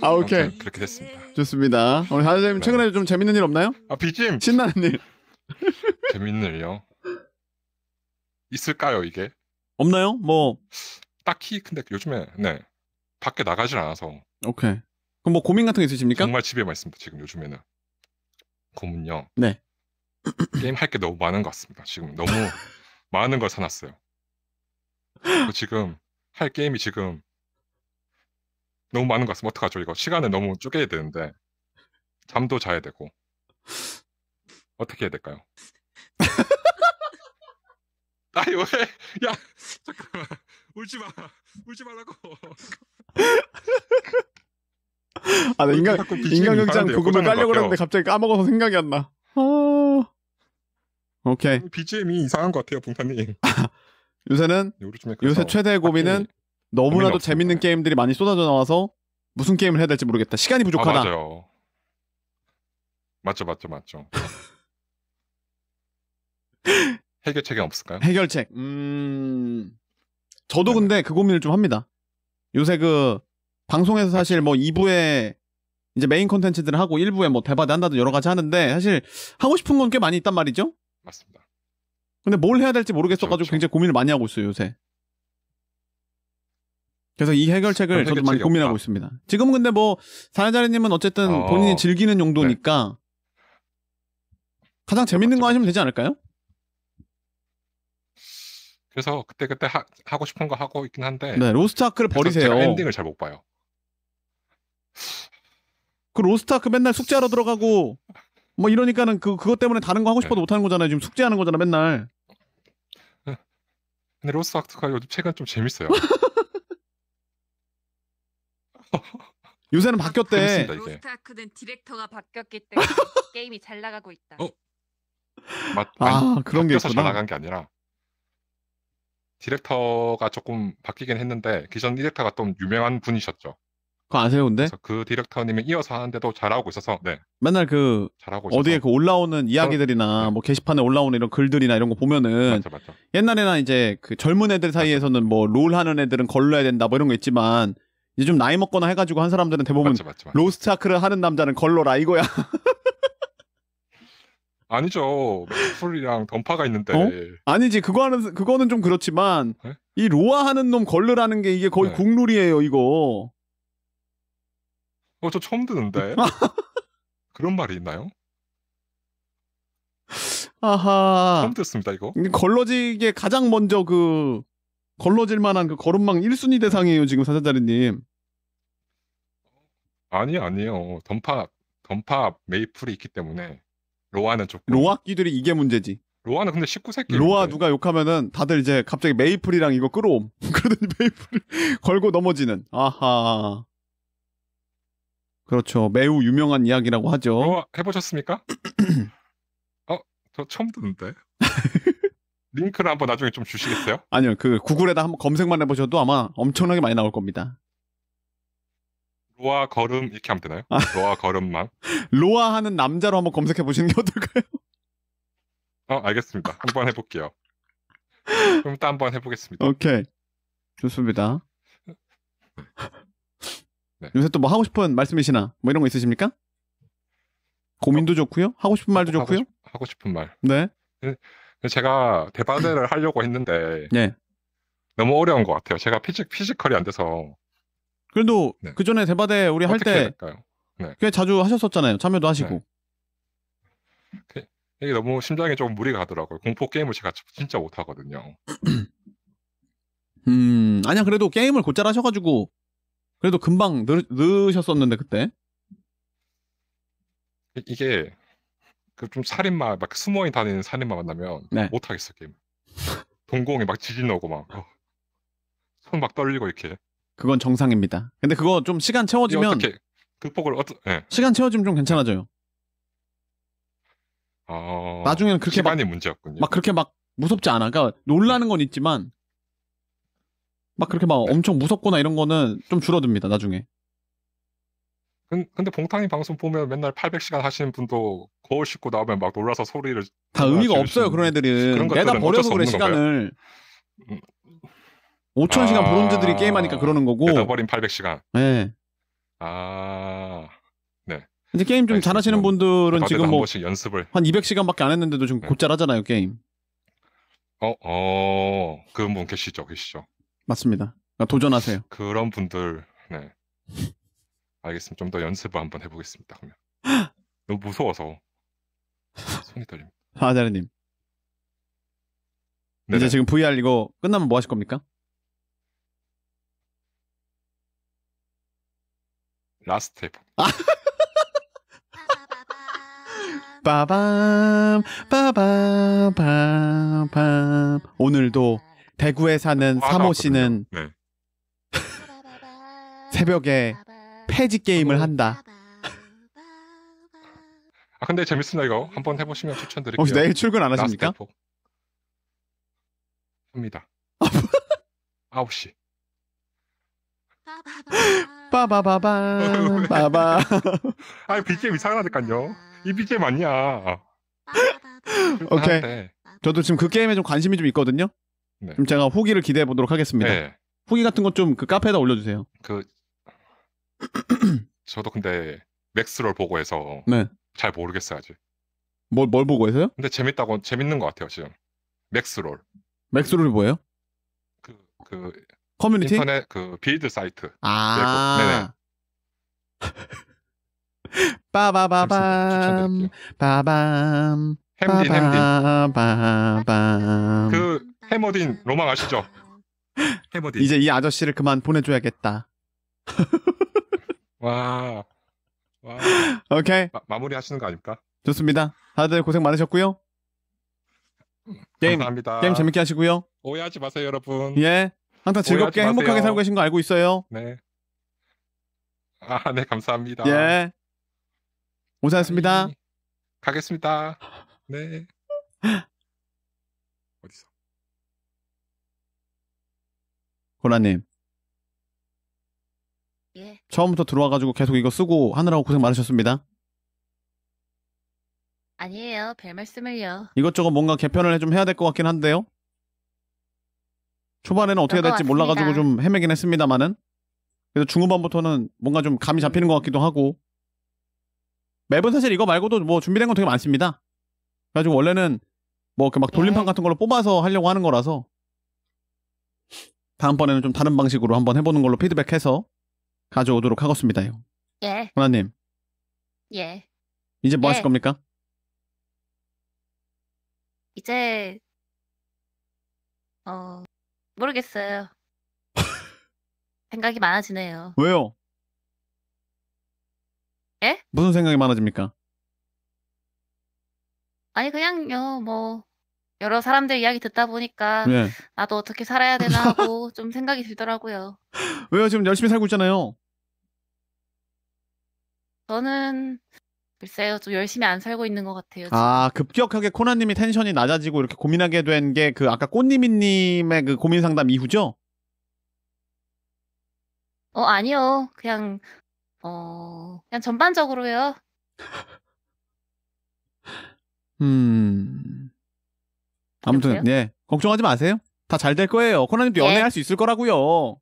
아, 오케이. 그렇게 됐습니다. 좋습니다. 오늘 하재님 네. 최근에 좀 재밌는 일 없나요? 아, BGM. 신나는 일. 재밌네요. 있을까요 이게? 없나요? 뭐 딱히 근데 요즘에 네 밖에 나가질 않아서. 오케이. 그럼 뭐 고민 같은 게 있으십니까? 정말 집에만 있습니다. 지금 요즘에는 고민요. 네. 게임 할 게 너무 많은 것 같습니다. 지금 너무 많은 걸 사놨어요. 지금 할 게임이 지금 너무 많은 것 같습니다. 어떡하죠 이거 시간을 너무 쪼개야 되는데 잠도 자야 되고 어떻게 해야 될까요? 아니 왜? 야 잠깐만 울지 마 울지 말라고. 아, 인간 인간극장 고금을 깔려고 그랬는데 갑자기 까먹어서 생각이 안 나. 어... 오케이. 음, BGM이 이상한 것 같아요, 봉타님. 요새는 네, 요새 최대의 고민은 너무나도 재밌는 네. 게임들이 많이 쏟아져 나와서 무슨 게임을 해야 될지 모르겠다. 시간이 아, 부족하다. 아, 맞아요. 맞죠, 맞죠, 맞죠. 해결책이 없을까요? 해결책. 음. 저도 네. 근데 그 고민을 좀 합니다. 요새 그 방송에서 사실 뭐 2부에 이제 메인 컨텐츠들을 하고 1부에 뭐 대바대 한다든 여러 가지 하는데 사실 하고 싶은 건 꽤 많이 있단 말이죠. 맞습니다. 근데 뭘 해야 될지 모르겠어 가지고 그렇죠. 그렇죠. 굉장히 고민을 많이 하고 있어요, 요새. 그래서 이 해결책을 저도 많이 없다. 고민하고 있습니다. 지금 은 근데 뭐 사야자리님은 어쨌든 어... 본인이 즐기는 용도니까 네. 가장 재밌는 맞죠. 거 하시면 되지 않을까요? 그래서 그때그때 하, 하고 싶은 거 하고 있긴 한데 네, 로스트 아크를 버리세요. 제가 엔딩을 잘 못 봐요. 그 로스트 아크 맨날 숙제하러 들어가고 뭐 이러니까는 그 그것 때문에 다른 거 하고 싶어도 네. 못 하는 거잖아요. 지금 숙제하는 거잖아, 맨날. 근데 로스트 아크가 요즘 최근 좀 재밌어요. 요새는 바뀌었대. 로스트 아크는 디렉터가 바뀌었기 때문에 게임이 잘 나가고 있다. 어? 맞, 아, 아니, 그런 게 있구나. 잘 나간 게 아니라 디렉터가 조금 바뀌긴 했는데 기존 그 디렉터가 좀 유명한 분이셨죠. 그거 아세요, 근데? 그래서 그 디렉터님이 이어서 하는데도 잘하고 있어서 네. 맨날 그 잘하고 있어서. 어디에 그 올라오는 이야기들이나 네. 뭐 게시판에 올라오는 이런 글들이나 이런 거 보면은 맞죠, 맞죠. 옛날에는 이제 그 젊은 애들 사이에서는 뭐롤 하는 애들은 걸러야 된다 뭐 이런 거 있지만 이제 좀 나이 먹거나 해가지고 한 사람들은 대부분 맞죠, 로스트 아크를 하는 남자는 걸러라 이거야. 아니죠. 풀이랑 던파가 있는데. 어? 아니지 그거는 그거는 좀 그렇지만 네? 이 로아 하는 놈 걸르라는 게 이게 거의 네. 국룰이에요 이거. 어저 처음 듣는데 그런 말이 있나요? 아하. 처음 듣습니다 이거. 걸러지게 가장 먼저 그 걸러질 만한 그 걸음망 1순위 대상이에요 지금 사자자리님. 아니 아니요 던파 던파 메이플이 있기 때문에. 로아는 조금. 로아 끼들이 이게 문제지. 로아는 근데 19세기. 로아 누가 욕하면은 다들 이제 갑자기 메이플이랑 이거 끌어옴. 그러더니 메이플을 걸고 넘어지는. 아하. 그렇죠. 매우 유명한 이야기라고 하죠. 로아 해보셨습니까? 어, 저 처음 듣는데. 링크를 한번 나중에 좀 주시겠어요? 아니요, 그 구글에다 한번 검색만 해보셔도 아마 엄청나게 많이 나올 겁니다. 로아 걸음 이렇게 하면 되나요? 아. 로아 걸음만. 로아 하는 남자로 한번 검색해 보시는 게 어떨까요? 어, 알겠습니다. 한번 해볼게요. 그럼 또 한번 해보겠습니다. 오케이. 좋습니다. 네. 요새 또 뭐 하고 싶은 말씀이시나 뭐 이런 거 있으십니까? 고민도 어, 좋고요. 하고 싶은 말도 어, 하고, 좋고요. 하고 싶은 말. 네. 그, 그 제가 대바늘을 하려고 했는데 네. 너무 어려운 것 같아요. 제가 피지, 피지컬이 안 돼서 그래도 네. 그 전에 대바대 우리 할 때꽤 네. 자주 하셨었잖아요. 참여도 네. 하시고. 네. 이게 너무 심장에 좀 무리가 가더라고요. 공포 게임을 제가 진짜 못 하거든요. 음, 아니야 그래도 게임을 곧잘 하셔가지고 그래도 금방 늘, 으셨었는데 그때. 이게 그좀 살인마 막 숨어 다니는 살인마 만나면 네. 못 하겠어 게임. 동공이막 지진 나고 막 손막 어, 떨리고 이렇게. 그건 정상입니다. 근데 그거 좀 시간 채워지면 어떻게 극복을 어떻 네. 예. 시간 채워지면 좀 괜찮아져요. 어... 나중에는 그렇게 막, 문제였군요. 막 그렇게 막 무섭지 않아. 그러니까 놀라는 건 있지만 막 그렇게 막 네. 엄청 무섭거나 이런 거는 좀 줄어듭니다. 나중에. 근데 봉탕이 방송 보면 맨날 800시간 하시는 분도 거울 씻고 나오면 막 놀라서 소리를 다 의미가 아, 없어요 그런 애들은 그런 내가 버려서 그래 시간을 음, 5천 아. 시간 아... 브론즈들이 게임하니까 그러는 거고. 뜯버린 800시간. 네. 예. 아. 네. 이제 게임 좀 아니, 잘하시는 뭐, 분들은 지금 뭐 연습을 한 200시간밖에 안 했는데도 지금 네. 곧잘 하잖아요 게임. 어, 어, 그런 분 계시죠, 계시죠. 맞습니다. 그러니까 도전하세요. 그런 분들, 네. 알겠습니다. 좀 더 연습을 한번 해보겠습니다. 그러면 너무 무서워서 손이 떨립니다. 아자르님. 이제 지금 VR 이거 끝나면 뭐 하실 겁니까? 라스트 아. 빠밤 빠밤 빠밤 오늘도 대구에 사는 아, 사모 씨는 아, 네. 새벽에 폐지 게임을 아, 한다. 아 근데 재밌습니다 이거 한번 해보시면 추천드릴게요. 혹시 내일 출근 안 하십니까? 합니다. 9시. 뭐. 빠바바바 빠바. 아 BGM 이상하다니깐요이 BGM 아니야. 오케이. 하는데. 저도 지금 그 게임에 좀 관심이 좀 있거든요. 네. 그럼 제가 후기를 기대해 보도록 하겠습니다. 네. 후기 같은 거 좀 그 카페에다 올려주세요. 그 저도 근데 맥스를 보고 해서 네. 잘 모르겠어요 아직. 뭘, 뭘 보고 해서요? 근데 재밌다고 재밌는 것 같아요 지금. 맥스롤. 맥스롤이 뭐예요? 그, 그 커뮤니티? 인터넷 그 빌드 사이트. 아. 네, 네 빠바바밤. 빠밤. 햄딘 햄딘. 그 해머딘 로망 아시죠? 해머딘. 이제 이 아저씨를 그만 보내줘야겠다. 와. 와. 오케이. 마, 무리 하시는 거 아닙니까? 좋습니다. 다들 고생 많으셨고요. 게임 감사합니다. 게임 재밌게 하시고요. 오해하지 마세요, 여러분. 예. 항상 즐겁게 행복하게 살고 계신 거 알고 있어요. 네. 아, 네, 감사합니다. 예. 고생하셨습니다. 아, 예. 가겠습니다. 네. 어디서? 고라님. 예. 처음부터 들어와가지고 계속 이거 쓰고 하느라고 고생 많으셨습니다. 아니에요. 별 말씀을요. 이것저것 뭔가 개편을 좀 해야 될 것 같긴 한데요. 초반에는 어떻게 될지 같습니다. 몰라가지고 좀 헤매긴 했습니다만은 그래서 중후반부터는 뭔가 좀 감이 음. 잡히는 것 같기도 하고 맵은 사실 이거 말고도 뭐 준비된 건 되게 많습니다. 그래가지고 원래는 뭐그막 네. 돌림판 예. 같은 걸로 뽑아서 하려고 하는 거라서 다음번에는 좀 다른 방식으로 한번 해보는 걸로 피드백해서 가져오도록 하겠습니다 예. 호나님. 예. 이제 뭐 예. 하실 겁니까? 이제 어 모르겠어요. 생각이 많아지네요. 왜요? 예? 무슨 생각이 많아집니까? 아니 그냥요 뭐 여러 사람들 이야기 듣다 보니까 예. 나도 어떻게 살아야 되나 하고 좀 생각이 들더라고요. 왜요? 지금 열심히 살고 있잖아요. 저는 글쎄요, 좀 열심히 안 살고 있는 것 같아요. 지금. 아, 급격하게 코나님이 텐션이 낮아지고 이렇게 고민하게 된 게 그 아까 꽃님이님의 그 고민 상담 이후죠? 어, 아니요. 그냥, 어, 그냥 전반적으로요. 음. 아무튼, 그 예. 걱정하지 마세요. 다 잘 될 거예요. 코나님도 예. 연애할 수 있을 거라고요.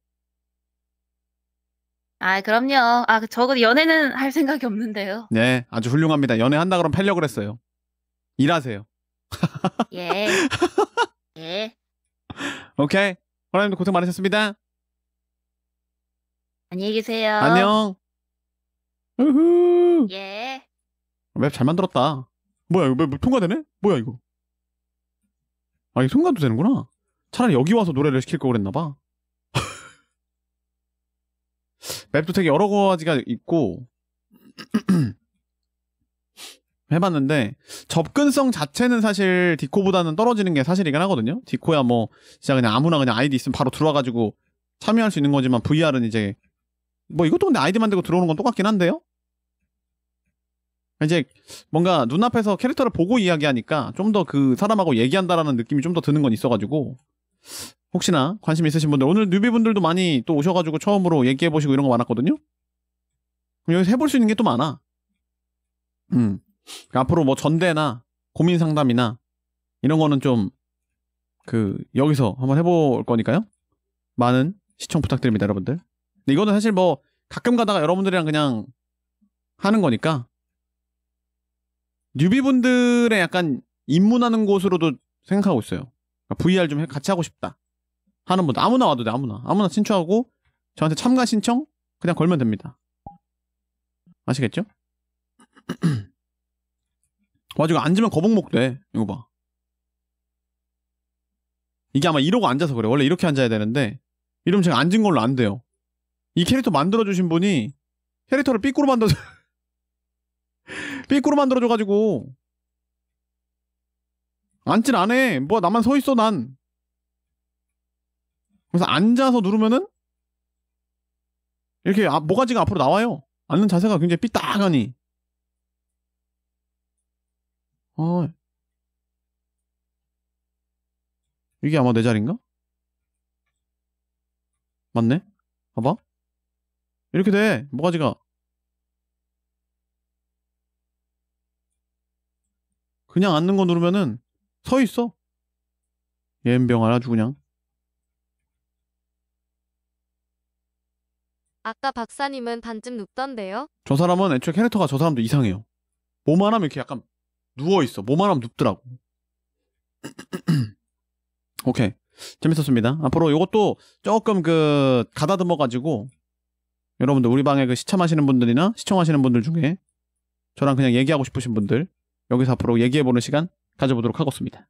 아, 그럼요. 아, 그 저도 연애는 할 생각이 없는데요. 네, 아주 훌륭합니다. 연애한다 그러면 팔려고 그랬어요. 일하세요. 예. 예. 오케이. 호라님도 고생 많으셨습니다. 안녕히 계세요. 안녕. 우후. 예. 웹 잘 만들었다. 뭐야, 이거 맵 통과되네? 뭐야, 이거. 아, 이거 통과도 되는구나. 차라리 여기 와서 노래를 시킬 걸 그랬나봐. 맵도 되게 여러 가지가 있고 해봤는데 접근성 자체는 사실 디코보다는 떨어지는 게 사실이긴 하거든요. 디코야 뭐 진짜 그냥 아무나 그냥 아이디 있으면 바로 들어와가지고 참여할 수 있는 거지만 VR은 이제 뭐 이것도 근데 아이디 만들고 들어오는 건 똑같긴 한데요. 이제 뭔가 눈앞에서 캐릭터를 보고 이야기하니까 좀 더 그 사람하고 얘기한다라는 느낌이 좀 더 드는 건 있어가지고 혹시나 관심 있으신 분들 오늘 뉴비분들도 많이 또 오셔가지고 처음으로 얘기해보시고 이런 거 많았거든요. 그럼 여기서 해볼 수 있는 게 또 많아. 음. 그러니까 앞으로 뭐 전대나 고민 상담이나 이런 거는 좀 그 여기서 한번 해볼 거니까요. 많은 시청 부탁드립니다, 여러분들. 근데 이거는 사실 뭐 가끔 가다가 여러분들이랑 그냥 하는 거니까 뉴비분들의 약간 입문하는 곳으로도 생각하고 있어요. 그러니까 VR 좀 같이 하고 싶다. 하는 분들 아무나 와도 돼 아무나 아무나 신청하고 저한테 참가 신청 그냥 걸면 됩니다 아시겠죠? 와 지금 앉으면 거북목 돼 이거 봐 이게 아마 이러고 앉아서 그래 원래 이렇게 앉아야 되는데 이러면 제가 앉은 걸로 안 돼요 이 캐릭터 만들어주신 분이 캐릭터를 삐꾸로 만들어 삐꾸로 만들어줘가지고 앉질 안해 뭐 나만 서있어 난 그래서 앉아서 누르면은 이렇게 아, 모가지가 앞으로 나와요. 앉는 자세가 굉장히 삐딱하니. 어. 이게 아마 내 자리인가? 맞네? 봐봐. 이렇게 돼. 모가지가. 그냥 앉는 거 누르면은 서 있어. 예은병 알아주 그냥. 아까 박사님은 반쯤 눕던데요? 저 사람은 애초에 캐릭터가 저 사람도 이상해요. 뭐만 하면 이렇게 약간 누워있어. 뭐만 하면 눕더라고. 오케이. 재밌었습니다. 앞으로 이것도 조금 그 가다듬어가지고 여러분들 우리 방에 그 시참하시는 분들이나 시청하시는 분들 중에 저랑 그냥 얘기하고 싶으신 분들 여기서 앞으로 얘기해보는 시간 가져보도록 하겠습니다.